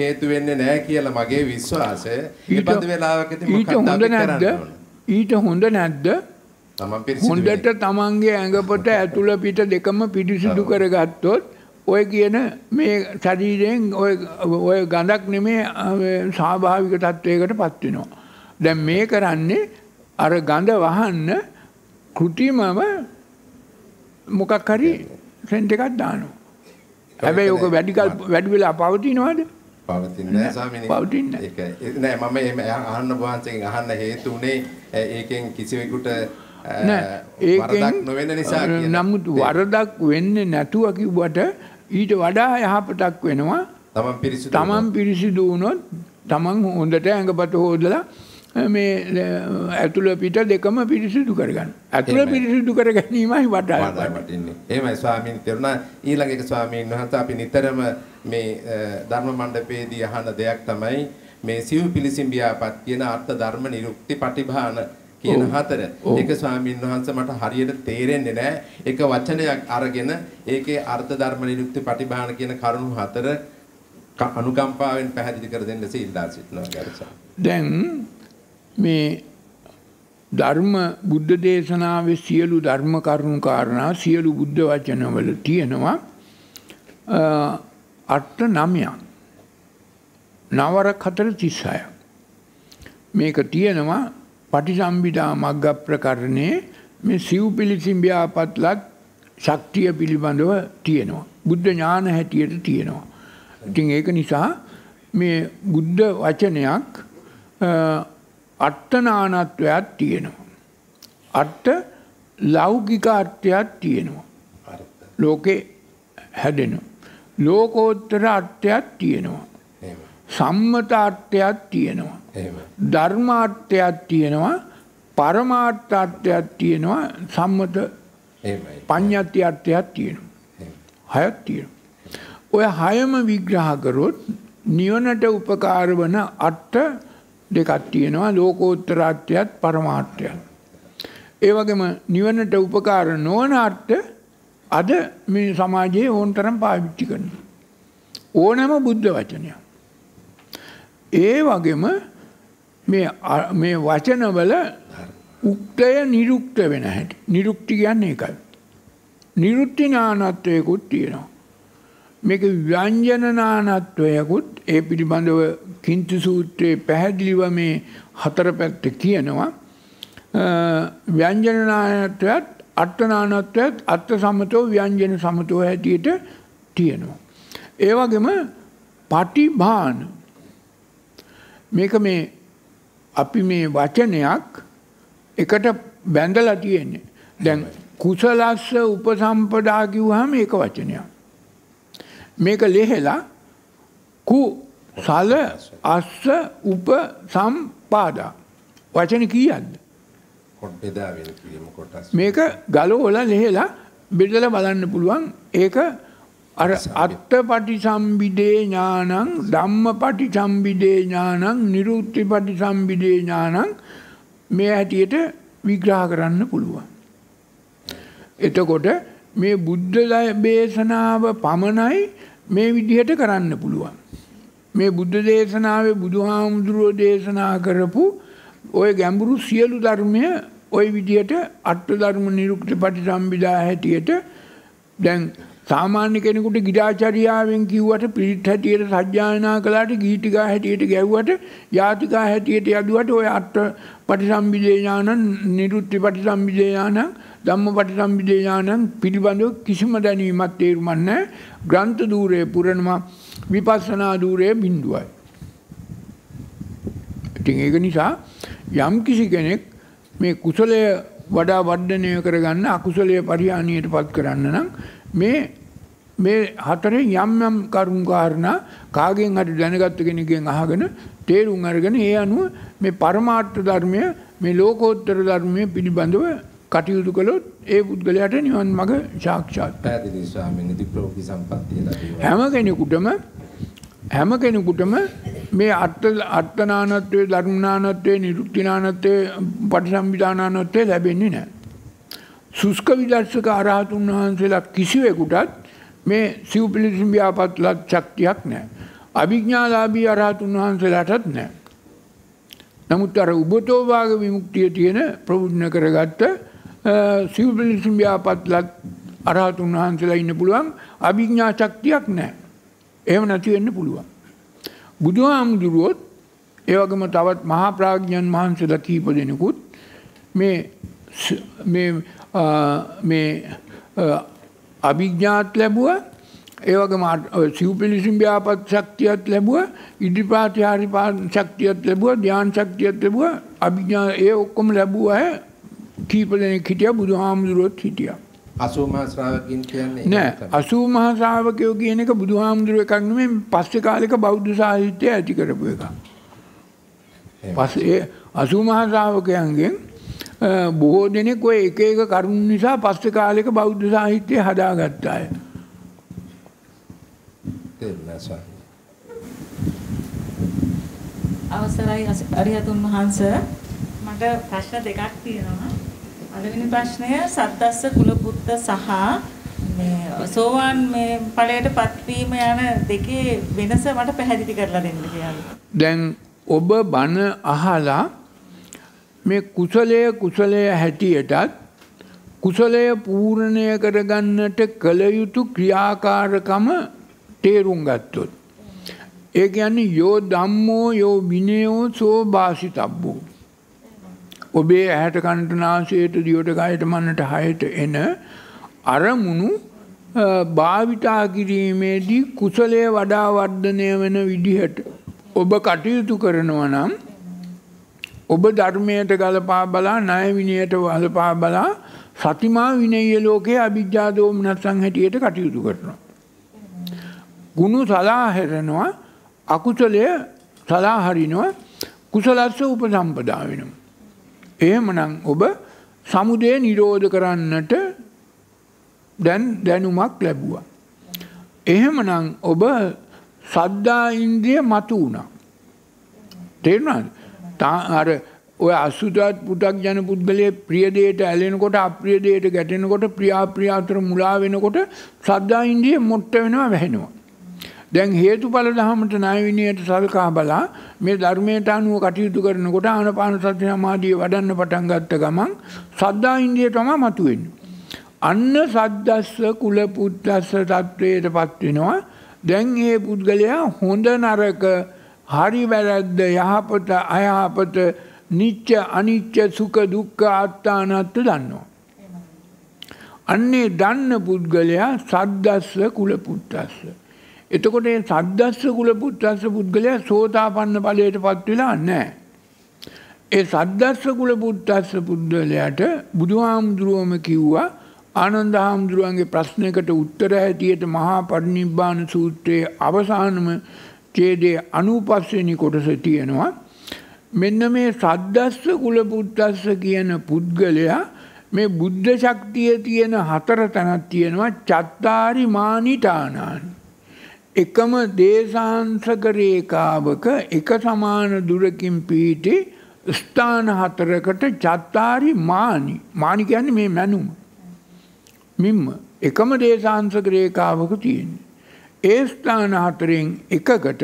හේතු වෙන්නේ නැහැ කියලා මගේ විශ්වාසය. ඊපද වෙලාවකදී මොකක්ද අපි කරන්නේ? ඊට හොඳ නැද්ද? තමන් පිරිසිදු හොඳට තමන්ගේ ඇඟපොට ඇතුළ පිට දෙකම පිරිසිදු කරගත්තොත් ඔය කියන මේ ශරීරයෙන් ඔය ගඳක් නෙමේ සාභාවික තත්ත්වයකට පත්වෙනවා. දැන් මේ කරන්නේ අර ගඳ වහන්න කෘතිමම මොකක් හරි සෙන්ට් එකක් දානවා. හැබැයි ඕක වැඩිකල් වැඩි වෙලා පවතිනවද? පවතින්නේ නැහැ පවතින්නේ නෑ මම එහෙම අහන්න වහන්සේගෙන් අහන්න හේතු උනේ ඒකෙන් කිසිවෙකුට නෑ ඒකෙන් නොවෙන නිසා නමුත් වරදක් වෙන්නේ නැතුව කිව්වට ඊට වඩා යහපතක් වෙනවා තමන් පිරිසිදු වුණොත් තමන් හොඳට ඇඟපත හෝදලා මේ ඇතුළ පිට දෙකම පිරිසිදු කරගන්න. ඇතුළ පිරිසිදු කර ගැනීමයි වටා වටින්නේ. එහෙමයි ස්වාමීන් තෙරුණා ඊළඟට ස්වාමීන් වහන්සේ අපි නිතරම මේ ධර්ම මණ්ඩපයේදී අහන දෙයක් තමයි මේ සිව් පිලිසිඹියාපත් කියන අර්ථ ධර්ම නිරුක්ති පටිභාන කියන හතර. ඒක ස්වාමීන් වහන්සේ මට හරියට තේරෙන්නේ නැහැ. එක වචනයක් අරගෙන ඒකේ අර්ථ ධර්ම නිරුක්ති පටිභාන කියන කරුණු හතර අනුකම්පාවෙන් පැහැදිලි කර දෙන්න සීල්ලා සිටනවා ගැරසා. දැන් මේ ධර්ම බුද්ධ දේශනාවේ සියලු ධර්ම කරුණු කාරණා සියලු බුද්ධ වචනවල තියෙනවා අට නමයක් නවර කතර තිස්සය මේක තියෙනවා පටිසම්භිදා මග්ග ප්‍රකරණයේ මේ සිව් පිළිසිම්භ්‍යාපත්ලත් ශක්තිය පිළිබඳව තියෙනවා. බුද්ධ ඥාන හැටියට තියෙනවා. ඉතින් ඒක නිසා මේ බුද්ධ වචනයක් අට්ටනානත්වයක් තියෙනවා. අට්ට ලෞකික අර්ථයක් තියෙනවා. ලෝකේ හැදෙන. ලෝකෝත්තර අර්ථයක් තියෙනවා. සම්මතාර්ථයක් තියෙනවා. ධර්මාර්ථයක් තියෙනවා පරමාර්ථාර්ථයක් තියෙනවා සම්මත පඤ්ඤාති අර්ථයක් තියෙනවා. හයක් තියෙනවා. ඔය හයම විග්‍රහ කරොත් නිවනට උපකාර වන අර්ථ දෙකක් තියෙනවා ලෝකෝත්තරාර්ථයත් පරමාර්ථයත්. ඒ වගේම නිවනට උපකාර නොවන අර්ථ අද මේ සමාජයේ ඕනතරම් පාවිච්චි කරනවා. ඕනෑම බුද්ධ වචනයක්. ඒ වගේම මේ වචනවල උක්තය නිරුක්ත වෙන හැටි නිරුක්ති කියන්න එකයි. නිරුත්ති නානත්වයකුත් තියෙනවා. මේක ව්‍යංජනනානත්වයකුත් ඒ පිළිබඳව කින්ති සූත්‍රයේ පැහැදිලිව මේ හතර පැත්ත කියනවා. ව්‍යංජනනානත්වයත් අර්ථනානත්වයත් අත්ත සමතෝ ව්‍යංජන සමතෝ හැටියට තියෙනවා. ඒවගේම පටිභාන මේක මේ අපි මේ වචනයක් එකට බැඳලා තියෙන්නේ. දැන් කුසලස්ස උපසම්පදා කිව්වහම ඒක වචනයක්. මේක ලිහලා කු සල අස්ස උපසම්පාදා. වචන කීයක්ද? මේක ගලෝලා ලිහලා බෙදලා බලන්න පුළුවන්. ඒක අර අත්ත පටි සම්බිඩේ ඥානං ධම්ම පටි සම්බිඩේ ඥානං නිරුත්ති පටි සම්බිඩේ ඥානං මේ හැටියට විග්‍රහ කරන්න පුළුවන්. එතකොට මේ බුද්ධ දේශනාව පමණයි මේ විදිහට කරන්න පුළුවන්. මේ බුද්ධ දේශනාවේ බුදුහාමුදුරුව දේශනා කරපු ඔය ගැඹුරු සියලු ධර්මය ওই විදිහට අට ධර්ම නිරුක්ති පටි සම්බිදා හැටියට දැන් සාමාන්‍ය කෙනෙකුට ගිඩාචරියාවෙන් කිව්වට පිරිත් හැටියට සජ්ජායනා කළාට ගීතිකා හැටියට ගැව්වට ජාතිකා හැටියට යදුවට ඔය අට පටිසම්බිදේඥානන් නිරුත්ති පටිසම්බිදේඥානන් ධම්ම පටිසම්බිදේඥානන් පිළිබඳව කිසිම දැනීමක් තේරුමක් නැහැ. ග්‍රන්ථ ධූරයේ පුරණම විපස්සනා ධූරයේ බිඳුවයි. ඉතින් ඒක නිසා යම් කිසි කෙනෙක් මේ කුසලය වඩා වර්ධනය කරගන්න අකුසලය පරිහානියට පත් කරන්න නම් මේ මේ හතරෙන් යම් යම් කරුණු කාරණා කාගෙන් හරි දැනගත්ත කෙනෙක්ගෙන් අහගෙන තේරුම් අරගෙන ඒ අනුව මේ පරමාර්ථ ධර්මය මේ ලෝකෝත්තර ධර්මය පිළිබඳව කටයුතු කළොත් ඒ පුද්ගලයාට නිවන් මඟ සාක්ෂාත් පැහැදිලි ස්වාමීන් ප්‍රෝපි සම්පත්තිය ලැබෙනවා හැම කෙනෙකුටම හැම කෙනෙකුටම මේ අත්ත අත්තනානත්වයේ ධර්මනානත්වයේ නිරුක්තිනානත්වයේ පටිසම්භිදානානත්වයේ ලැබෙන්නේ නැහැ. සුස්ක විදර්ශක අරහතුන් වහන්සේලා කිසිවෙකුටත් මේ සිව් පිලිසිම් ව්‍යාපත්ලත් ශක්තියක් නෑ. අභිඥ්ඥාලාබී අරහතුන් වහන්සේලාටත් නෑ. නමුත් අර උබතෝවාග විමුක්තිය තියෙන ප්‍රබුද්ධ කරගත්ත සිව් පිලිසිම් ව්‍යාපත්ලත් අරහතුන් වහන්සේලා ඉන්න පුළුවන් අභිඥ්ඥා ශක්තියක් නෑ. එහම නැතිවෙන්න පුළුවන්. බුදුහාමුදුරුවොත් ඒවගම තවත් මහා ප්‍රාග්ඥන් වහන්සේලා කීප දෙනෙකුත් මේ අභිඥාත් ලැබුව ඒවගේම සිව්පිලිසිම් ්‍යාපත් ශක්තියත් ලැබුව ඉදිපාතිහාරි පාන ශක්තියත් ලැබුව ධ්‍යාන ශක්තියත් ලැබුව අභිඥා ඒ ඔක්කොම ලැබුව අය කීපදන හිටිය බුදු හාමුදුරුවොත් හිටිය. නෑ අසූ මහසාාවකයෝ කියන එක බුදු හාමුදුරුව එකක්නම පස්සෙ කාලෙක බෞද්ධ සාහිත්‍යය ඇති කරපු එක. පස්සේ අසූ මහසාාවකයන්ගෙන් බොහෝ දෙනෙක් ඔය එක එක කරුණ නිසා පස්ස කාලෙක බෞද්ධ සාහිත්‍යය හදාගත්තාය. අවසරයි අරිහතුන් වහන්ස මට ප්‍රශ්න දෙකක් තියෙනවා. අදවිනි ප්‍රශ්නය සද්දස්ස කුලපුත්ත සහ මේ සෝවාන් මේ ඵලයට පත්වීම යන දෙකේ වෙනස මට පැහැදිලි කරලා දෙන්න කියලා. දැන් ඔබ බණ අහලා මේ කුසලය කුසලය හැටියටත් කුසලය පූර්ණය කරගන්නට කළයුතු ක්‍රියාකාරකම තේරුම් ගත්තොත්. ඒ යන්න යෝ දම්මෝ යෝ විනයෝ සෝ භාසි තබ්බූ. ඔබේ ඇහැට කණටනාසයට දියෝට ගයට මන්නට හයට එන අරමුණු භාවිතා කිරීමේදී කුසලය වඩා වර්ධනය වෙන විදිහට. ඔබ කටයුතු කරනව නම් ඔබ ධර්මයට ගලපා බලා ණය විනයට වලපා බලා සතිමා විනය ලෝකයේ අභිජ්ජා දෝමනස්සන් හැටියට කටයුතු කරනවා. ගුණ සලාහැරනවා අකුසලය සලාහරිනවා කුසලස්ස උපසම්පදා වෙනවා. එහෙමනම් ඔබ සමුදය නිරෝධ කරන්නට දැන් දැනුමක් ලැබුවා. එහෙමනම් ඔබ සද්දා ඉන්ද්‍රිය මතු වුණා. තේරුණාද? අර ඔය අසුදත් පුතක් ජන පුද්ගලයේ ප්‍රියදයට ඇලෙනකොට අප්‍රියදයට ගැටෙනකොට ප්‍රියාප්‍රියාතර මුලා වෙනකොට සද්ධා ඉන්දිය මොට්ට වෙනවා වැහෙනවා. දැන් හේතුඵල ධහමට ණය විනයට සල්කා බලා මේ ධර්මයට අනුව කටයුතු කරනකොට ආනපාන සති සමාධිය වඩන්න පටන් ගත්ත ගමන් සද්ධා ඉන්දිය තමයි මතුවෙන්නේ. අන්න සද්දස්ස කුල පුද්දස්ස තත්වයටපත් වෙනවා. දැන් මේ පුද්ගලයා හොඳ නරක හරි වැරැද්ද යහපත අයහපත නිච්ච අනිච්ච සුඛ දුක්ඛ අත්තානත්ත දන්නවා. අන්නේ දන්න පුද්ගලයා සද්දස්ස කුල පුත්තස්ස. එතකොට ඒ සද්දස්ස කුල පුත්තස්ස පුද්ගලයා සෝතාපන්න ඵලයට පත් වෙලා නැහැ. ඒ සද්දස්ස කුල පුත්තස්ස පුද්ගලයාට බුදුහාමුදුරුවම කිව්වා ආනන්ද හාමුදුරුවන්ගේ ප්‍රශ්නයකට උත්තර හැටියට මහා පරිනිබ්බාන සූත්‍රයේ අවසානම ඡේදයේ 95 වෙනි කොටස තියෙනවා මෙන්න මේ සද්දස්ස කුලපුත්තස්ස කියන පුද්ගලයා මේ බුද්ධ ශක්තිය තියෙන හතර තැනක් තියෙනවා චත්තාරි මානිටානාන් එකම දේශාංශක රේඛාවක එක සමාන දුරකින් පීටි ස්ථාන හතරකට චත්තාරි මානි මානි කියන්නේ මේ මැනුම මිම්ම එකම දේශාංශක රේඛාවක තියෙන ඒ ස්ථාන හතරෙන් එකකට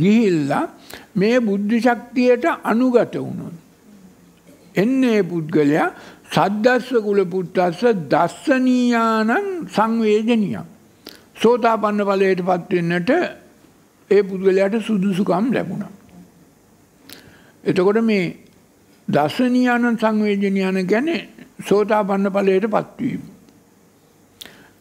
ගිහිල්ලා මේ බුද්ධි ශක්තියට අනුගත වුණොත්. එන්නේ පුද්ගලයා සද්දස්ස කුල පුත්තස්ස දස්සනීයානං සංවේදනිය. සෝතාපන්න ඵලයට පත්වෙන්නට ඒ පුද්ගලයාට සුදුසුකම් ලැබුණා. එතකොට මේ දස්සනීයානං සංවේදනියන ගැන සෝතාපන්න ඵලයට පත්වීම.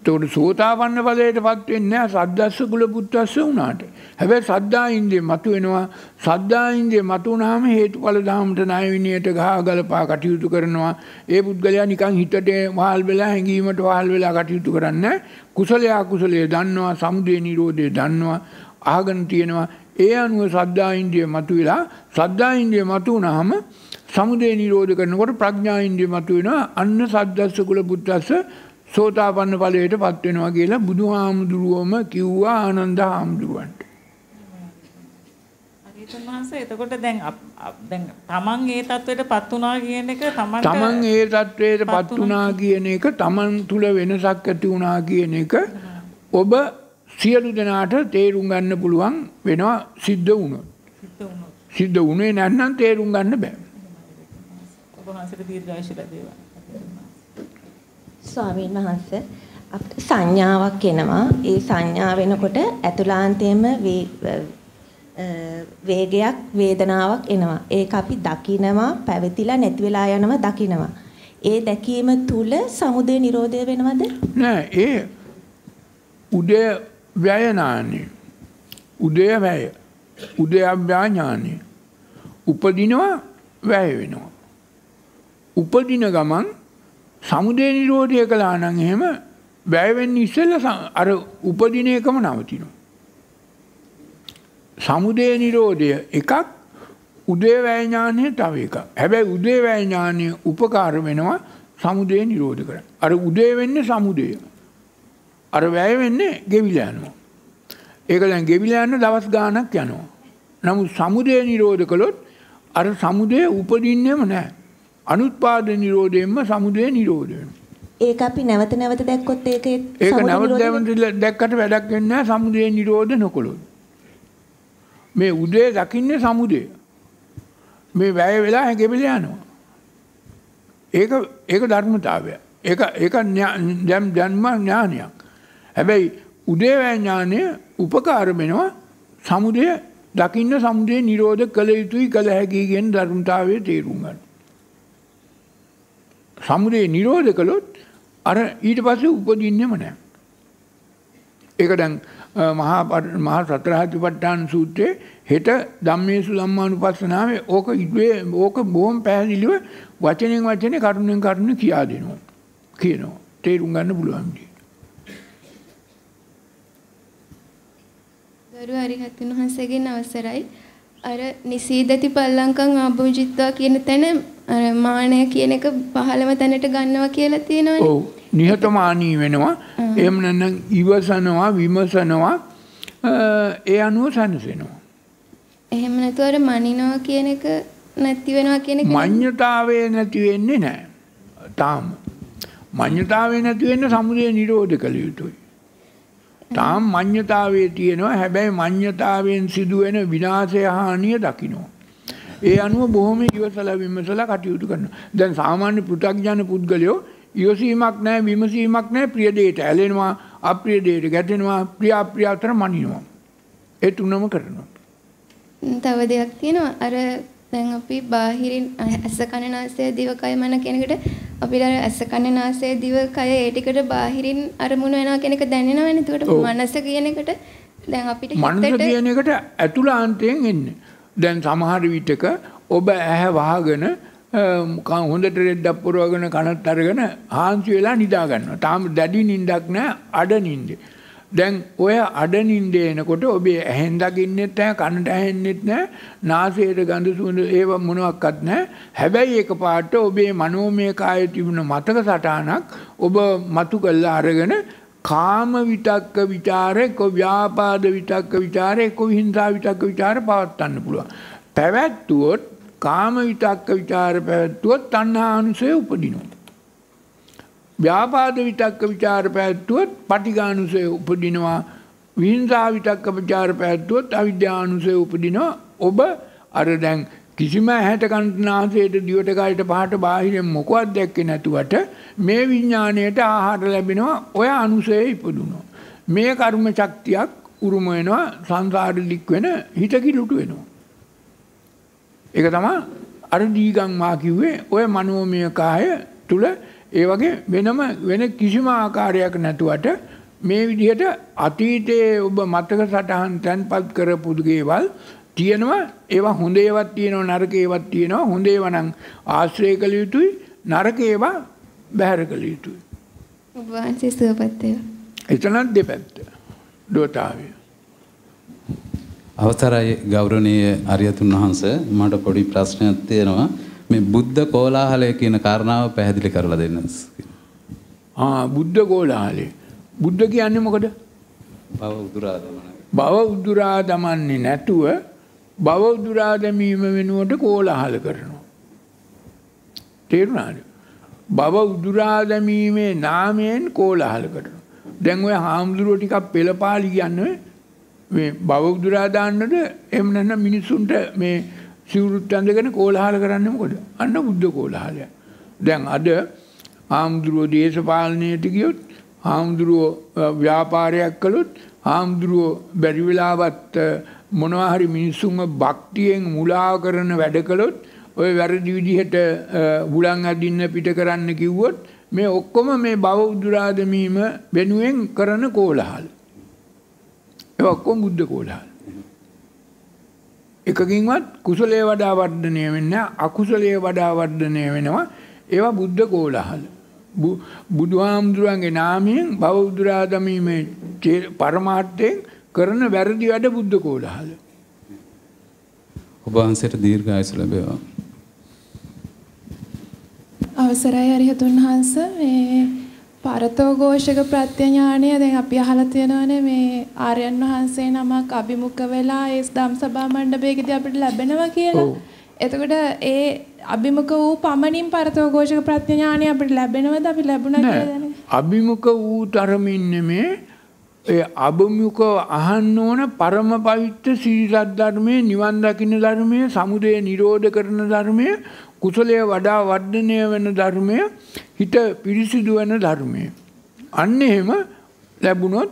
එතකොට සෝතාපන්න ඵලයට පත් වෙන්නේ නැහැ සද්දස්ස කුල පුත්වස්ස වුණාට. හැබැයි සද්දා ඉන්දිය මතු වෙනවා. සද්දා ඉන්දිය මතු වුණාම හේතුඵල ධාමයට ණය විනියට ගහ ගලපා කටයුතු කරනවා. ඒ පුද්ගලයා නිකන් හිතට වහල් වෙලා හැංගීමට වහල් වෙලා කටයුතු කරන්නේ කුසලය අකුසලය දන්නවා, සමුදය නිරෝධය දන්නවා, අහගෙන තියෙනවා. ඒ අනුව සද්දා ඉන්දිය මතු වෙලා සද්දා ඉන්දිය මතු වුණාම සමුදය නිරෝධ කරනකොට ප්‍රඥා ඉන්ද්‍රිය මතුවෙනවා අන්න සද්දස්ස කුල බුද්දස්ස සෝතාපන්න ඵලයට පත් වෙනවා කියලා බුදුහාමුදුරුවම කිව්වා ආනන්ද හාමුදුරුවන්ට. එතකොට දැන් දැන් තමන් ඒ தത്വෙට පත් වුණා කියන එක තමන්ට තමන් ඒ தത്വෙට පත් වුණා කියන එක තමන් තුල වෙනසක් ඇති වුණා කියන එක ඔබ සියලු දෙනාට තේරුම් ගන්න පුළුවන් වෙනවා සිද්ධ වුණොත්. සිද්ධ වුණේ නැත්නම් තේරුම් ගන්න බෑ. ඔබ වහන්සේට දීර්ඝායුෂ ලැබේවා. ස්වාමීන් වහන්ස අපිට සංඥාවක් එනවා. ඒ සංඥා වෙනකොට ඇතුළාන්තයේම වේගයක් වේදනාවක් එනවා. ඒක අපි දකිනවා, පැවතිලා නැති වෙලා යනවා දකිනවා. ඒ දැකීම තුල සමුදේ නිරෝධය වෙනවද? නෑ, ඒ උදේ ව්‍යයනානි. උදේ වැය. උදේ අභ්‍යාඥානි. උපදිනවා වැය වෙනවා. උපදින ගමන් සමුදය නිරෝධය කළා නම් එහෙම වැයවෙන්න ඉස්සෙල්ලා අර උපදින එකම නවතිනවා. සමුදය නිරෝධය එකක් උදේවැය ඥානය තව එකක්. හැබැයි උදේවැය ඥානය උපකාර වෙනවා සමුදය නිරෝධ කරන්න. අර උදේ වෙන්නේ සමුදය. අර වැය වෙන්නේ ගෙවිලා යනවා. ඒක දැන් ගෙවිලා යන දවස් ගාණක් යනවා. නමුත් සමුදය නිරෝධ කළොත් අර සමුදය උපදින්නේම නැහැ. අනුත්පාද නිරෝධයෙන්ම සමුදය නිරෝධ ඒක අපි නැවත නැවත දැක්කොත් ඒක ඒක නැවත නැවත දැක්කට වැඩක් වෙන්නේ නැහැ සමුදය නිරෝධ නොකළොත් මේ උදේ දකින්නේ සමුදය මේ වැය වෙලා හැගෙබල යනවා ඒක ඒක ධර්මතාවය ඒක ඒක දැන් ධර්ම ඥානයක් හැබැයි උදේ වැය ඥානය උපකාර වෙනවා සමුදය දකින්න සමුදය නිරෝධ කළ යුතුයි කළ හැකි කියන ධර්මතාවයේ තේරුම් ගන්න සමුදේ නිරෝධ කළොත් අර ඊට පස්සේ උපදින්නෙම නැහැ. ඒක දැන් මහා මහා සතරහතිපට්ඨාන සූත්‍රයේ හෙට ධම්මේසු ධම්මානුපස්සනාවේ ඕක ඉදුවේ ඕක බොහොම පැහැදිලිව වචනෙන් වචනේ කරුණෙන් කරුණ කියා දෙනවා. කියනවා. තේරුම් ගන්න පුළුවන් දේ. දරු හරිහත් වහන්සේගෙන් අවසරයි. අර නිසීදති පල්ලංකම් ආභෝජිත්වා කියන තැන අර මානය කියන එක පහළම තැනට ගන්නවා කියලා තියෙනවනේ. ඔව්. නිහතමානී වෙනවා. එහෙම නැත්නම් ඉවසනවා, විමසනවා, ඒ අනුව සනසෙනවා. එහෙම නැතුව අර මනිනවා කියන එක නැති වෙනවා කියන එක මඤ්ඤතාවය නැති වෙන්නේ නැහැ. තාම. මඤ්ඤතාවය නැති වෙන්න සමුදය නිරෝධ කළ යුතුයි. තාම මඤ්ඤතාවයේ තියෙනවා හැබැයි මඤ්ඤතාවයෙන් සිදුවෙන විනාශය හානිය දකිනවා. ඒ අනුව බොහොම ඉවසලා විමසලා කටයුතු කරනවා. දැන් සාමාන්‍ය පෘථග්ජන පුද්ගලයෝ ඉවසීමක් නැහැ විමසීමක් නැහැ ප්‍රිය දෙයට ඇලෙනවා අප්‍රිය දෙයට ගැටෙනවා ප්‍රිය අප්‍රිය අතර මනිනවා. ඒ තුනම කරනවා. තව දෙයක් තියෙනවා අර දැන් අපි බාහිරින් ඇස කන නාසය දිව කය මන කෙනෙකුට අපිට ඇස කන නාසය දිව කය ඒ ටිකට බාහිරින් අරමුණු වෙනවා කියන එක දැනෙනවනේ. එතකොට මනස කියන එකට දැන් අපිට මනස කියන එකට ඇතුළාන්තයෙන් එන්නේ. දැන් සමහර විටක ඔබ ඇහැ වහගෙන හොඳට රෙද්දක් පුරවගෙන කනත් අරගෙන හාන්සි වෙලා නිදා ගන්නවා. තාම දැඩි නිින්දක් නෑ අඩ නිින්දේ. දැන් ඔය අඩනින්ද එනකොට ඔබේ ඇහෙන් දකින්නෙත් නැහැ කනට ඇහෙන්නෙත් නැහැ නාසයට ගඳ සුවඳ ඒව මොනවත් නැහැ හැබැයි එකපාරට ඔබේ මනෝමය කායේ තිබුණ මතක සටහනක් ඔබ මතු කළා අරගෙන කාම විතක්ක ਵਿਚාරේ කො ව්‍යාපාද විතක්ක ਵਿਚාරේ කො හිංසා විතක්ක ਵਿਚාර පවත්වන්න පුළුවන් පැවැත්වුවොත් කාම විතක්ක ਵਿਚාර පැවැත්වුවොත් තණ්හා අනුසය උපදිනවා ව්‍යාපාද විතක්ක ਵਿਚාර පැවැත්වුවොත් පටිඝානුසය උපදිනවා. විහිංසා විතක්ක ਵਿਚාර පැවැත්වුවොත් අවිද්‍යානුසය උපදිනවා. ඔබ අර දැන් කිසිම හැට කන්නාසයට දිවට කයට පහට බාහිරෙන් මොකවත් දැක්කේ නැතුවට මේ විඥාණයට ආහාර ලැබෙනවා ඔය අනුසය ඉපදුනවා මේ කර්ම ශක්තියක් උරුම වෙනවා සංසාර දික් වෙන හිත කිලුට වෙනවා ඒක තමයි අර දීගම් මා කිව්වේ ඔය මනෝමය කාය තුල ඒ වගේ වෙනම වෙන කිසිම ආකාරයක් නැතුවට මේ විදිහට අතීතයේ ඔබ මතක සටහන් තැන්පත් කරපු දේවල් තියෙනවා ඒවා හොඳ ඒවත් තියෙනවා නරක ඒවත් තියෙනවා හොඳ ඒවා නම් ආශ්‍රය කළ යුතුයි නරක ඒවා බැහැර කළ යුතුයි. ඔබ වහන්සේ සුවපත් වේවා. එතනත් දෙපැත්ත. දෝතාවිය. අවසරයි ගෞරවනීය අරියතුන් වහන්ස මට පොඩි ප්‍රශ්නයක් තියෙනවා මේ බුද්ධ කෝලාහලය කියන කාරණාව පැහැදිලි කරලා දෙන්න. ආ බුද්ධ කෝලාහලය. බුද්ධ කියන්නේ මොකද? භව උදුරා දමන. භව උදුරා දමන්නේ නැතුව භව උදුරා දැමීම වෙනුවට කෝලාහල කරනවා. තේරුණාද? භව උදුරා දැමීමේ නාමයෙන් කෝලාහල කරනවා. දැන් ඔය හාමුදුරුවෝ ටිකක් පෙළපාලි කියන්නේ මේ භව උදුරා දාන්නද එහෙම නැත්නම් මිනිසුන්ට මේ සිවුරුත් ඇඳගෙන කෝලහල කරන්න මොකද? අන්න බුද්ධ කෝලහලය. දැන් අද ආම්දුරුව දේශපාලනයට ගියොත් ආම්දුරුව ව්‍යාපාරයක් කළොත් ආම්දුරුව බැරි වෙලාවත් මොනවා හරි මිනිස්සුන්ව භක්තියෙන් මුලා කරන වැඩ කළොත් ඔය වැරදි විදිහට බුලන් අදින්න පිට කරන්න කිව්වොත් මේ ඔක්කොම මේ බව උදුරාදමීම වෙනුවෙන් කරන කෝලහල. ඒ ඔක්කොම බුද්ධ කෝලහල. එකකින්වත් කුසලයේ වඩා වර්ධනය වෙන්න අකුසලයේ වඩා වර්ධනය වෙනවා ඒවා බුද්ධ කෝලහල බුදුහාමුදුරුවන්ගේ නාමයෙන් බෞද්ධරාදමීමේ පරමාර්ථයෙන් කරන වැරදි වැඩ බුද්ධ කෝලහල ඔබහන්සේට දීර්ඝායස ලැබේවා අවසරයි හරිහතුන් වහන්සේ පරතෝഘോഷක ප්‍රත්‍යඥාණය දැන් අපි අහලා තියෙනවානේ මේ ආර්යයන් වහන්සේ නමක් අභිමුඛ වෙලා ඒ ධම් සභා මණ්ඩපයේදී අපිට ලැබෙනවා කියලා. එතකොට ඒ අභිමුඛ වූ පමණින් පරතෝഘോഷක ප්‍රත්‍යඥාණය අපිට ලැබෙනවද අපි ලැබුණා කියලා අභිමුඛ වූ තරමින් නෙමේ ඒ අභිමුඛ අහන්න ඕන පරම පවිත්‍ර සීල ධර්මයේ නිවන් දකින්න ධර්මයේ සමුදය නිරෝධ කරන ධර්මයේ කුසලය වඩා වර්ධනය වෙන ධර්මය හිත පිරිසිදු වෙන ධර්මය. අන්න එහෙම ලැබුණොත්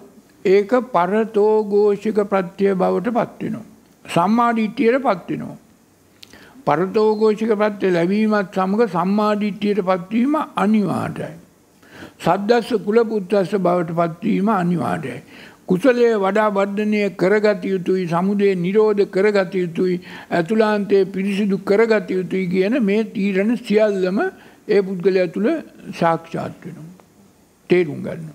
ඒක පරතෝගෝෂික ප්‍රත්‍යය බවට පත්වෙනවා. සම්මාධිට්්‍යයට පත්වෙනවා. පරතෝගෝෂික ප්‍රත්්‍යය ලැබීමත් සමඟ සම්මාධිට්්‍යයට පත්වීම අනිවාටයි. සද්දස්ස කුල පුද්දස්ස බවට පත්වීම අනිවාටයි. කුසලය වඩා වර්ධනය කරගත යුතුයි සමුදය නිරෝධ කරගත යුතුයි ඇතුලාන්තය පිරිසිදු කරගත යුතුයි කියන මේ තීරණ සියල්ලම ඒ පුද්ගලයා තුළ සාක්ෂාත් වෙනවා. තේරුම් ගන්න.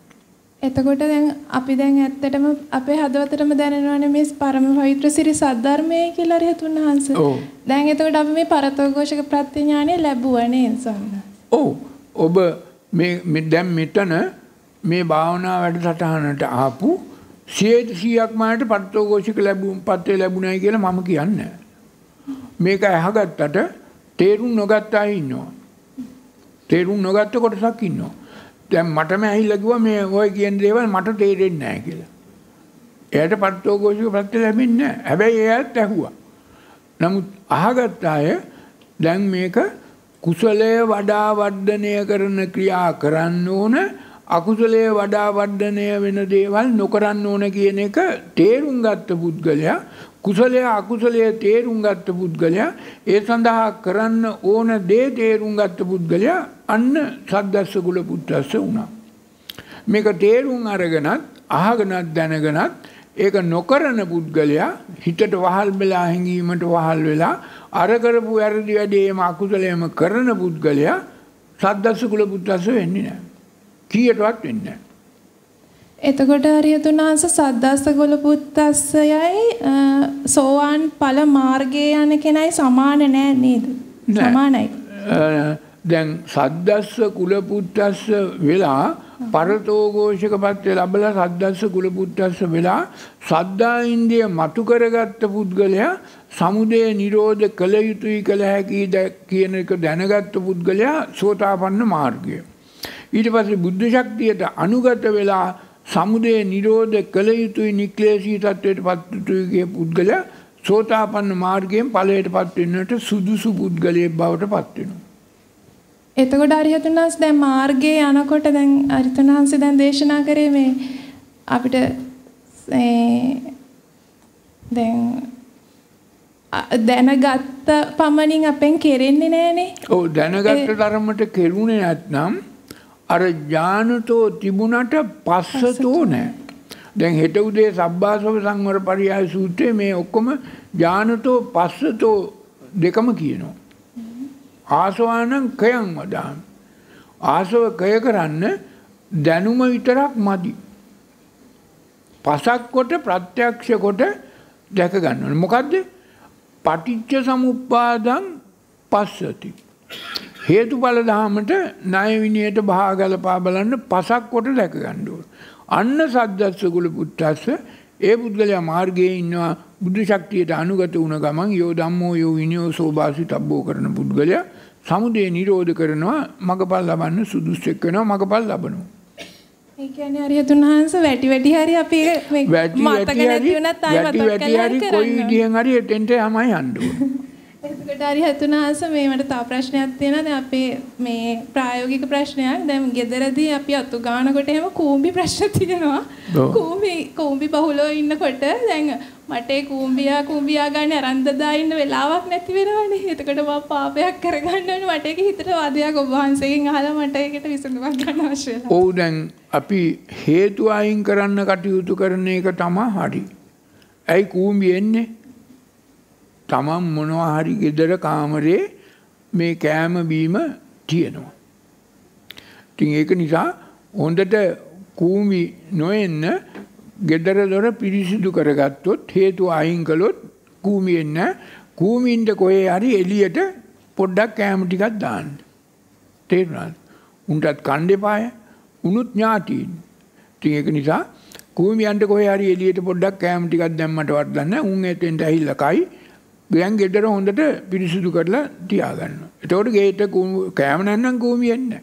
එතකොට දැන් අපි දැන් ඇත්තටම අපේ හදවතටම දැනෙනවනේ මේ පරම පවිත්‍ර සිරි සද්ධර්මය කියලා රහතුන් වහන්සේ. ඔව්. දැන් එතකොට අපි මේ පරතෝഘോഷක ප්‍රත්‍යඥානය ලැබුවා නේද සම්මා? ඔව්. ඔබ මේ දැන් මෙතන මේ භාවනා වැඩසටහනට ආපු සියයට සියයක් මාට පත්තෝගෝෂික ලැබුම් පත්වේ ලැබුණයි කියලා මම කියන්න. මේක ඇහගත්තට තේරුම් නොගත්තා ඉන්නවා. තේරුම් නොගත්ත කොටසක් ඉන්නවා. දැන් මටම ඇහිල්ලකිව මේ ඔය කියන දේවල් මට තේරෙන්නේ නැහැ කියලා. එයට පත්තෝගෝෂික ප්‍රත්‍ය ලැබෙන්නේ නැහැ. හැබැයි එයාත් ඇහුවා. නමුත් අහගත් අය දැන් මේක කුසලය වඩා වර්ධනය කරන ක්‍රියා කරන්න ඕන අකුසලයේ වඩා වර්ධනය වෙන දේවල් නොකරන්න ඕන කියන එක තේරුම් ගත්ත පුද්ගලයා කුසලයේ අකුසලයේ තේරුම් ගත්ත පුද්ගලයා ඒ සඳහා කරන්න ඕන දේ තේරුම් ගත්ත පුද්ගලයා අන්න සද්දස්ස කුල පුත්‍රස්ස වුණා. මේක තේරුම් අරගෙනත් අහගෙනත් දැනගෙනත් ඒක නොකරන පුද්ගලයා හිතට වහල් වෙලා හැඟීමට වහල් වෙලා අර කරපු වැරදි වැඩේම අකුසලයේම කරන පුද්ගලයා සද්දස්ස කුල පුත්‍රස්ස වෙන්නේ නැහැ. කීයටවත් වෙන්නේ නැහැ. එතකොට හරියතුනාංශ සද්දස්ස ගොල පුත්තස්සයයි සෝවාන් ඵල මාර්ගයේ යන කෙනයි සමාන නෑ නේද? සමානයි. දැන් සද්දස්ස කුල පුත්තස්ස වෙලා පරතෝ ഘോഷකපත් ලැබලා සද්දස්ස කුල පුත්තස්ස වෙලා සද්දා ඉන්දිය මතු කරගත්ත පුද්ගලයා සමුදය නිරෝධ කළ යුතුයි කළ හැකි කියන එක දැනගත්ත පුද්ගලයා සෝතාපන්න මාර්ගය. ඊට පස්සේ බුද්ධ ශක්තියට අනුගත වෙලා සමුදය නිරෝධ කළ යුතුයි නික්ලේශී තත්ත්වයට පත්තුතුයගේ පුද්ගල සෝතාපන්න මාර්ගයෙන් ඵලයට පත්වෙන්නට සුදුසු පුද්ගලයෙක් බවට පත්වෙනවා. එතකොට අරිහතුන්වහන්ස දැන් මාර්ගයේ යනකොට දැන් අරිහතුන්වහන්ස දැන් දේශනා කරේ මේ අපිට දැන් දැනගත්ත පමණින් අපෙන් කෙරෙන්නේ නෑනේ. ඔව් දැනගත්ත තරමට කෙරුණේ නැත්නම් අර ජානතෝ තිබුණට පස්සතෝ නෑ. දැන් හෙට උදේ සබ්භාසව සංවර පරියාය සූත්‍රයේ මේ ඔක්කොම ජානතෝ පස්සතෝ දෙකම කියනවා. ආසවානං කයං වදාම්. ආසව කය කරන්න දැනුම විතරක් මදි. පසක් කොට ප්‍රත්‍යක්ෂ කොට දැක ගන්න ඕනේ. මොකද්ද? පටිච්ච සමුප්පාදං පස්සති. හේතුඵල ධහමට ණය විනියට බහා ගලපා බලන්න පසක් කොට දැක ගන්න ඕන. අන්න සද්දස්ස කුල පුත්තස්ස ඒ පුද්ගලයා මාර්ගයේ ඉන්නවා බුදු ශක්තියට අනුගත වුණ ගමන් යෝ ධම්මෝ යෝ විනයෝ සෝභාසිතබ්බෝ කරන පුද්ගලයා සමුදේ නිරෝධ කරනවා මගපල් ලබන්න සුදුස්සෙක් වෙනවා මගපල් ලබනවා. ඒ කියන්නේ හරියතුන් හංස වැටි වැටි හරි අපි මතක නැති වුණත් ආයෙ මතක කරගන්න. වැටි වැටි හරි කොයි විදියෙන් හරි එතෙන්ට යමයි යන්න ඕන. එතකොට හරි හතුනාස මේ මට තව ප්‍රශ්නයක් තියෙනවා. දැන් අපේ මේ ප්‍රායෝගික ප්‍රශ්නයක්. දැන් ගෙදරදී අපි අතු ගානකොට එහෙම කූඹි ප්‍රශ්න තියෙනවා. කූඹි කූඹි බහුලව ඉන්නකොට දැන් මට ඒ කූඹියා කූඹියා ගන්න අරන් දදා ඉන්න වෙලාවක් නැති වෙනවනේ. එතකොට මම පාපයක් කරගන්න ඕනේ. මට ඒක හිතට වාදයක් ඔබ වහන්සේගෙන් අහලා මට ඒකට විසඳුමක් ගන්න අවශ්‍ය වෙනවා. ඔව් දැන් අපි හේතු අයින් කරන්න කටයුතු කරන එක තමයි හරි. ඇයි කූඹි එන්නේ? තමන් මොනවා හරි ගෙදර කාමරේ මේ කෑම බීම තියෙනවා. ඉතින් ඒක නිසා හොඳට කූමි නොෙන්න ගෙදර දොර පිරිසිදු කරගත්තොත් හේතු අයින් කළොත් කූමි එන්න කූමින්ට කොහේ හරි එළියට පොඩ්ඩක් කෑම ටිකක් දාන්න. තේරුණාද? උන්ටත් කන්න එපාය. උනුත් ඥාතීන්. ඉතින් ඒක නිසා කූමියන්ට කොහේ හරි එළියට පොඩ්ඩක් කෑම ටිකක් දැම්මට වඩා නැහැ. උන් එතෙන්ට ඇහිල්ලා කයි. ගෙයන් ගෙඩට හොඳට පිරිසිදු කරලා තියාගන්න. එතකොට ගේට කෑම නැන්නම් කූමියෙන්නේ.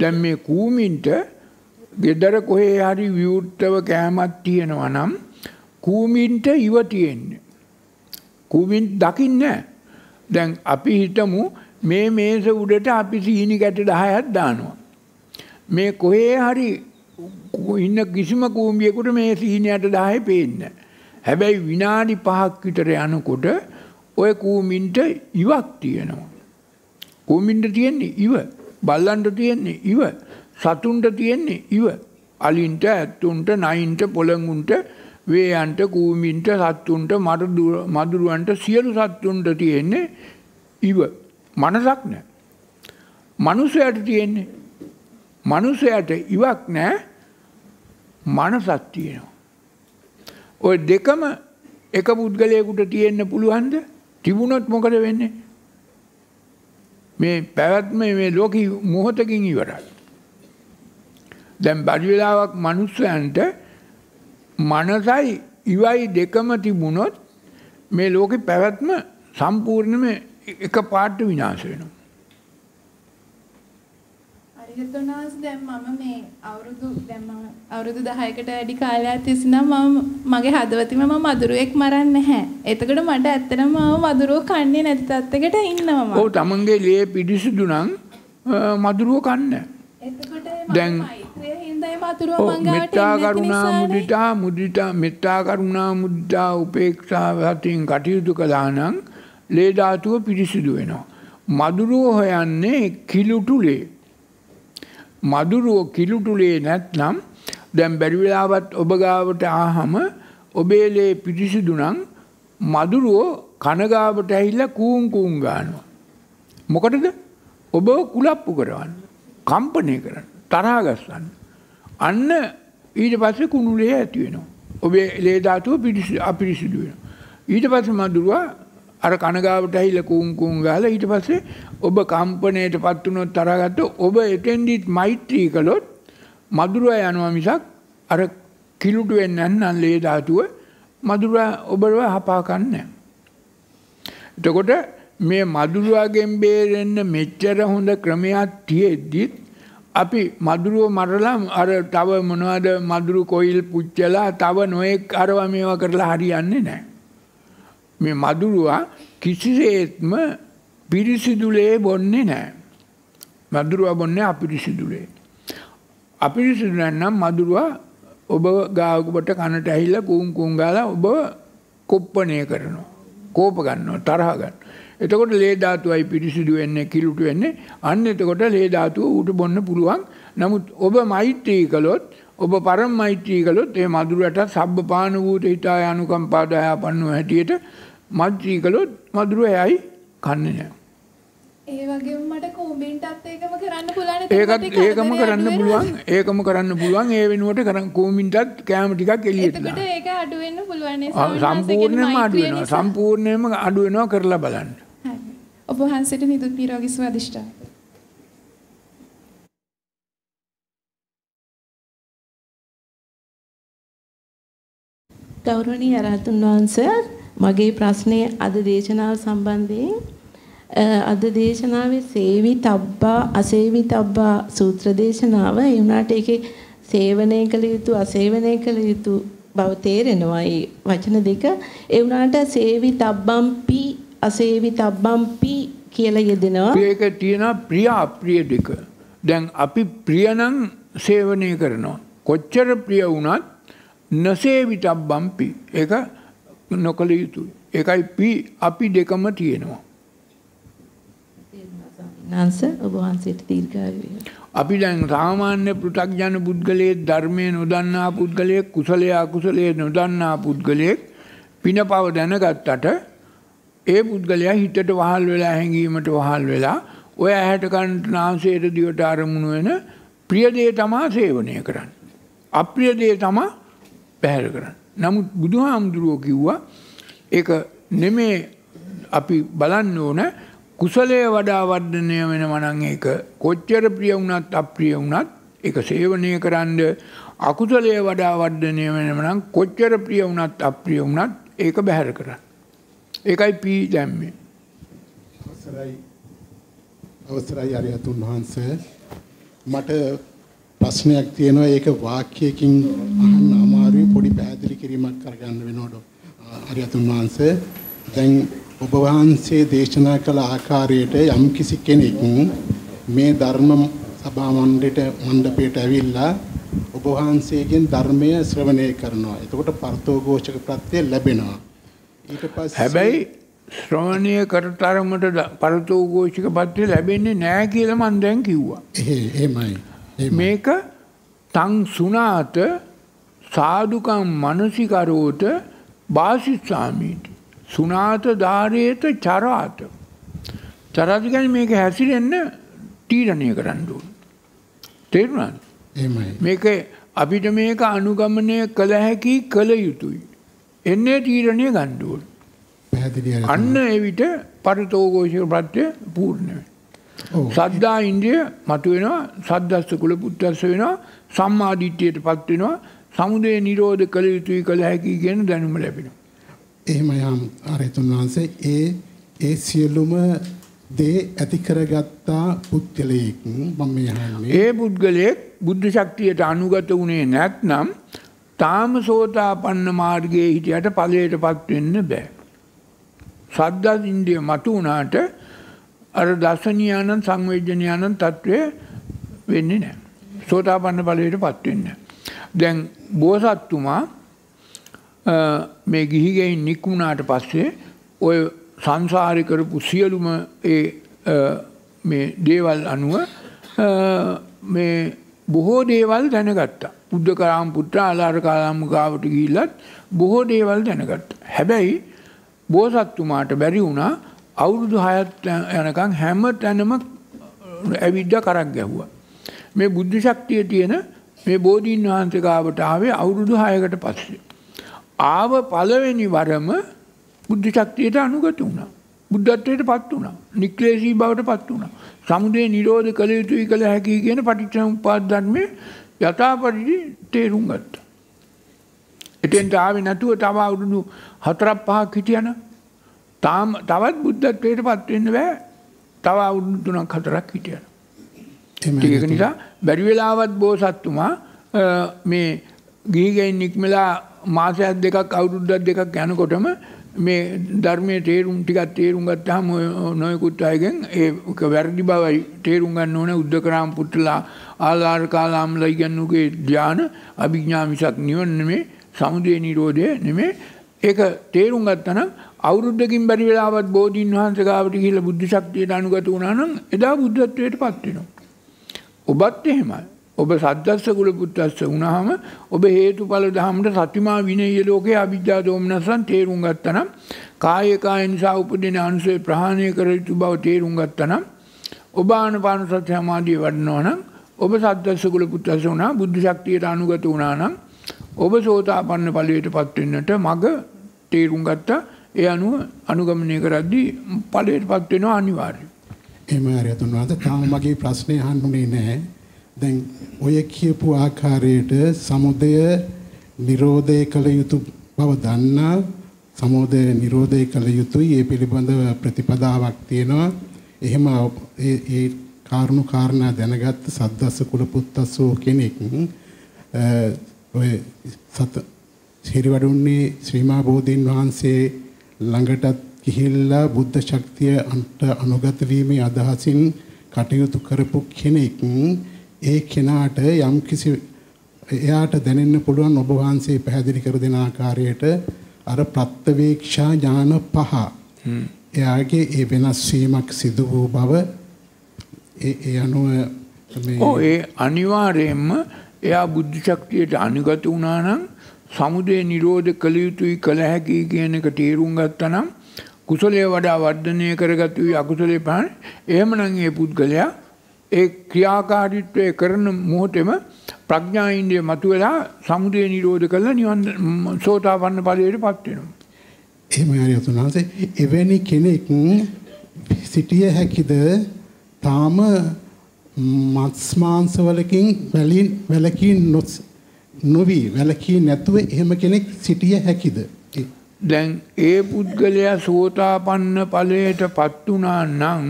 දැන් මේ කූමින්ට ගෙදර කොහේ හරි විවෘතව කෑමක් තියෙනවා නම් කූමින්ට ඉව තියෙන්නේ. කූමින් දකින්නේ දැන් අපි හිතමු මේ මේස උඩට අපි සීනි ගැට 10ක් දානවා. මේ කොහේ හරි ඉන්න කිසිම කූඹියෙකුට මේ සීනියට 10 පේන්නේ නැහැ. හැබැයි විනාඩි පහක් විතර යනකොට ඔය කූමින්ට ඉවක් තියෙනවා. කූමින්ට තියෙන්නේ ඉව බල්ලන්ට තියෙන්නේ ඉව සතුන්ට තියෙන්නේ ඉව අලින්ට ඇත්තුන්ට නයින්ට පොළඟුන්ට වේයන්ට කූමින්ට සත්තුන්ට මට මදුරුවන්ට සියලු සත්තුන්ට තියෙන්නේ ඉව මනසක් නෑ. මනුසයට තියෙන්නේ මනුසයට ඉවක් නෑ මනසක් තියෙනවා. ඔය දෙකම එක පුද්ගලයකුට තියෙන්න පුළුවන්ද තිබුණොත් මොකද වෙන්නේ. මේ පැවැත්ම මේ ලෝක මොහොතකින් ඉවරයි. දැන් බඩිවෙලාවක් මනුස්සයන්ට මනසයි ඉවයි දෙකම තිබුණොත් මේ ලෝකෙ පැවැත්ම සම්පූර්ණම එක පාට්ට විනාශ වෙනවා. හිතුණාස් දැන් මම මේ අවුරුදු දැන් මම අවුරුදු 10කට වැඩි කාලයක් තිස්සේ නම් මම මගේ හදවතේම මම මදුරුවෙක් මරන්නේ නැහැ. එතකොට මට ඇත්තටම මම මදුරුව කන්නේ නැති තත්යකට ඉන්නවා මම. ඔව් තමන්ගේ ලේ පිඩිසුදු නම් මදුරුව කන්න. එතකොට දැන් මෙත්තා කරුණා මුදිතා මුදිතා මෙත්තා කරුණා මුදිතා උපේක්ෂා වතින් කටයුතු කළා නම් ලේ ධාතුව පිරිසිදු වෙනවා. මදුරුව හොයන්නේ කිලුටුලේ මදුරුව කිලුටුලේ නැත්නම් දැන් බැරි වෙලාවත් ඔබ ගාවට ආහම ඔබේ ලේ පිරිසිදු නම් මදුරුව කන ගාවට ඇහිලා කූන් කූන් ගන්නවා. මොකටද? ඔබව කුලප්පු කරවන්න, කම්පණය කරන්න, තරහා ගස්සන්න. අන්න ඊට පස්සේ කුණුලේ ඇති වෙනවා. ඔබේ ලේ ධාතුව පිරිසිදු අපිරිසිදු වෙනවා. ඊට පස්සේ මදුරුවා අර කනගාවට ඇහිලා කුම් කුම් ගහලා ඊට පස්සේ ඔබ කම්පණයටපත් වුණොත් තරගත්ත ඔබ එතෙන්දිත් මෛත්‍රී කළොත් මధుරය යනවා මිසක් අර කිලුට වෙන්නේ නැන්නම් ලේ ධාතුව මధుරය ඔබව හපා කන්නේ. එතකොට මේ මధుරයෙන් බේරෙන්න මෙච්චර හොඳ ක්‍රමයක් තියෙද්දිත් අපි මధుරව මරලා අර තව මොනවද මధుර කොයිල් පුච්චලා තව නොඑක් අරවා මේවා කරලා හරියන්නේ නැහැ. මේ මදුරුවා කිසිසේත්ම පිරිසිදුලේ බොන්නේ නෑ. මදුරුවා බොන්නේ අපිරිසිදුලේ. අපිරිසිදු නැත්නම් මදුරුවා ඔබ ගාවකට කනට ඇහිලා කූම් කූම් ගාලා ඔබ කොප්පණය කරනවා. කෝප ගන්නවා, තරහ ගන්නවා. එතකොට ලේ ධාතුවයි පිරිසිදු වෙන්නේ, කිලුට වෙන්නේ. අන්න එතකොට ලේ ධාතුව ඌට බොන්න පුළුවන්. නමුත් ඔබ මෛත්‍රී කළොත් ඔබ පරම මෛත්‍රී කළොත් ඒ මధుරට සබ්බපාන වූත හිතාය අනුකම්පා දයාපන්නෝ හැටියට මෛත්‍රී කළොත් මధుර එයයි කන්නේ නැහැ. ඒ වගේම මට කෝමින්ටත් ඒකම කරන්න පුළුවන්. ඒකත් ඒකම කරන්න පුළුවන්. ඒකම කරන්න පුළුවන්. ඒ වෙනුවට කරන් කෝමින්ටත් කැම ටිකක් එළියට දාන්න. එතකොට ඒක අඩු වෙන්න පුළුවන් නේ. සම්පූර්ණයෙන්ම අඩු වෙනවා. සම්පූර්ණයෙන්ම අඩු වෙනවා කරලා බලන්න. හරි. ඔබ වහන්සේට නිදුක් නිරෝගී සුව අධිෂ්ඨාන. ගෞරවනීය ආරහතුන් වහන්සේ මගේ ප්‍රශ්නය අද දේශනාව සම්බන්ධයෙන් අද දේශනාවේ සේවිතබ්බා අසේවිතබ්බා සූත්‍ර දේශනාව ඒ වුණාට ඒකේ සේවනය කළ යුතු අසේවනය කළ යුතු බව තේරෙනවා ඒ වචන දෙක ඒ වුණාට සේවිතබ්බම් පි අසේවිතබ්බම් පි කියලා යෙදෙනවා ඒක තියෙනවා ප්‍රිය අප්‍රිය දෙක දැන් අපි ප්‍රිය නම් සේවනය කරනවා කොච්චර ප්‍රිය වුණත් නසේවිටක් බම්පි එක නොකළ යුතුයි. එකයි පී අපි දෙකම තියෙනවා. නංස ඔබහන්සේට දීර්ඝායුය. අපි දැන් සාමාන්‍ය පෘථග්ජන පුද්ගලයේ ධර්මයේ නොදන්නා පුද්ගලයේ කුසලයේ අකුසලයේ නොදන්නා පුද්ගලයේ පින පව දැනගත්තට ඒ පුද්ගලයා හිතට වහල් වෙලා හැඟීමට වහල් වෙලා ඔය ඇහැට කන්ට නාසයට දිවට අරමුණු වෙන ප්‍රිය දේ තමා සේවනය කරන්නේ. අප්‍රිය දේ තමා පැහැර කරන්න. නමුත් බුදුහාමුදුරුවෝ කිව්වා ඒක නෙමේ අපි බලන්න ඕන කුසලය වඩා වර්ධනය වෙන වනං ඒක කොච්චර ප්‍රිය වුණත් අප්‍රිය වුණත් එක සේවනය කරන්න අකුසලය වඩා වර්ධනය වෙනමනම් කොච්චර ප්‍රිය වුණත් අප්‍රිය වුණත් ඒක බැහැර කරන්න. ඒකයි පී දැම්මේ. අවසරයි අවසරයි අරිහතුන් වහන්සේ මට ප්‍රශ්නයක් තියෙනවා ඒක වාක්‍යයකින් අහන්න අමාරුයි පොඩි පැහැදිලි කිරීමක් කරගන්න වෙනවා ඩොක්ටර් හරියතුන් වහන්සේ දැන් ඔබ වහන්සේ දේශනා කළ ආකාරයට යම් කිසි කෙනෙක් මේ ධර්ම සභා මණ්ඩලයට මණ්ඩපයට ඇවිල්ලා ඔබ වහන්සේගෙන් ධර්මය ශ්‍රවණය කරනවා. එතකොට පර්තෝഘോഷක ප්‍රත්‍ය ලැබෙනවා. ඊට පස්සේ හැබැයි ශ්‍රවණය කරතරමට පර්තෝഘോഷක ප්‍රත්‍ය ලැබෙන්නේ නැහැ කියලා මම දැන් කිව්වා. එහෙමයි. මේක තං සුනාත සාධකම් මනසිකරෝට බාසිස්සාමීට. සුනාත ධාරයට චරාත. චරාතිකැන මේක හැසිරෙන්න තීරණය කරන්නඩුවන්. තේරුණාද මේක අපිට මේක අනුගමනය කළ හැකි කළ යුතුයි. එන්නේ තීරණය ගණ්ඩුවන්. අන්න එවිට පරතෝගෝෂක ප්‍රත්්‍ය පූර්ණවේ. සද්ධා ඉන්ද්‍රිය මතුවෙනවා සද්දස්ස කුල පුද්දස්ස වෙනවා සම්මාදිට්ඨියට පත් වෙනවා සමුදය නිරෝධ කළ යුතුයි කළ හැකි කියන දැනුම ලැබෙනවා. එහෙම යම් ආරේතුන් වහන්සේ ඒ ඒ සියලුම දේ ඇති කරගත්තා පුද්ගලයෙක් මම මේ ඒ පුද්ගලයෙක් බුද්ධ ශක්තියට අනුගත වුණේ නැත්නම් තාම සෝතාපන්න මාර්ගයේ හිටියට ඵලයටපත් වෙන්න බෑ. සද්දා ඉන්ද්‍රිය මතු වුණාට අර දසනියානන් සංවේජනයානන් තත්ත්වය වෙන්නේ නෑ. සෝතාපන්න බලයට පත්වෙන්න. දැන් බෝසත්තුමා මේ ගිහිගෙයින් නික්මුණාට පස්සේ ඔය සංසාරිකරපු සියලුම දේවල් අනුව බොහෝ දේවල් දැනගත්තා. බුද්ධ කරාම් පුත්‍ර අලාර කාලාම් ගාවට ගිහිල්ලත් බොහෝ දේවල් දැනගත්ත. හැබැයි බෝසත්තුමාට බැරි වුණා අවුරුදු 6ක් යනකම් හැම තැනම ඇවිද්ද කරක් ගැහුවා. මේ බුද්ධ ශක්තිය තියෙන මේ බෝධීන් වහන්සේ ගාවට ආවේ අවුරුදු 6කට පස්සේ. ආව පළවෙනි වරම බුද්ධ ශක්තියට අනුගත වුණා. බුද්ධත්වයට පත් වුණා. නික්ලේශී බවට පත් වුණා. සමුදය නිරෝධ කළ යුතුයි කළ හැකි කියන පටිච්චසමුප්පාද ධර්මයේ යථා පරිදි තේරුම් ගත්තා. එතෙන්ට ආවේ නැතුව තව අවුරුදු 4 5ක් හිටියනම් තාම තවත් බුද්ධත්වයට පත්වෙන්න බෑ තව අවුරුදු තුනක් හතරක් හිටියන. ඒක නිසා බැරි වෙලාවත් බෝසත්තුමා මේ ගිහිගෙන් නික්මලා මාසයක් දෙකක් අවුරුද්දක් දෙකක් යනකොටම මේ ධර්මයේ තේරුම් ටිකක් තේරුම් ගත්තාම නොයෙකුත් අයගෙන් ඒක වැරදි බවයි තේරුම් ගන්න ඕන උද්දකරාම පුත්‍රලා ආලාර කාලාම්ලා ඉගෙනුගේ ධාන අභිඥා මිසක් නිවන නෙමේ සමුදය නිරෝධය නෙමේ ඒක තේරුම් ගත්තනම් අවුරුද්දකින් බැරි වෙලාවත් බෝධීන් වහන්සේ ගාවට ගිහිල්ලා බුද්ධ ශක්තියට අනුගත වුණා නම් එදා බුද්ධත්වයට පත් වෙනවා. ඔබත් එහෙමයි. ඔබ සද්දස්ස කුල පුත්‍රස්ස වුණාම ඔබ හේතුඵල ධහමට සතිමා විනය ලෝකේ අවිද්‍යා දෝමනසන් තේරුම් ගත්තනම් කාය කාය නිසා උපදින අනුසය ප්‍රහාණය කර යුතු බව තේරුම් ගත්තනම් ඔබ ආනපාන සති සමාධිය වඩනවා නම් ඔබ සද්දස්ස කුල පුත්‍රස්ස වුණා බුද්ධ ශක්තියට අනුගත වුණා නම් ඔබ සෝතාපන්න ඵලයටපත් වෙන්නට මග තේරුම් ගත්තා. ඒ අනුව අනුගමනය කරද්දී ඵලයටපත් වෙනවා අනිවාර්යයෙන්. එහෙම හරි අතුන් වහන්සේ තාම මගේ ප්‍රශ්නේ අහන්නේ නැහැ. දැන් ඔය කියපු ආකාරයට සමුදය නිරෝධය කළ යුතු බව දන්නා සමුදය නිරෝධය කළ යුතුයි. ඒ පිළිබඳව ප්‍රතිපදාවක් තියෙනවා. එහෙම ඒ කාරණු කාරණා දැනගත් සද්දස්ස කුල පුත්තස්සෝ කෙනෙක් ඔය සත සිරිවඩුන්නේ ශ්‍රීමා බෝධීන් වහන්සේ ළඟටත් ගිහිල්ලා බුද්ධ ශක්තිය අන්ට අනුගත වීමේ අදහසින් කටයුතු කරපු කෙනෙක් ඒ කෙනාට යම්කිසි එයාට දැනෙන්න පුළුවන් ඔබ වහන්සේ පැහැදිලි කර දෙන ආකාරයට අර ප්‍රත්‍යවේක්ෂා ඥාන පහ එයාගේ ඒ වෙනස් වීමක් සිදු වූ බව ඒ අනුව මේ ඔව් ඒ අනිවාර්යයෙන්ම එයා බුද්ධ ශක්තියට අනුගත වුණා නම් සමුදය නිරෝධ කළ යුතුයි කළ හැකි කියන එක තේරුම් ගත්තා නම් කුසලයේ වඩා වර්ධනය කරගත යුතු අකුසලේ පහන එහෙමනම් ඒ පුද්ගලයා ඒ ක්‍රියාකාරීත්වය කරන මොහොතේම ප්‍රඥා ඉන්ද්‍රිය මතුවලා සමුදය නිරෝධ කළා නිවන් සෝතාපන්න ඵලයටපත් වෙනවා. එහෙම හරි අතුනාසේ එවැනි කෙනෙක් සිටිය හැකිද? තාම මස් මාංශ වලකින් වැලින් වැලකී නොවි වැලකී නැතුව එහෙම කෙනෙක් සිටිය හැකිද? දැන් ඒ පුද්ගලයා සෝතාපන්න ඵලයට පත් වුණා නම්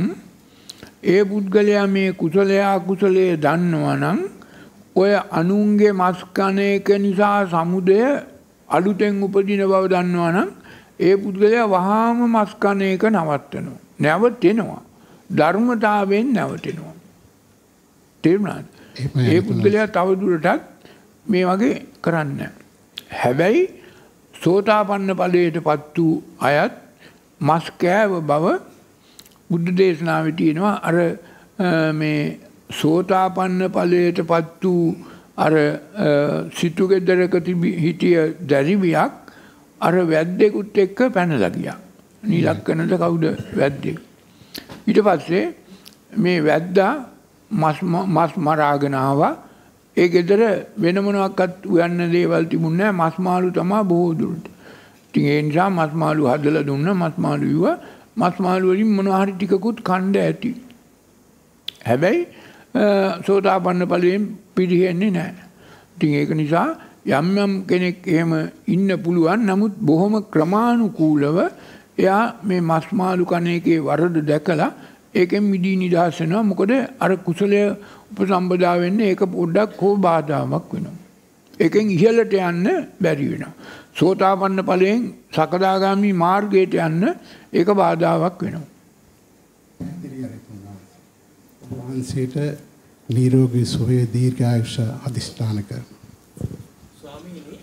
ඒ පුද්ගලයා මේ කුසලය අකුසලයේ දන්නවා නම් ඔය අනුන්ගේ මස් කන එක නිසා සමුදය අලුතෙන් උපදින බව දන්නවා නම් ඒ පුද්ගලයා වහාම මස් කන එක නවත්තනවා. නැවතෙනවා. ධර්මතාවෙන් නැවතෙනවා. තේරුණාද ඒ පුද්ගලයා තවදුරටත් මේ වගේ කරන්න. හැබැයි සෝතාපන්න පලයට පත් වූ අයත් මස්කෑව බව බුද්ධ දේශනාව තියෙනවා අර මේ සෝතාපන්න පලයට පත් වූ අර සිතුගෙදරක හිටිය දැරිවියක් අර වැද්දෙකුත් එක්ක පැනලගියා. නිලක්කනට කවුද වැද්දෙක්. ඊට පස්සේ මේ වැද්දා මස් මරාගෙන ආවා. ඒ ගෙදර වෙන මොනවත් උයන්න දේවල් තිබුණ නෑ මස් මාළු තමා බොහෝ දුරට. ඉතින් ඒ නිසා මස් මාළු හදලා දුන්න මස් මාළු යුවා මස් මාළු වලින් මොනවා හරි ටිකකුත් කණ්ඩ ඇති. හැබැයි සෝතාපන්න ඵලයෙන් පිළිහෙන්නේ නෑ. ඉතින් ඒක නිසා යම් යම් කෙනෙක් එහෙම ඉන්න පුළුවන් නමුත් බොහොම ක්‍රමානුකූලව එයා මේ මස් මාළු කණ එකේ වරද දැකලා ඒකෙන් මිදී නිදහස් වෙනවා. මොකද අර කුසලය උපසම්පදා වෙන්නේ ඒක පොඩ්ඩක් හෝ බාධාවක් වෙනවා. ඒකෙන් ඉහළට යන්න බැරි වෙනවා. සෝතාපන්න ඵලයෙන් සකදාගාමි මාර්ගයට යන්න ඒක බාධාවක් වෙනවා. වහන්සේට නිරෝගී සුවය දීර්ඝායුෂ අධිෂ්ඨාන කරනවා. ස්වාමීනි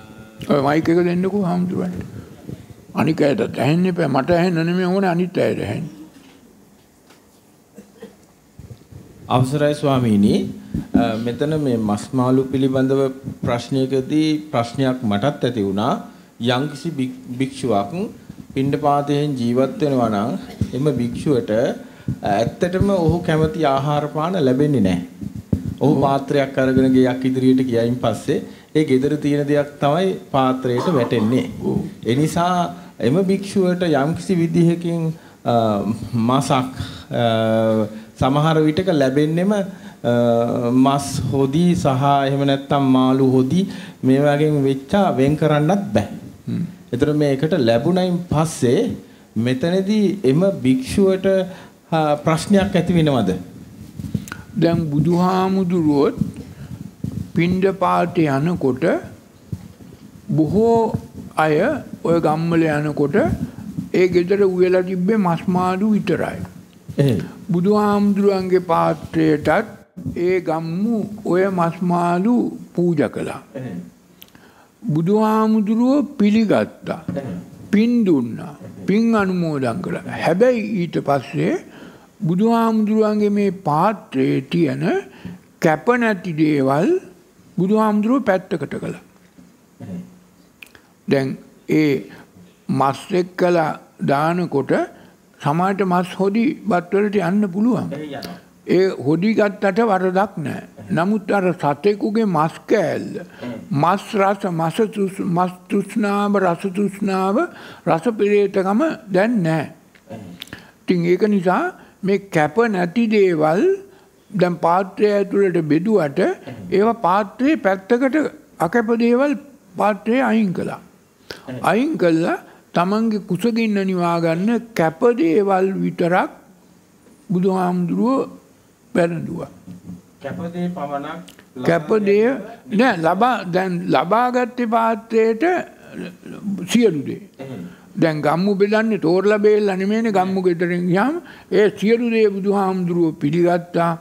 අවසරයි. ඔය මයික් එක දෙන්නකෝ හම්දුරන්ට. අනික අයටත් ඇහෙන්න එපා. මට ඇහෙන්න නෙමෙයි ඕනේ අනිත් අයට ඇහෙන්න. අවසරයි ස්වාමීනි. මෙතන මේ මස් මාළු පිළිබඳව ප්‍රශ්නයකදී ප්‍රශ්නයක් මටත් ඇති වුණා. යම්කිසි භික්ෂුවක් පිණ්ඩපාතයෙන් ජීවත් වෙනවා නම් එම භික්ෂුවට ඇත්තටම ඔහු කැමති ආහාර පාන ලැබෙන්නේ නැහැ. ඔහු පාත්‍රයක් අරගෙන ගියක් ඉදිරියට ගියයින් පස්සේ ඒ gedara තියෙන දෙයක් තමයි පාත්‍රයට වැටෙන්නේ. ඒ නිසා එම භික්ෂුවට යම්කිසි විදිහකින් මාසක් සමහර විටක ලැබෙන්නෙම මස් හොදි සහ එහෙම නැත්නම් මාළු හොදි මේ වගේ වෙච්චා වෙන් කරන්නත් බෑ. එතකොට මේකට ලැබුණයින් පස්සේ මෙතනදී එම භික්ෂුවට ප්‍රශ්නයක් ඇති වෙනවද? දැන් බුදුහාමුදුරුවොත් පිණ්ඩපාත යනකොට බොහෝ අය ඔය ගම්වල යනකොට ඒ ගෙදර උයලා තිබ්බේ මස් මාළු විතරයි. බුදුහාමුදුරන්ගේ පාත්‍රයටත් ඒ ගම්මු ඔය මස් මාළු පූජා කළා. බුදුහාමුදුරුව පිළිගත්තා. පින් දුන්නා. පින් අනුමෝදන් කළා. හැබැයි ඊට පස්සේ බුදුහාමුදුරුවන්ගේ මේ පාත්‍රයේ තියෙන කැප නැති දේවල් බුදුහාමුදුරුව පැත්තකට කළා. දැන් ඒ මස් එක්කලා දානකොට සමාජයට මස් හොදි බත්වලට යන්න පුළුවන්. ඒ හොදි ගත්තට වරදක් නැහැ. නමුත් අර සතෙකුගේ මස් කෑල්ල මස් රස මස මස් තෘෂ්ණාව රස තෘෂ්ණාව රස පිරේතකම දැන් නැහැ. ඉතින් ඒක නිසා මේ කැප නැති දේවල් දැන් පාත්‍රය ඇතුළට බෙදුවට ඒවා පාත්‍රයේ පැත්තකට අකැප දේවල් පාත්‍රයේ අයින් කළා. අයින් කළා තමන්ගේ කුසගින්න නිවා ගන්න කැප දේවල් විතරක් බුදුහාමුදුරුව පැනදුවා. කැප දේ පමණක් කැප දේ නෑ ලබා දැන් ලබාගත්තේ පාත්‍රයට සියලු දේ. දැන් ගම්මු බෙදන්නේ තෝරලා බේල්ලා නෙමෙයිනේ ගම්මු ගෙදරින් ගියාම ඒ සියලු දේ බුදුහාමුදුරුව පිළිගත්තා.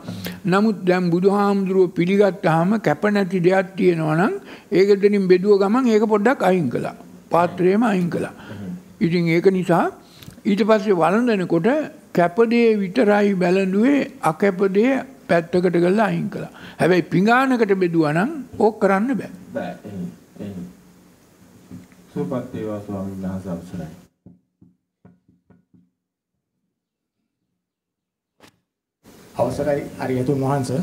නමුත් දැන් බුදුහාමුදුරුව පිළිගත්තාම කැප නැති දෙයක් තියෙනවා නම් ඒක දෙනින් බෙදුව ගමන් ඒක පොඩ්ඩක් අයින් කළා. පාත්‍රයම අයින් කළා. ඉතින් ඒක නිසා ඊට පස්සේ වළඳනකොට කැපදේ විතරයි බැලඳුවේ අකැපදේ පැත්තකට කරලා අයින් කළා. හැබැයි පිඟානකට බෙදුවා නම් ඕක කරන්න බෑ. බෑ. සුවපත් වේවා ස්වාමීන් වහන්සේ අවසරයි. අවසරයි අරියතුන් වහන්සේ.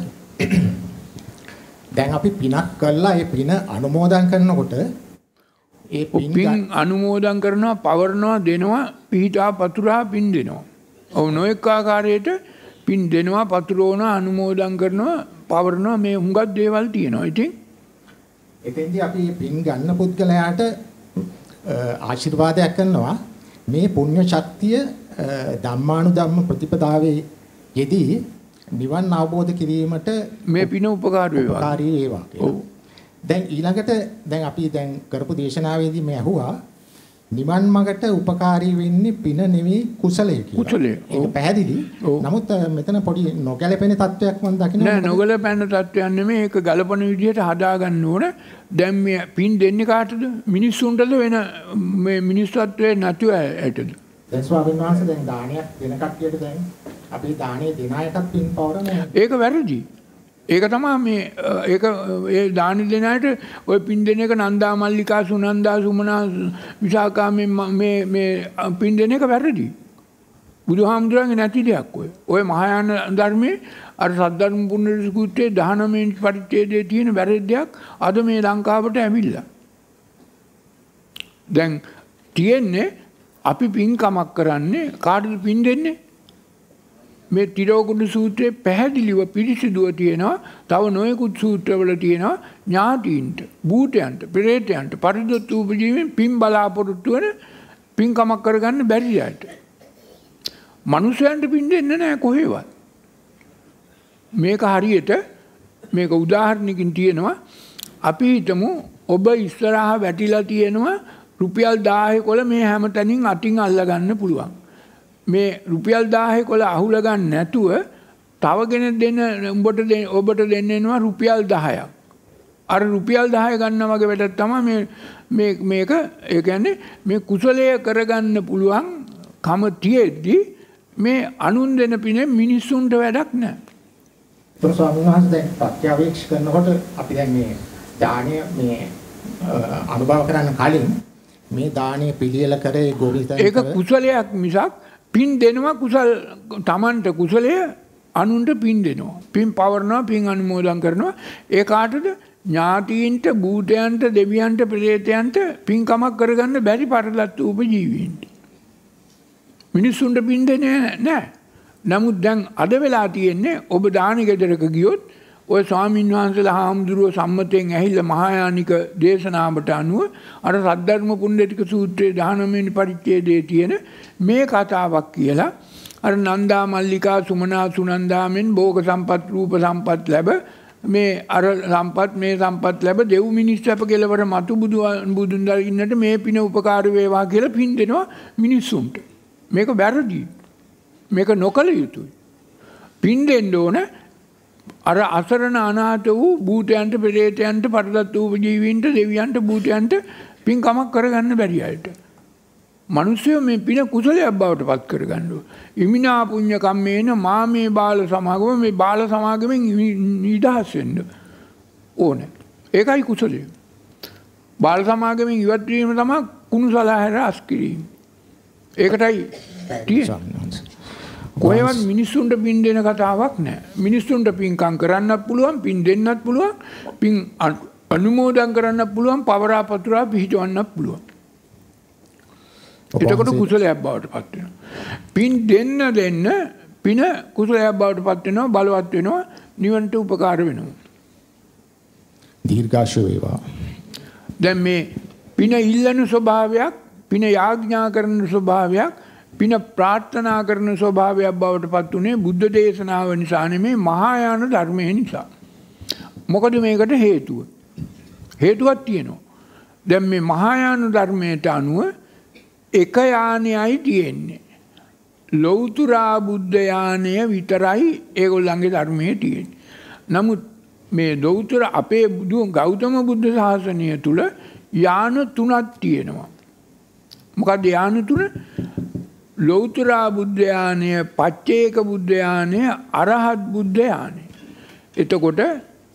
දැන් අපි පිනක් කළා ඒ පින අනුමෝදන් කරනකොට ඒ පින් අනුමෝදන් කරනවා පවරනවා දෙනවා පිහිටා පතුරා පින් දෙනවා. ඔව් නොඑක ආකාරයට පින් දෙනවා පතුරවනවා අනුමෝදන් කරනවා පවරනවා මේ හුඟක් දේවල් තියෙනවා. ඉතින් එතෙන්දී අපි පින් ගන්න පුද්ගලයාට ආශිර්වාදයක් කරනවා මේ පුණ්‍ය ශක්තිය ධම්මානුධම්ම ප්‍රතිපදාවේ යෙදී නිවන් අවබෝධ කිරීමට මේ පින උපකාර වේවා. උපකාරී වේවා. ඔව්. දැන් ඊළඟට දැන් අපි දැන් කරපු දේශනාවේදී මේ ඇහුවා නිවන් මඟට උපකාරී වෙන්නේ පින නෙවෙයි කුසලය කියලා. කුසලය. ඒක පැහැදිලි. නමුත් මෙතන පොඩි නොගැලපෙන තත්වයක් මම දකිනවා. නෑ නොගැලපෙන තත්වයක් නෙමෙයි. ඒක ගලපන විදිහට හදාගන්න ඕන. දැන් මේ පින් දෙන්නේ කාටද? මිනිස්සුන්ටද වෙන මේ මිනිස්සුත්වයේ නැතුව ඇටද? දැන් ස්වාමීන් වහන්සේ දැන් දානයක් දෙන කට්ටියට දැන් අපි දානේ දෙන අයටත් පින් පවරන්නේ. ඒක වැරදි. ඒක තමා මේ ඒ ඒ දාන දෙනයට ඔය පින් දෙන එක නන්දා මල්ලිකා සුනන්දා සුමනා විසාකා පින් දෙන එක වැරදි. බුදු හාමුදුරන්ගේ නැති දෙයක් ඔය ඔය මහායාන ධර්මය අර සද්ධර්ම පුුණරිස්කුත්තේ දහනමෙන් පරිච්චේදය තියෙන වැරෙද්දයක් අද මේ ලංකාවට ඇමිල්ල. දැන් තියෙන්නේ අපි පින්කමක් කරන්නේ කාඩල් පින් දෙන්නේ මේ තිරෝගුණ සූත්‍රයේ පැහැදිලිව පිරිසිදුව තියෙනවා තව නොයකුත් සූත්‍රවල තියෙනවා ඥාතීන්ට භූතයන්ට පෙරේතයන්ට පරිදොත් වූපජීවෙන් පින් බලාපොරොත්තු වන පින්කමක් කරගන්න බැරි අයට. මනුස්සයන්ට පින් දෙන්න නෑ කොහේවත්. මේක හරියට මේක උදාහරණකින් තියෙනවා අපි හිතමු ඔබ ඉස්සරහා වැටිලා තියෙනවා රුපියල් 1000 කොල මේ හැම තැනින් අතින් අල්ලගන්න පුළුවන්. මේ රුපියල් 1000 කොල අහුල ගන්න නැතුව තවගෙන දෙන උඹට ඔබට දෙන්නෙනවා රුපියල් 10ක්. අර රුපියල් 10 ගන්න වගේ වැඩක් තමයි මේ මේ මේක ඒ කියන්නේ මේ කුසලය කරගන්න පුළුවන් කම තියෙද්දි මේ අනුන් දෙන පිනේ මිනිස්සුන්ට වැඩක් නැහැ. ඒක ස්වාමීන් වහන්සේ දැන් ප්‍රත්‍යවේක්ෂ කරනකොට අපි දැන් මේ දාණය මේ අනුභව කරන්න කලින් මේ දාණය පිළියෙල කරේ ගෝවිතයන් ඒක කුසලයක් මිසක් පින් දෙනවා කුසල් තමන්ට කුසලය අනුන්ට පින් දෙනවා. පින් පවරනවා පින් අනුමෝදන් කරනවා. ඒ කාටද ඥාතීන්ට භූතයන්ට දෙවියන්ට ප්‍රේතයන්ට පින්කමක් කරගන්න බැරි පටලත් උප ජීවීන්ට. මිනිස්සුන්ට පින් දෙන්නේ නෑ. නමුත් දැන් අද වෙලා තියෙන්නේ ඔබ දාන ගෙදරක ගියොත් ඔය ස්වාමීන් වහන්සේලා හාමුදුරුව සම්මතයෙන් ඇහිල්ල මහායානික දේශනාවට අනුව අර සද්ධර්ම පුණ්ඩටික සූත්‍රයේ 19 පරිච්ඡේදයේ තියෙන මේ කතාවක් කියලා අර නන්දා මල්ලිකා සුමනා සුනන්දාමෙන් භෝග සම්පත් රූප සම්පත් ලැබ මේ අර සම්පත් මේ සම්පත් ලැබ දෙව් මිනිස් ලැබ කෙලවර මතු බුදු බුදුන් දකින්නට මේ පින උපකාර වේවා කියලා පින් දෙනවා මිනිස්සුන්ට මේක වැරදි මේක නොකල යුතුයි පින් දෙන්න ඕනේ අර අසරණ අනාත වූ භූතයන්ට පෙරේතයන්ට පටලත් වූ ජීවීන්ට දෙවියන්ට භූතයන්ට පින්කමක් කරගන්න බැරි අයට. මනුස්සයෝ මේ පින කුසලයක් බවට පත් කරගන්නු. ඉමිනා පුඤ්ඤ කම්මේන මා මේ බාල සමාගම මේ බාල සමාගමෙන් නිදහස් වෙන්න ඕනේ. ඒකයි කුසලය. බාල සමාගමෙන් ඉවත් වීම තමයි කුණුසලහැර අස් කිරීම. ඒකටයි තියෙන්නේ. කොහෙවත් මිනිස්සුන්ට පින් දෙන කතාවක් නෑ. මිනිස්සුන්ට පින්කම් කරන්නත් පුළුවන්, පින් දෙන්නත් පුළුවන්, පින් අනුමෝදන් කරන්නත් පුළුවන්, පවරා පතුරා පිහිටවන්නත් පුළුවන්. එතකොට කුසලයක් බවට පත් වෙනවා. පින් දෙන්න දෙන්න පින කුසලයක් බවට පත් වෙනවා, බලවත් වෙනවා, නිවනට උපකාර වෙනවා. දීර්ඝාෂ වේවා. දැන් මේ පින ඉල්ලන ස්වභාවයක්, පින යාඥා කරන ස්වභාවයක් පින ප්‍රාර්ථනා කරන ස්වභාවයක් බවට පත් වනේ බුද්ධ දේශනාව නිසාන මේ මහායාන ධර්මය නිසා. මොකද මේකට හේතුව. හේතුවත් තියෙනවා. දැන් මේ මහායාන ධර්මයට අනුව එක යානයයි තියෙන්නේ. ලෞතුරා බුද්ධ යානය විතරයි ඒගොල්ලන්ගේ ධර්මයේ තියෙන්නේ. නමුත් මේ ලෞතර අපේ බුදු ගෞතම බුද්ධ ශාසනය තුල යාන තුනක් තියෙනවා. මොකද යාන තුන ලෞතරා බුද්ධයානය පච්චේක බුද්ධයානය අරහත් බුද්ධයානය. එතකොට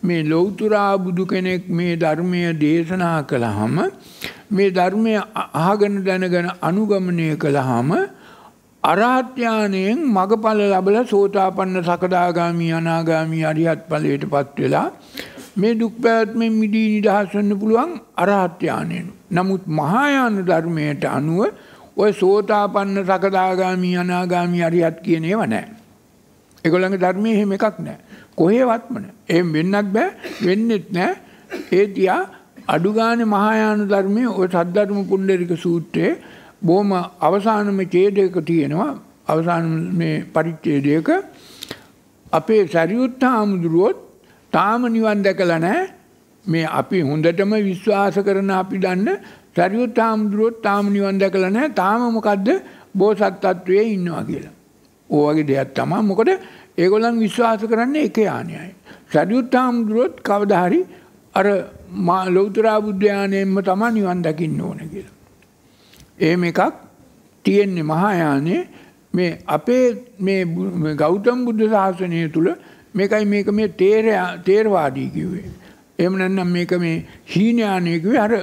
මේ ලෞතුරා බුදු කෙනෙක් මේ ධර්මය දේශනා කළ හම මේ ධර්මය අහගන දැනගන අනුගමනය කළ හම අරාත්‍යානයෙන් මගඵල ලබල සෝතාපන්න සකදාගාමී අනාගාමී අරිහත් පලයට පත්වෙලා මේ දුක් පැවැත්මෙන් මිදී නිදහස්වන්න පුළුවන් අරාත්‍යානයෙන්. නමුත් මහායාන ධර්මයට අනුව ඔය සෝතාපන්න සකදාගාමි අනාගාමි අරියත් කියන ඒවා නැහැ. ඒගොල්ලන්ගේ ධර්මයේ එහෙම එකක් නැහැ. කොහෙවත්ම නැහැ. එහෙම වෙන්නත් බෑ, වෙන්නෙත් නැහැ. ඒ තියා අඩු ගානේ මහායාන ධර්මයේ ඔය සද්ධර්ම පුණ්ඩරික සූත්‍රයේ බොහොම අවසානම ඡේදයක තියෙනවා. අවසාන මේ පරිච්ඡේදයක අපේ සරියුත් හාමුදුරුවොත් තාම නිවන් දැකලා නැහැ. මේ අපි හොඳටම විශ්වාස කරන අපි දන්න සරියුත් හාමුදුරුවොත් තාම නිවන් දැකලා නැහැ. තාම මොකද්ද? බෝසත් තත්වයේ ඉන්නවා කියලා. ඕ වගේ දෙයක් තමයි. මොකද ඒගොල්ලන් විශ්වාස කරන්නේ එක යානයයි. සරියුත් හාමුදුරුවොත් කවදා හරි අර ලෞතර බුද්ධ යානයෙන්ම තමයි නිවන් දකින්න ඕනේ කියලා. එහෙම එකක් තියෙන්නේ මහායානයේ මේ අපේ මේ ගෞතම බුද්ධ ශාසනය තුල මේකයි මේක මේ තේර තේරවාදී කිව්වේ. එහෙම නැත්නම් මේක මේ හීනයානය කිව්වේ අර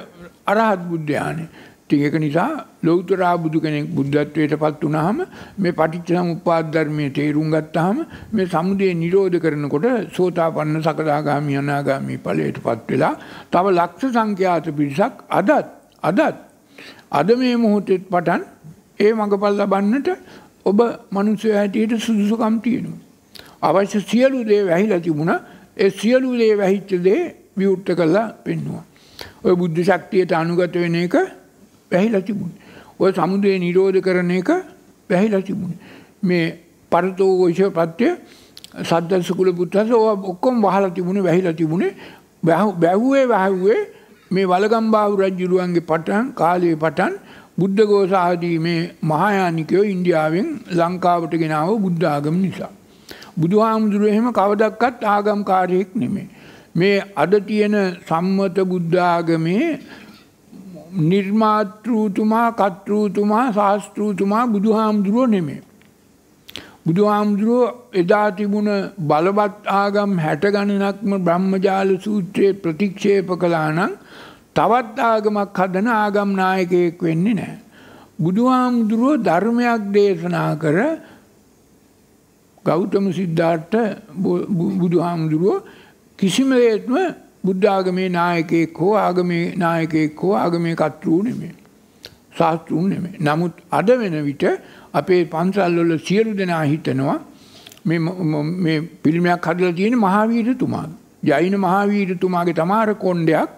අරහත් බුද්ධ ඥානෙ. ඉතින් ඒක නිසා ලෞතර බුදු කෙනෙක් බුද්ධත්වයටපත් වුණාම මේ පටිච්ච සමුප්පාද ධර්මයේ තේරුම් ගත්තාම මේ සමුදය නිරෝධ කරනකොට සෝතාපන්න සකදාගාමි අනාගාමි ඵලයටපත් වෙලා තව ලක්ෂ සංඛ්‍යාත පිරිසක් අදත් අදත් අද මේ මොහොතේ පටන් ඒ මඟපල් ලබන්නට ඔබ මිනිස්සු හැටියට සුදුසුකම් තියෙනවා. අවශ්‍ය සියලු දේ වැහිලා තිබුණා. ඒ සියලු දේ වැහිච්ච දේ විවෘත කරලා පෙන්වුවා. ඔය බුද්ධ ශක්තියට අනුගත වෙන එක වැහිලා තිබුණ. ඔය සමුදය නිරෝධ කරන එක වැහිලා තිබුණ. මේ පරතෝ ෝෂ පත්‍ය සද්දසකුල පුත්තස ඕ ඔක්කොම් වහලා තිබුණ වැහිලා තිබුණේ බැහුවේ වැැහුවේ මේ වලගම්බාහු රජ්ජුරුවන්ගේ පටන් කාලයේ පටන් බුද්ධ ගෝසාහදී මේ මහායානිකයෝ ඉන්දියාවෙන් ලංකාවට ගෙනාව බුද්ධාගම නිසා. බුදුහාමුදුරුව එහෙම කවදක්කත් ආගම් කාරයෙක් නෙමේ. මේ අද තියෙන සම්මත බුද්ධාගමේ නිර්මාත්‍රූතුමා කත්‍රූතුමා ශාස්තෘතුමා බුදුහාමුදුරුව නෙමේ. බුදුහාමුදුරුව එදා තිබුණ බලවත් ආගම් හැට ගණනක්ම බ්‍රහ්මජාල සූත්‍රයේ ප්‍රතික්ෂේප කළා නම් තවත් ආගමක් හදන ආගම් නායකයෙක් වෙන්නේ නැහැ. බුදුහාමුදුරුව ධර්මයක් දේශනා කර ගෞතම සිද්ධාර්ථ බුදුහාමුදුරුව කිසිම දෙයක්ම බුද්ධාගමේ නායකයෙක් හෝ ආගමේ නායකයෙක් හෝ ආගමේ කර්තෘ නෙමෙයි. ශාස්තෘ නෙමෙයි. නමුත් අද වෙන විට අපේ පන්සල්වල සියලු දෙනා හිතනවා මේ මේ පිළිමයක් හදලා තියෙන මහාවීරතුමා. ජෛන මහාවීරතුමාගේ තමාර කොණ්ඩයක්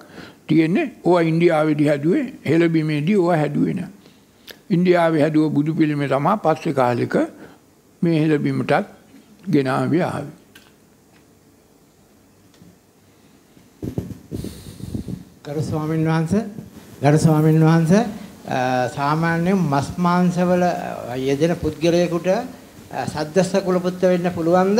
තියෙන්නේ ඕවා ඉන්දියාවේදී හැදුවේ හෙළබිමේදී ඕවා හැදුවේ නෑ. ඉන්දියාවේ හැදුව බුදු පිළිමේ තමයි පස්සේ කාලෙක මේ හෙළබිමටත් ගෙනාවේ ආවේ. ගරු ස්වාමීන් වහන්සේ ගරු ස්වාමීන් වහන්සේ සාමාන්‍යයෙන් මස් මාංශවල යෙදෙන පුද්ගලයෙකුට සද්දස්ස කුලපුත්ත වෙන්න පුළුවන්ද?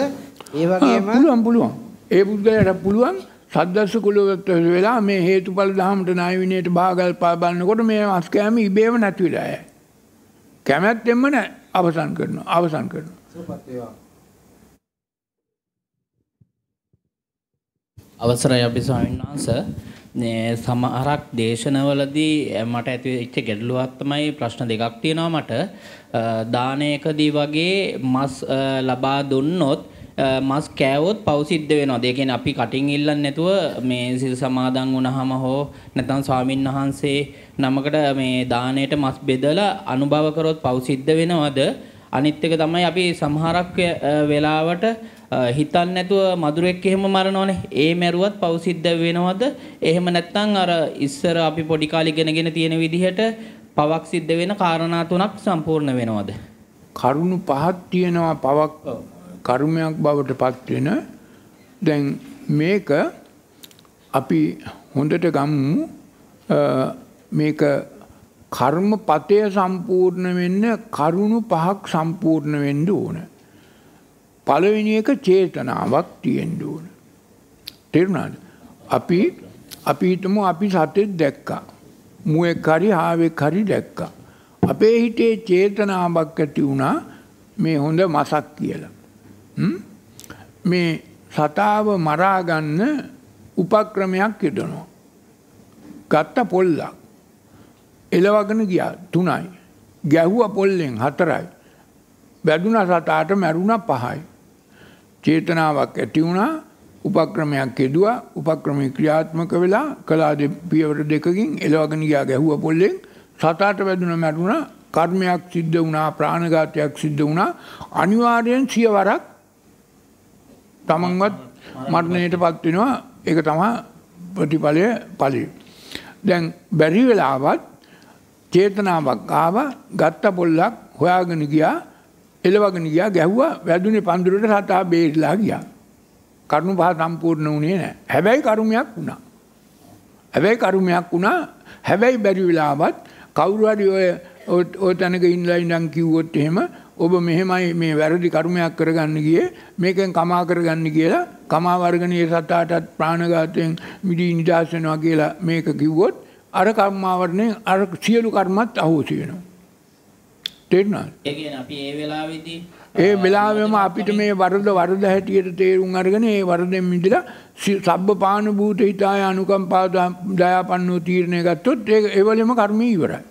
ඒ වගේම පුළුවන් පුළුවන්. ඒ පුද්ගලයාට පුළුවන් සද්දස්ස කුලවත්ත වෙලා මේ හේතුඵල ධහමට ණය විනයට භාගල් පාබන්නකොට මේ මස් කෑම ඉබේම නැති වෙලා යයි. කැමැත්තෙන්ම නැ අවසන් කරනවා. අවසන් කරනවා. අවසරයි අපි ස්වාමීන් වහන්සේ සමහරක් දේශනවලදී මට ඇතිවෙච්ච ගැටලුවක් තමයි ප්‍රශ්න දෙකක් තියෙනවා මට දානයකදී වගේ මස් ලබා දුන්නොත් මස් කෑවොත් පෞසිද්ධ වෙනවා. ඒ කියන්නේ අපි කටින් ඉල්ලන්නේ නැතුව මේ සිල් සමාදන් වුණාම හෝ නැත්නම් ස්වාමින් වහන්සේ නමකට මේ දාණයට මස් බෙදලා අනුභව කරොත් පෞසිද්ධ වෙනවද? අනිත් එක තමයි අපි සමහරක් වෙලාවට හිතන්නේ නැතුව මදුරෙක් එහෙම මරනවනේ. ඒ මැරුවත් පව් සිද්ධ වෙනවද? එහෙම නැත්නම් අර ඉස්සර අපි පොඩි කාලේ ඉගෙනගෙන තියෙන විදිහට පවක් සිද්ධ වෙන කාරණා තුනක් සම්පූර්ණ වෙනවද? කරුණු පහක් තියෙනවා පවක් කර්මයක් බවට පත් වෙන. දැන් මේක අපි හොඳට ගමු මේක කර්මපතය සම්පූර්ණ වෙන්න කරුණු පහක් සම්පූර්ණ වෙන්න ඕනේ. පළවෙනි එක චේතනාවක් තියෙන්න ඕන. තේරුණාද? අපි අපි හිතමු අපි සතෙක් දැක්කා. මුවෙක් හරි හාවෙක් හරි දැක්කා. අපේ හිතේ චේතනාවක් ඇති වුණා මේ හොඳ මසක් කියලා. මේ සතාව මරාගන්න උපක්‍රමයක් යෙදනවා. ගත්ත පොල්ලක්. එලවගෙන ගියා තුනයි. ගැහුව පොල්ලෙන් හතරයි. වැදුන සතාට මැරුණ පහයි. චේතනාවක් ඇති වුණා උපක්‍රමයක් යෙදවා උපක්‍රමය ක්‍රියාත්මක වෙලා කලාද පියවට දෙකකින් එලවගෙන ගියා ගැහුව පොල්ලෙන් සතාට වැදුන මැටුණ කර්මයක් සිද්ධ වුණා ප්‍රාණඝාතයක් සිද්ධ වුණා අනිවාර්යෙන් සියවරක් තමන්වත් මරණයට පත් වෙනවා ඒක තමයි ප්‍රතිඵලය ඵලය දැන් බැරි වෙලාවත් චේතනාවක් ආවා ගත්ත පොල්ලක් හොයාගෙන ගියා එලවගෙන ගියා ගැහුවා වැදුනේ පඳුරට සතා බේරිලා ගියා. කරුණු පහ සම්පූර්ණ වුණේ නැහැ. හැබැයි කර්මයක් වුණා. හැබැයි කර්මයක් වුණා. හැබැයි බැරි වෙලාවත් කවුරු හරි ඔය ඔය තැනක ඉඳලා ඉඳන් කිව්වොත් එහෙම ඔබ මෙහෙමයි මේ වැරදි කර්මයක් කරගන්න ගියේ මේකෙන් කමා කරගන්න කියලා කමා වර්ගණයේ සතාටත් ප්‍රාණඝාතයෙන් මිදී නිදහස් වෙනවා කියලා මේක කිව්වොත් අර කර්මාවරණයෙන් අර සියලු කර්මත් අහෝසි වෙනවා. තේරුණාද ඒ කියන්නේ අපි ඒ වෙලාවේදී ඒ වෙලාවෙම අපිට මේ වරද වරද හැටියට තේරුම් අරගෙන ඒ වරදෙන් මිදලා සබ්බ පාන භූත හිතාය අනුකම්පා දයාපන්නෝ තීරණය ගත්තොත් ඒ ඒවලෙම කර්මය ඉවරයි.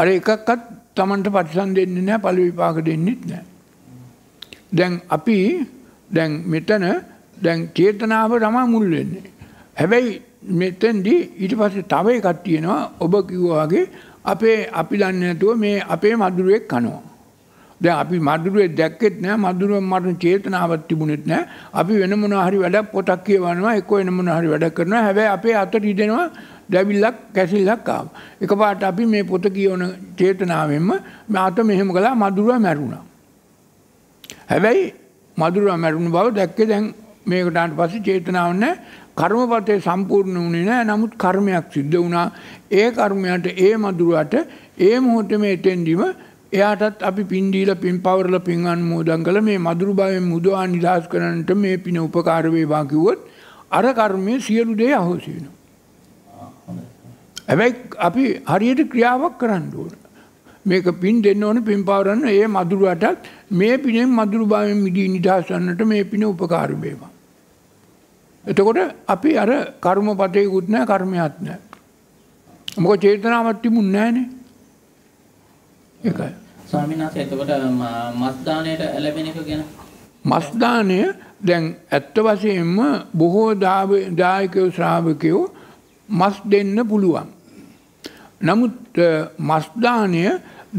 අර එකක්වත් Tamanට ප්‍රතිසන් දෙන්නේ නැහැ පළ විපාක දෙන්නෙත් නැහැ. දැන් අපි දැන් මෙතන දැන් චේතනාව තමයි මුල් වෙන්නේ. හැබැයි මෙතෙන්දී ඊට පස්සේ තව එකක් තියෙනවා ඔබ කිව්වා වගේ අපේ අපි දන්නේ නැතුව මේ අපේ මදුරුවෙක් කනවා. දැන් අපි මදුරුවේ දැක්කෙත් නෑ මදුරුවෙන් මට චේතනාවක් තිබුණෙත් නෑ. අපි වෙන මොනවා හරි වැඩක් පොතක් කියවනවා එක්ක වෙන මොනවා හරි වැඩක් කරනවා. හැබැයි අපේ අතට ඉදෙනවා දැවිල්ලක් කැසිල්ලක් ආවා. එකපාරට අපි මේ පොත කියවන චේතනාවෙන්ම මාත මෙහෙම කළා මදුරුවා මැරුණා. හැබැයි මදුරුවා මැරුණු බව දැක්කේ දැන් මේකට ආන් පස්සේ චේතනාවක් නෑ. කර්මපතේ සම්පූර්ණ වුණේ නෑ නමුත් කර්මයක් සිද්ධ වුණා ඒ කර්මයට ඒ මදුරුවට ඒ මොහොතම එතෙන්දිම එයාටත් අපි පින්දීල පින් පවරල පින් අන්මෝදන් කළ මේ මදුරු භාවයෙන් මුදවා නිදහස් කරන්නට මේ පින උපකාර වේවා කිව්වොත් අර කර්මය සියලු දේ අහෝසි වෙනවා. හැබැයි අපි හරියට ක්‍රියාවක් කරන්න ඕන. මේක පින් දෙන්න ඕන පින් පවරන්න ඒ මදුරුවටත් මේ පිනෙන් මදුරු භාවයෙන් මිදී නිදහස් වන්නට මේ පින උපකාර වේවා. එතකොට අපි අර කර්ම පතයකුත් නෑ කර්මයක් නෑ. මොක චේතනාවත් තිබුණ නෑනේ. ඒකයි. ස්වාමීන් වහන්සේ එතකොට මස් දාණයට ලැබෙන එක ගැන මස් දාණය දැන් ඇත්ත වශයෙන්ම බොහෝ දායකයෝ ශ්‍රාවකයෝ මස් දෙන්න පුළුවන්. නමුත් මස් දාණය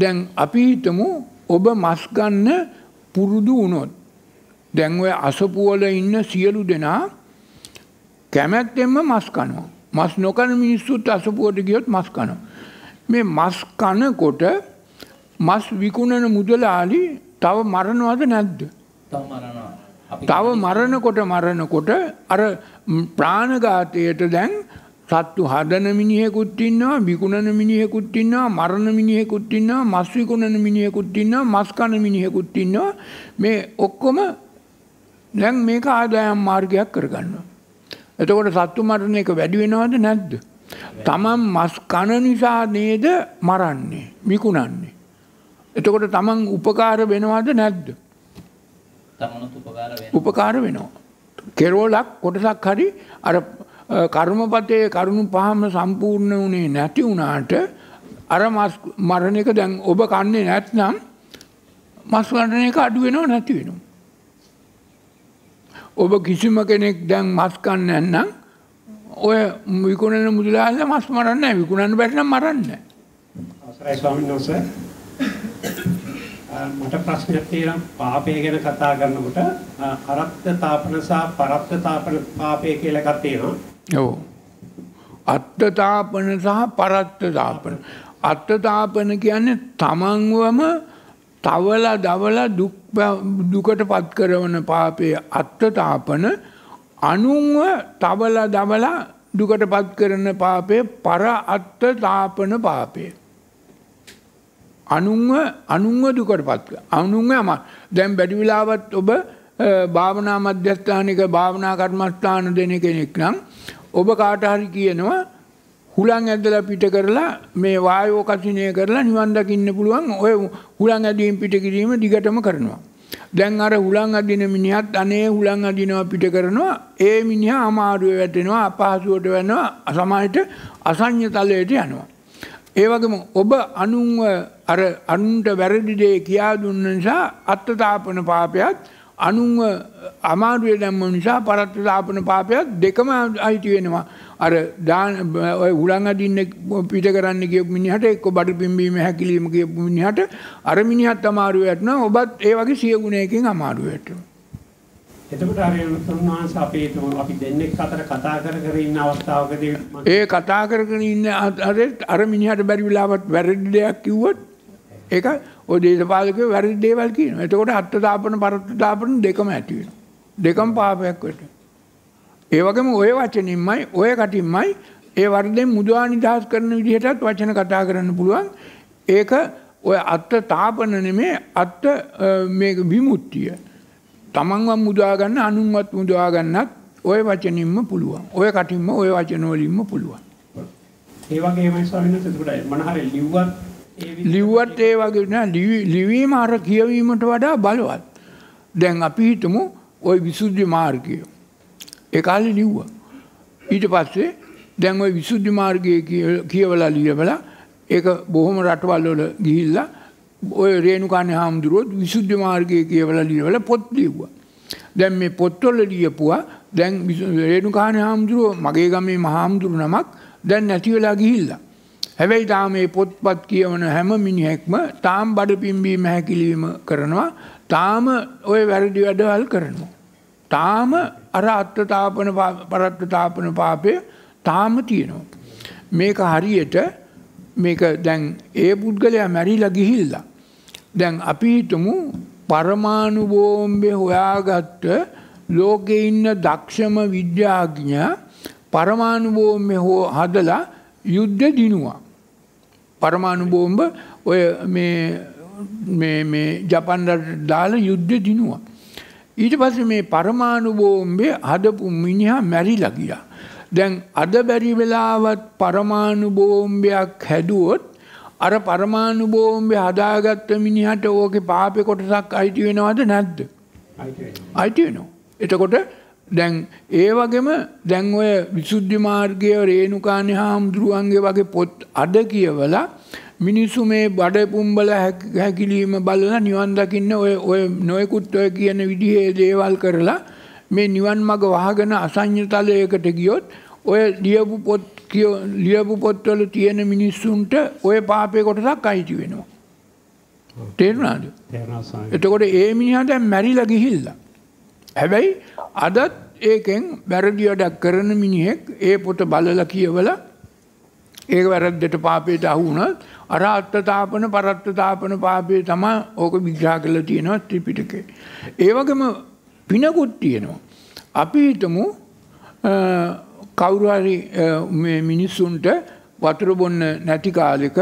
දැන් අපි හිතමු ඔබ මස් ගන්න පුරුදු වුණොත් දැන් ඔය අසපු වල ඉන්න සියලු දෙනා කැමැත්තෙන්ම මස් කනවා. මස් නොකන මිනිස්සුත් අසපුුවට ගියොත් මස් කනවා. මේ මස් කනකොට මස් විකුණන මුදලාලි තව මරණවාද නැද්ද. තව මරණකොට මරණකොට අර ප්‍රාණඝාතයට දැන් සත්තු හදන මිනිහෙකුත් ඉන්නවා විකුණන මිනිහෙකුත් ඉන්නවා මරණ මිනිහෙකුත් ඉන්නවා මස් විකුණන මිනිහෙකුත් ඉන්නවා මස් කන මිනිහෙකුත් ඉන්නවා මේ ඔක්කොම දැන් මේක ආදායම් මාර්ගයක් කරගන්නවා එතකොට සත්තු මරණ එක වැඩි වෙනවද නැද්ද? තමන් මස් කන නිසා නේද මරන්නේ, විකුණන්නේ. එතකොට තමන් උපකාර වෙනවද නැද්ද? උපකාර වෙනවා. කෙරෝලක් කොටසක් හරි අර කර්මපතේ කරුණු පහම සම්පූර්ණ වුණේ නැති වුණාට අර මස් මරණ එක දැන් ඔබ කන්නේ නැත්නම් මස් මරණ එක අඩු වෙනව නැති වෙනවා. ඔබ කිසිම කෙනෙක් දැන් මස්කන්න ඇන්නම් ඔය විකුණන මුදලාල මස් මරන්න විකුණන්න බැටනම් මරන්න මට ප්‍රශ්නයක් තියෙනම් පාපය ගැන කතා කරනකොට අරත්ත තාපන සහ පරත්ත තාපන පාපය කියලා එකක් තියෙනවා. ඔව්. අත්ත තාපන සහ පරත්ත තාපන. අත්ත තාපන කියන්නේ තමන්වම තවල දවල දුකට පත් කරවන පාපය අත්තතාපන අනුන්ව තවල දවලා දුකට පත් කරන පාපය පර අත්තතාපන පාපය. අනුන්ව අනුන්ව දුකට පත් අනුන්ව ම දැම් බැඩිවිලාවත් ඔබ භාවනා මධ්‍යස්ථානක භාවනා කර්මස්ථාන දෙන කෙනෙක් නම් ඔබ කාටහරි කියනවා හුලං ඇදලා පිට කරලා මේ වායෝ කසිනය කරලා නිවන් දකින්න පුළුවන් ඔය හුලං ඇදීම් පිට කිරීම දිගටම කරනවා. දැන් අර හුලං අදින මිනිහත් අනේ හුලං අදිනවා පිට කරනවා ඒ මිනිහා අමාරුවේ වැටෙනවා අපහසුවට වෙනවා සමාජයට අසඤ්ඤ තලයට යනවා. ඒ වගේම ඔබ අනුන්ව අර අනුන්ට වැරදි දේ කියා දුන්න නිසා අත්තාපන පාපයත් අනුන්ව අමාරුවේ දැම්ම නිසා පරත්තු ලාපන පාපයක් දෙකම අයිති වෙනවා. අර දාන ඔය උලන් අදින්න පිට කරන්න ගියපු මිනිහට එක්ක බඩු පිම්බීම හැකිලිම ගියපු මිනිහට අර මිනිහත් අමාරුව වැටෙනවා. ඔබත් ඒ වගේ සිය ගුණයකින් අමාරුව වැටෙනවා. එතකොට අර උන්වහන්ස අපේ අපි දෙන්නෙක් අතර කතා කර කර ඉන්න අවස්ථාවකදී ඒ කතා කරගෙන ඉන්න අර මිනිහට බැරි වෙලාවත් වැරදි දෙයක් කිව්වොත් ඒක ඔය දේශපාලකයෝ වැරදි දේවල් කියනවා. එතකොට අත්ත දාපන පරත්ත දාපන දෙකම ඇති වෙනවා. දෙකම පාපයක් වෙනවා. ඒ වගේම ඔය වචනින්මයි ඔය කටින්මයි ඒ වර්ධයෙන් මුදවා නිදහස් කරන විදිහටත් වචන කතා කරන්න පුළුවන්. ඒක ඔය අත්ත තාපන නෙමේ අත්ත මේ විමුක්තිය. තමන්ව මුදවා ගන්න අනුන්වත් මුදවා ගන්නත් ඔය වචනින්ම පුළුවන්. ඔය කටින්ම ඔය වචන වලින්ම පුළුවන්. ඒ වගේමයි ස්වාමීන් වහන්සේ ඒකට මනහරේ ලිව්වත් ලිව්වත් ඒ වගේ නෑ ලිවීම අර කියවීමට වඩා බලවත්. දැන් අපි හිතමු ওই විසුද්ධි මාර්ගය. ඒ කාලේ ලිව්වා. ඊට පස්සේ දැන් ওই විසුද්ධි මාර්ගය කියවලා ලියවලා ඒක බොහොම රටවල් වල ගිහිල්ලා ඔය රේණුකාණේ හාමුදුරුවෝ විසුද්ධි මාර්ගය කියවලා ලියවලා පොත් ලිව්වා. දැන් මේ පොත්වල ලියපුවා දැන් රේණුකාණේ හාමුදුරුවෝ මගේ ගමේ මහාමුදුරු නමක් දැන් නැති වෙලා ගිහිල්ලා. හැබැයි තාම මේ පොත්පත් කියවන හැම මිනිහෙක්ම තාම් බඩ පිම්බීම හැකිලීම කරනවා තාම ඔය වැරදි වැඩවල් කරනවා. තාම අර අත්තතාපන පරත්්‍රතාපන පාපය තාම තියෙනවා. මේක හරියට මේක දැන් ඒ පුද්ගලයා මැරිලා ගිහිල්ලා. දැන් අපිහිතුමු පරමාණු බෝම්බේ හොයාගත්ත ලෝකෙ ඉන්න දක්ෂම විද්‍යාඥ පරමාණු බෝම්බේ හෝ හදලා යුද්ධ දිනුවා. පරමාණු බෝම්බ ඔය ජපන්ඩට දාල යුද්ධ දිනුවා. ඊට පස මේ පරමාණු බෝම්බේ හදපු මිනිහා මැරිලා ගියා. දැන් අද බැරි වෙලාවත් පරමාණු බෝම්බයක් හැදුවොත් අර පරමාණු බෝම්බේ හදාගත්ත මිනිහට ඕකේ පාපේ කොටසක් අයිති වෙනවද නැද්ද? අයිති වෙනවා. එතකොට දැන් ඒ වගේම දැන් ඔය විසුද්ධි මාර්ගය රේණුකාණේ හාමුදුරුවන්ගේ වගේ පොත් අඩ කියවලා මිනිස්සු මේ බඩ පුම්බල හැකිලීම බලලා නිවන් දකින්න ඔය ඔය නොයෙකුත් ඔය කියන විදිහේ දේවල් කරලා මේ නිවන් මඟ වහගෙන අසඤ්ඤ තලයකට ගියොත් ඔය ලියපු පොත් කියෝ ලියපු පොත්වල තියෙන මිනිස්සුන්ට ඔය පාපේ කොටසක් අයිති වෙනවා. තේරුණාද? එතකොට ඒ මිනිහා දැන් මැරිලා ගිහිල්ලා හැබැයි අදත් ඒකෙන් වැරදිවැඩක් කරන මිනිහෙක් ඒ පොට බලල කියවල ඒක වැරද්දට පාපයට අහුනත් අර අත්තතාපන පරත්තතාපන පාපය තමා ඕක විග්‍රා කල තියෙනවා ත්‍රිපිටකේ. ඒවගම පිනකුත් තියෙනවා. අපි හිතමු කවුරුහරි මිනිස්සුන්ට වතුර බොන්න නැති කාලෙක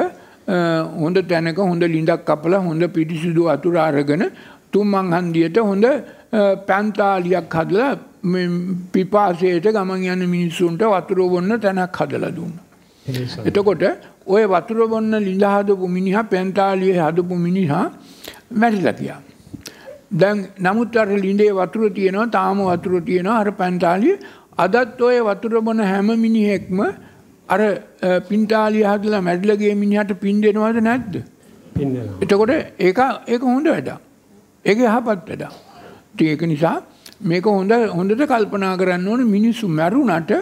හොඳ තැනක හොඳ ලිඳක් කපල හොඳ පිටිසිදු අතුර අරගෙන තුම්මං හන්දියට හොඳ පැන්තාලියක් හදල පිපාසයට ගමන් යන මිනිස්සුන්ට වතුරෝබොන්න තැනක් හදල දුන්න. එතකොට ඔය වතුරබොන්න ලිඳහදපු මිනිහා පැන්තාලිය හදපු මිනිහා මැරිලතියා. දැන් නමුත් අර ලිඳේ වතුර තියෙනවා තාම වතුර තියෙනවා අර පැන්තාලිය අදත් ඔය වතුරබොන හැම මිනිහෙක්ම අර පින්තාලිය හදලා මැඩලගේ මිනිහට පින් දෙෙනවද නැද්ද. එතකොට ඒ ඒක හොඳ වැඩා. ඒක යහපත් වැඩා. ඒක නිසා මේක හොඳ හොඳට කල්පනා කරන්න ඕන මිනිස්සු මැරුණට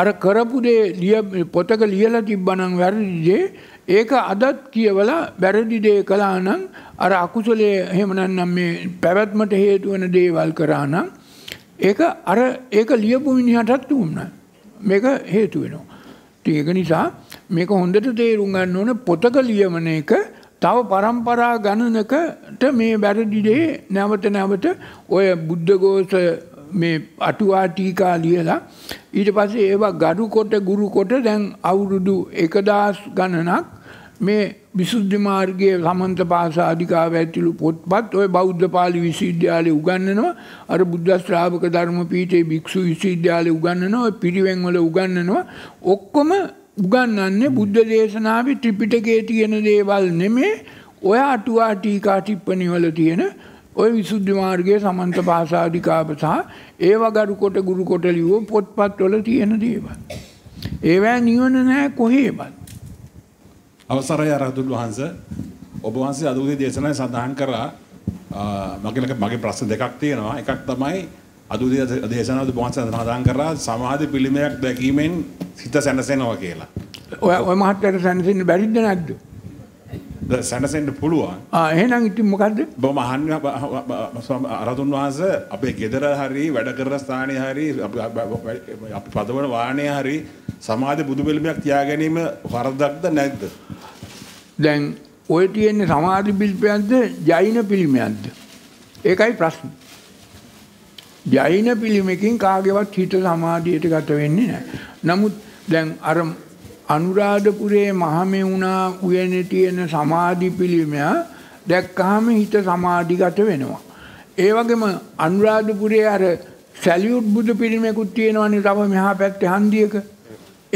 අර කරපු දේ ලිය පොතක ලියලා තිබ්බනම් වැරදි දේ ඒක අදත් කියවලා වැරදි දේ කළා නම් අර අකුසලයේ එහෙම නැත්නම් මේ පැවැත්මට හේතු වෙන දේවල් කරා නම් ඒක අර ඒක ලියපු මිනිහටත් දුන්නා. මේක හේතු වෙනවා. ඒක නිසා මේක හොඳට තේරුම් ගන්න ඕන පොතක ලියමන එක තව පරම්පරා ගණනකට මේ වැරදිඩේ නැවත නැවත ඔය බුද්ධගෝස මේ අටුවාටීකා ලියලා ඊට පස්සේ ඒවා ගඩු කොට ගුරු කොට දැන් අවුරුදු එකදස් ගණනක් මේ විසුද්ධි මාර්ගයේ සමන්ත පාස අධිකාව ඇතුළු පොත්පත් ඔය බෞද්ධ පාලි විශ්වවිද්‍යාලය උගන්වනවා අර බුද්ධ ශ්‍රාවක ධර්ම පීඨයේ භික්ෂු විශ්වවිද්‍යාලය උගන්වනවා පිරිවෙන් වල උගන්වනවා ඔක්කොම උගන්නන්නේ බුද්ධ දේශනාව ත්‍රිපිටකේ තියෙන දේවල් නෙමේ ඔය අටුවා ටීකා ටිප්පනිවල තියෙන ඔය විසුද්ධි මාර්ගයේ සමන්ත පාසාධිකාප සහ ඒව ගරුකොට ගුරුකොට ලියෝ පොත්පත්වල තියෙන දේවල්. ඒවෑ නිවන නෑ කොහේබත්. අවසරය අරහතුන් වහන්ස ඔබ වහන්සේ අදූදේ දේශනය සඳහන් කරා මගේ මගේ ප්‍රශ්න දෙකක් තියෙනවා එකක් තමයි අදුදේ දේශනාවද බොහොම සඳහන් කරා සමාධි පිළිමයක් දැකීමෙන් සිත සැනසෙනවා කියලා. ඔය ඔය මහත්තයාට සැනසෙන්න බැරිද නැද්ද? සැනසෙන්න පුළුවන්. ආ එහෙනම් ඉතින් මොකද්ද? බොහොම අහන්න අරතුන් වහන්සේ අපේ ගෙදර හරි වැඩ කරන ස්ථානයේ හරි අපි පදවන වාහනේ හරි සමාධි බුදු පිළිමයක් තියා ගැනීම වරදක්ද නැද්ද? දැන් ඔය තියෙන සමාධි පිළිමයක්ද ජෛන පිළිමයක්ද? ඒකයි ප්‍රශ්නේ. ජෛන පිළිමකින් කාගේවත් හිත සමාධියට ගත වෙන්නේ නැහැ. නමුත් දැන් අර අනුරාධපුරයේ මහමෙවුනා උයනේ තියෙන සමාධි පිළිමය දැක්කහම හිත සමාධිගත වෙනවා. ඒ වගේම අනුරාධපුරයේ අර සැලියුට් බුදු පිළිමයකුත් තියෙනවනේ තව මෙහා පැත්තේ හන්දියක.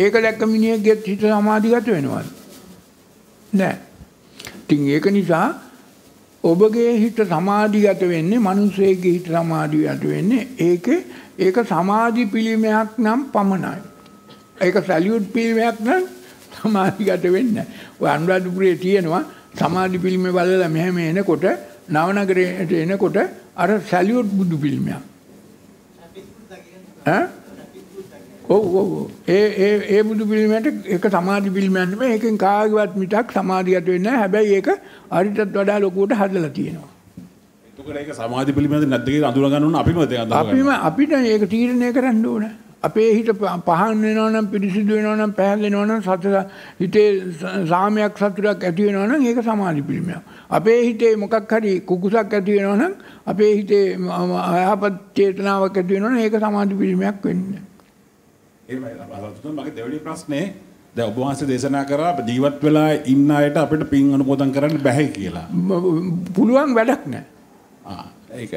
ඒක දැක්ක මිනිහෙක්ගේ හිත සමාධිගත වෙනවා. නෑ. ඉතින් ඒක නිසා ඔබගේ හිත සමාධිගත වෙන්නේ මිනිස්සෙගේ හිත සමාධිගත වෙන්නේ ඒකේ ඒක සමාධි පිළිමයක් නම් පමණයි. ඒක සැලියුට් පිළිමයක් නම් සමාධිගත වෙන්නේ නැහැ. ඔය අනුරාධපුරයේ තියෙනවා සමාධි පිළිම බලලා මෙහෙම එනකොට නවනගරයට එනකොට අර සැලියුට් බුදු පිළිමයක්. ඈ ඔව් ඔව් ඒ ඒ ඒ බුදු පිළිමයට ඒක සමාධි පිළිමයක් නෙමෙයි ඒකෙන් කාගේවත් මිටක් සමාධියට වෙන්නේ නැහැ හැබැයි ඒක අරිටත් වඩා ලොකුවට හදලා තියෙනවා එතකොට ඒක සමාධි පිළිමයක්ද නැද්ද කියලා අඳුන ගන්න ඕන අපිම ඒක අඳුන ගන්න අපිම අපිට ඒක තීරණය කරන්න ඕන අපේ හිත පහන් වෙනවා නම් පිරිසිදු වෙනවා නම් පැහැදෙනවා නම් සතර හිතේ සාමයක් සතුටක් ඇති වෙනවා නම් ඒක සමාධි පිළිමයක් අපේ හිතේ මොකක් හරි කුකුසක් ඇති වෙනවා නම් අපේ හිතේ යහපත් චේතනාවක් ඇති වෙනවා නම් ඒක සමාධි පිළිමයක් වෙන්නේ ඒ මගේ දෙවැනි ප්‍රශ්නේ දැන් ඔබ වහන්සේ දේශනා කරා ජීවත් වෙලා ඉන්න අයට අපිට පින් අනුමෝදන් කරන්න බැහැ කියලා. පුළුවන් වැඩක් නැහැ. ආ ඒක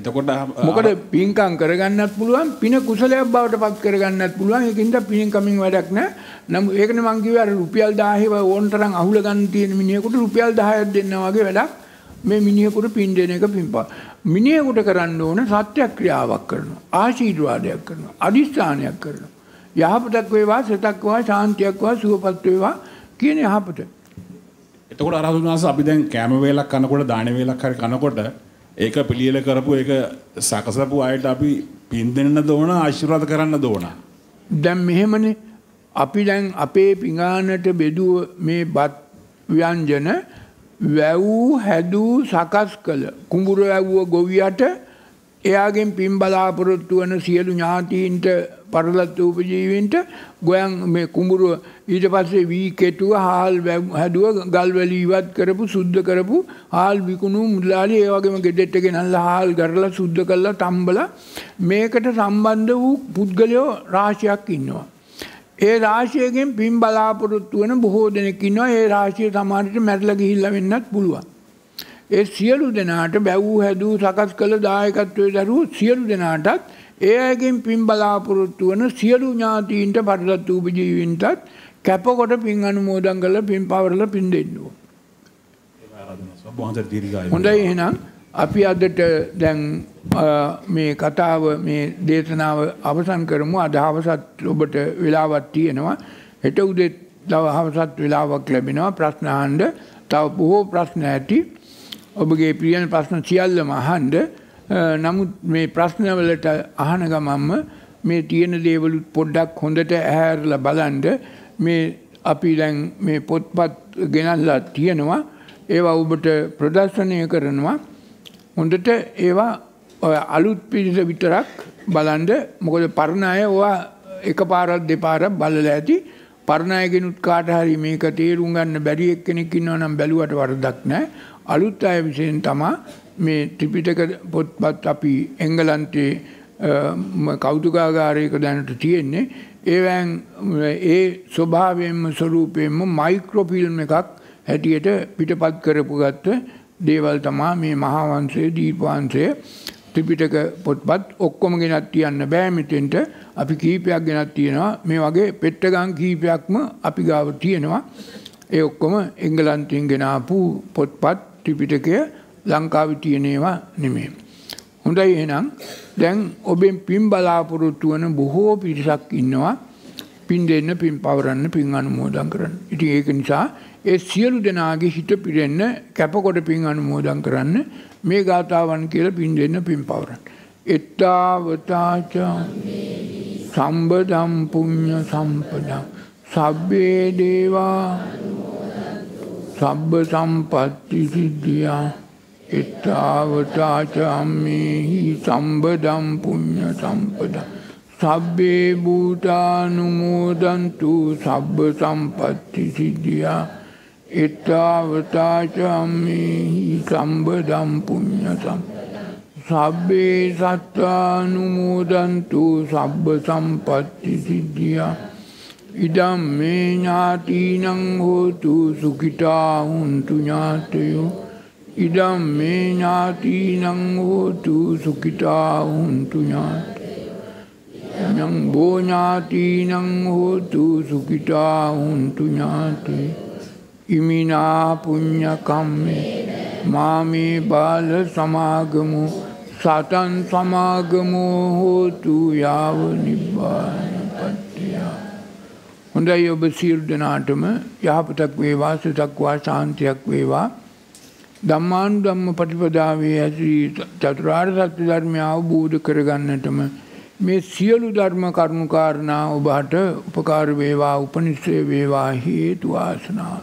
එතකොට මොකද පින්කම් කරගන්නත් පුළුවන් පින කුසලයක් බවට පත් කරගන්නත් පුළුවන් ඒකින්ද පින් කමින් වැඩක් නැහැ. නම් ඒකනේ මං කිව්වේ අර රුපියල් 1000 ඕන තරම් අහුල ගන්න තියෙන මිනිහෙකුට රුපියල් 10ක් දෙන්නා වගේ වැඩක් මේ මිනිහෙකුට පින් දෙන එක පින්පා. මිනිහෙකුට කරන්න ඕන සත්‍යක්‍රියාවක් කරනවා. ආශීර්වාදයක් කරනවා. අදිස්ථානයක් කරනවා. යහපතක් වේවා සිතක් වේවා ශාන්තියක් වේවා සුවපත් වේවා කියන යහපත. එතකොට අරහතුන් වහන්සේ අපි දැන් කෑම වේලක් කනකොට දාන වේලක් හරි කනකොට ඒක පිළියෙල කරපු ඒක සකසපු අයට අපි පින් දෙන්න දෝන ආශිර්වාද කරන්න දෝන. දැන් මෙහෙමනේ අපි දැන් අපේ පිඟානට බෙදුව මේ බත් ව්‍යංජන වැව් හැදූ සකස් කළ කුඹුර වැව්ව ගොවියට එයාගෙන් පින් බලාපොරොත්තු වන සියලු ඥාතීන්ට පරලත් උපජීවින්ට ගොයන් මේ කුඹුරුව ඊට පස්සේ වී කෙටුව හාල් හැදුව ගල්වැලි ඉවත් කරපු සුද්ධ කරපු හාල් විකුණු මුදලාලි ඒ වගේම ගෙදෙට්ට ගෙනල්ලා හාල් ගරලා සුද්ධ කරලා තම්බලා මේකට සම්බන්ධ වූ පුද්ගලයෝ රාශියක් ඉන්නවා. ඒ රාශියකින් පින් බලාපොරොත්තු වන බොහෝ දෙනෙක් ඉන්නවා. ඒ රාශිය සමහරට මැරිලා ගිහිල්ලා වෙන්නත් පුළුවන්. ඒ සියලු දෙනාට බැවූ හැදූ සකස් කළ දායකත්වය දරුවෝ සියලු දෙනාටත් ඒ අයගෙන් පින් බලාපොරොත්තු වන සියලු ඥාතීන්ට පටලත් වූප ජීවින්ටත් කැපකොට පින් අනුමෝදන් කළ පින් පවරල පින් දෙන්නවා. හොඳයි එහෙනම් අපි අදට දැන් මේ කතාව මේ දේශනාව අවසන් කරමු අද හවසත් ඔබට වෙලාවත් තියෙනවා හෙට උදෙත් දව හවසත් වෙලාවක් ලැබෙනවා ප්‍රශ්නාහන්ඩ තව බොහෝ ප්‍රශ්න ඇති ඔබගේ පියන් ප්‍රශ්න සියල්ලම අහන්ඩ නමුත් මේ ප්‍රශ්නවලට අහන ගමම්ම මේ තියෙන දේවලුත් පොඩ්ඩක් හොඳට ඇහැරල බලන්ඩ මේ අපි දැන් මේ පොත්පත් ගෙනල්ලා තියෙනවා ඒවා ඔබට ප්‍රදර්ශනය කරනවා හොඳට ඒවා ඔය අලුත් පිරිස විතරක් බලන්ඩ මොකද පරණ අය ඕවා එක පාරත් දෙපාර බලල ඇති පරණයගෙනුත් කාටහරි මේක තේරුම් ගන්න බැරි එක්කෙනෙක් ඉන්නවා නම් බැලුවට වරදක් නෑ අලුත් අය විසින් තමා මේ ත්‍රිපිටක පොත්පත් අපි එංගලන්තේ කෞතුකාගාරයක දැනට තියෙන්නේ ඒවෑන් ඒ ස්වභාවයෙන්ම ස්වරූපයෙන්ම මයික්‍රොෆිල්ම් එකක් හැටියට පිටපත් කරපු ගත්ත දේවල් තමා මේ මහාවන්සේ දීපවන්සය ත්‍රිපිටක පොත්පත් ඔක්කොම ගෙනත් තියන්න බෑ මෙතෙන්ට අපි කීපයක් ගෙනත් තියෙනවා මේ වගේ පෙට්ටගං කීපයක්ම අපි ගාව තියෙනවා ඒ ඔක්කොම එංගලන්තින් ගෙනාපු පොත්පත් ටිපිටකය ලංකාව තියනේවා නෙමේ. හොඳයි එහෙනම් දැන් ඔබෙන් පින් බලාපොරොත්තු වන බොහෝ පිරිසක් ඉන්නවා පින් දෙන්න පින් පවරන්න පින් අනුමෝදන් කරන්න. ඉති ඒක නිසා ඒ සියලු දෙනාගේ හිත පිරෙන්න කැපකොට පින් අනුමෝදන් කරන්න මේ ගාථාවන් කියල පින් දෙන්න පින් පවරන්න. එත්තාවතාචා සම්බදම්පුුණ්්‍ය සම්පදම් සබ්බේ දේවා සබ්බ සම්පත්ති සිද්ධියා එත්තාවතාචම්මේහි සම්බදම් පුඤ්ඤ සම්පදා සබ්බේ භූතානුමෝදන්තු සබ්බ සම්පත්ති සිද්ධියා එත්තාවතාචම්මේහි සම්බදම් පුඤ්ඤ සම්පදා සබ්බේ සත්තානුමෝදන්තු සබ්බ සම්පත්ති සිද්ධියා ඉදම් මේ ඥාතිීනං හෝතු සුකිටා උන්තු ඥාතයෝ ඉඩම් මේ ඥාතිීනං හෝතු සුකිටා උන්තු ඥාත යං බෝඥාතිීනං හෝතු සුකිටා උන්තු ඥාතේ ඉමිනා පුං්ඥකම්මේ මාමේ බාල සමාගමු සටන් සමාගමෝ හෝතු යාව නිබ්බාන පත්තියා හොඳයි ඔබ සීරු දෙනාටම යහපතක් වේවා සුතක්වා ශාන්තියක් වේවා දම්මානු දම්ම පටිපදාවේ ඇසී චතුරාර් සත්‍ය ධර්මය අවබෝධ කරගන්නටම මේ සියලු ධර්ම කරුණුකාරණා ඔබහට උපකාර වේවා උපනිස්සය වේවා හේතු වාසනාව.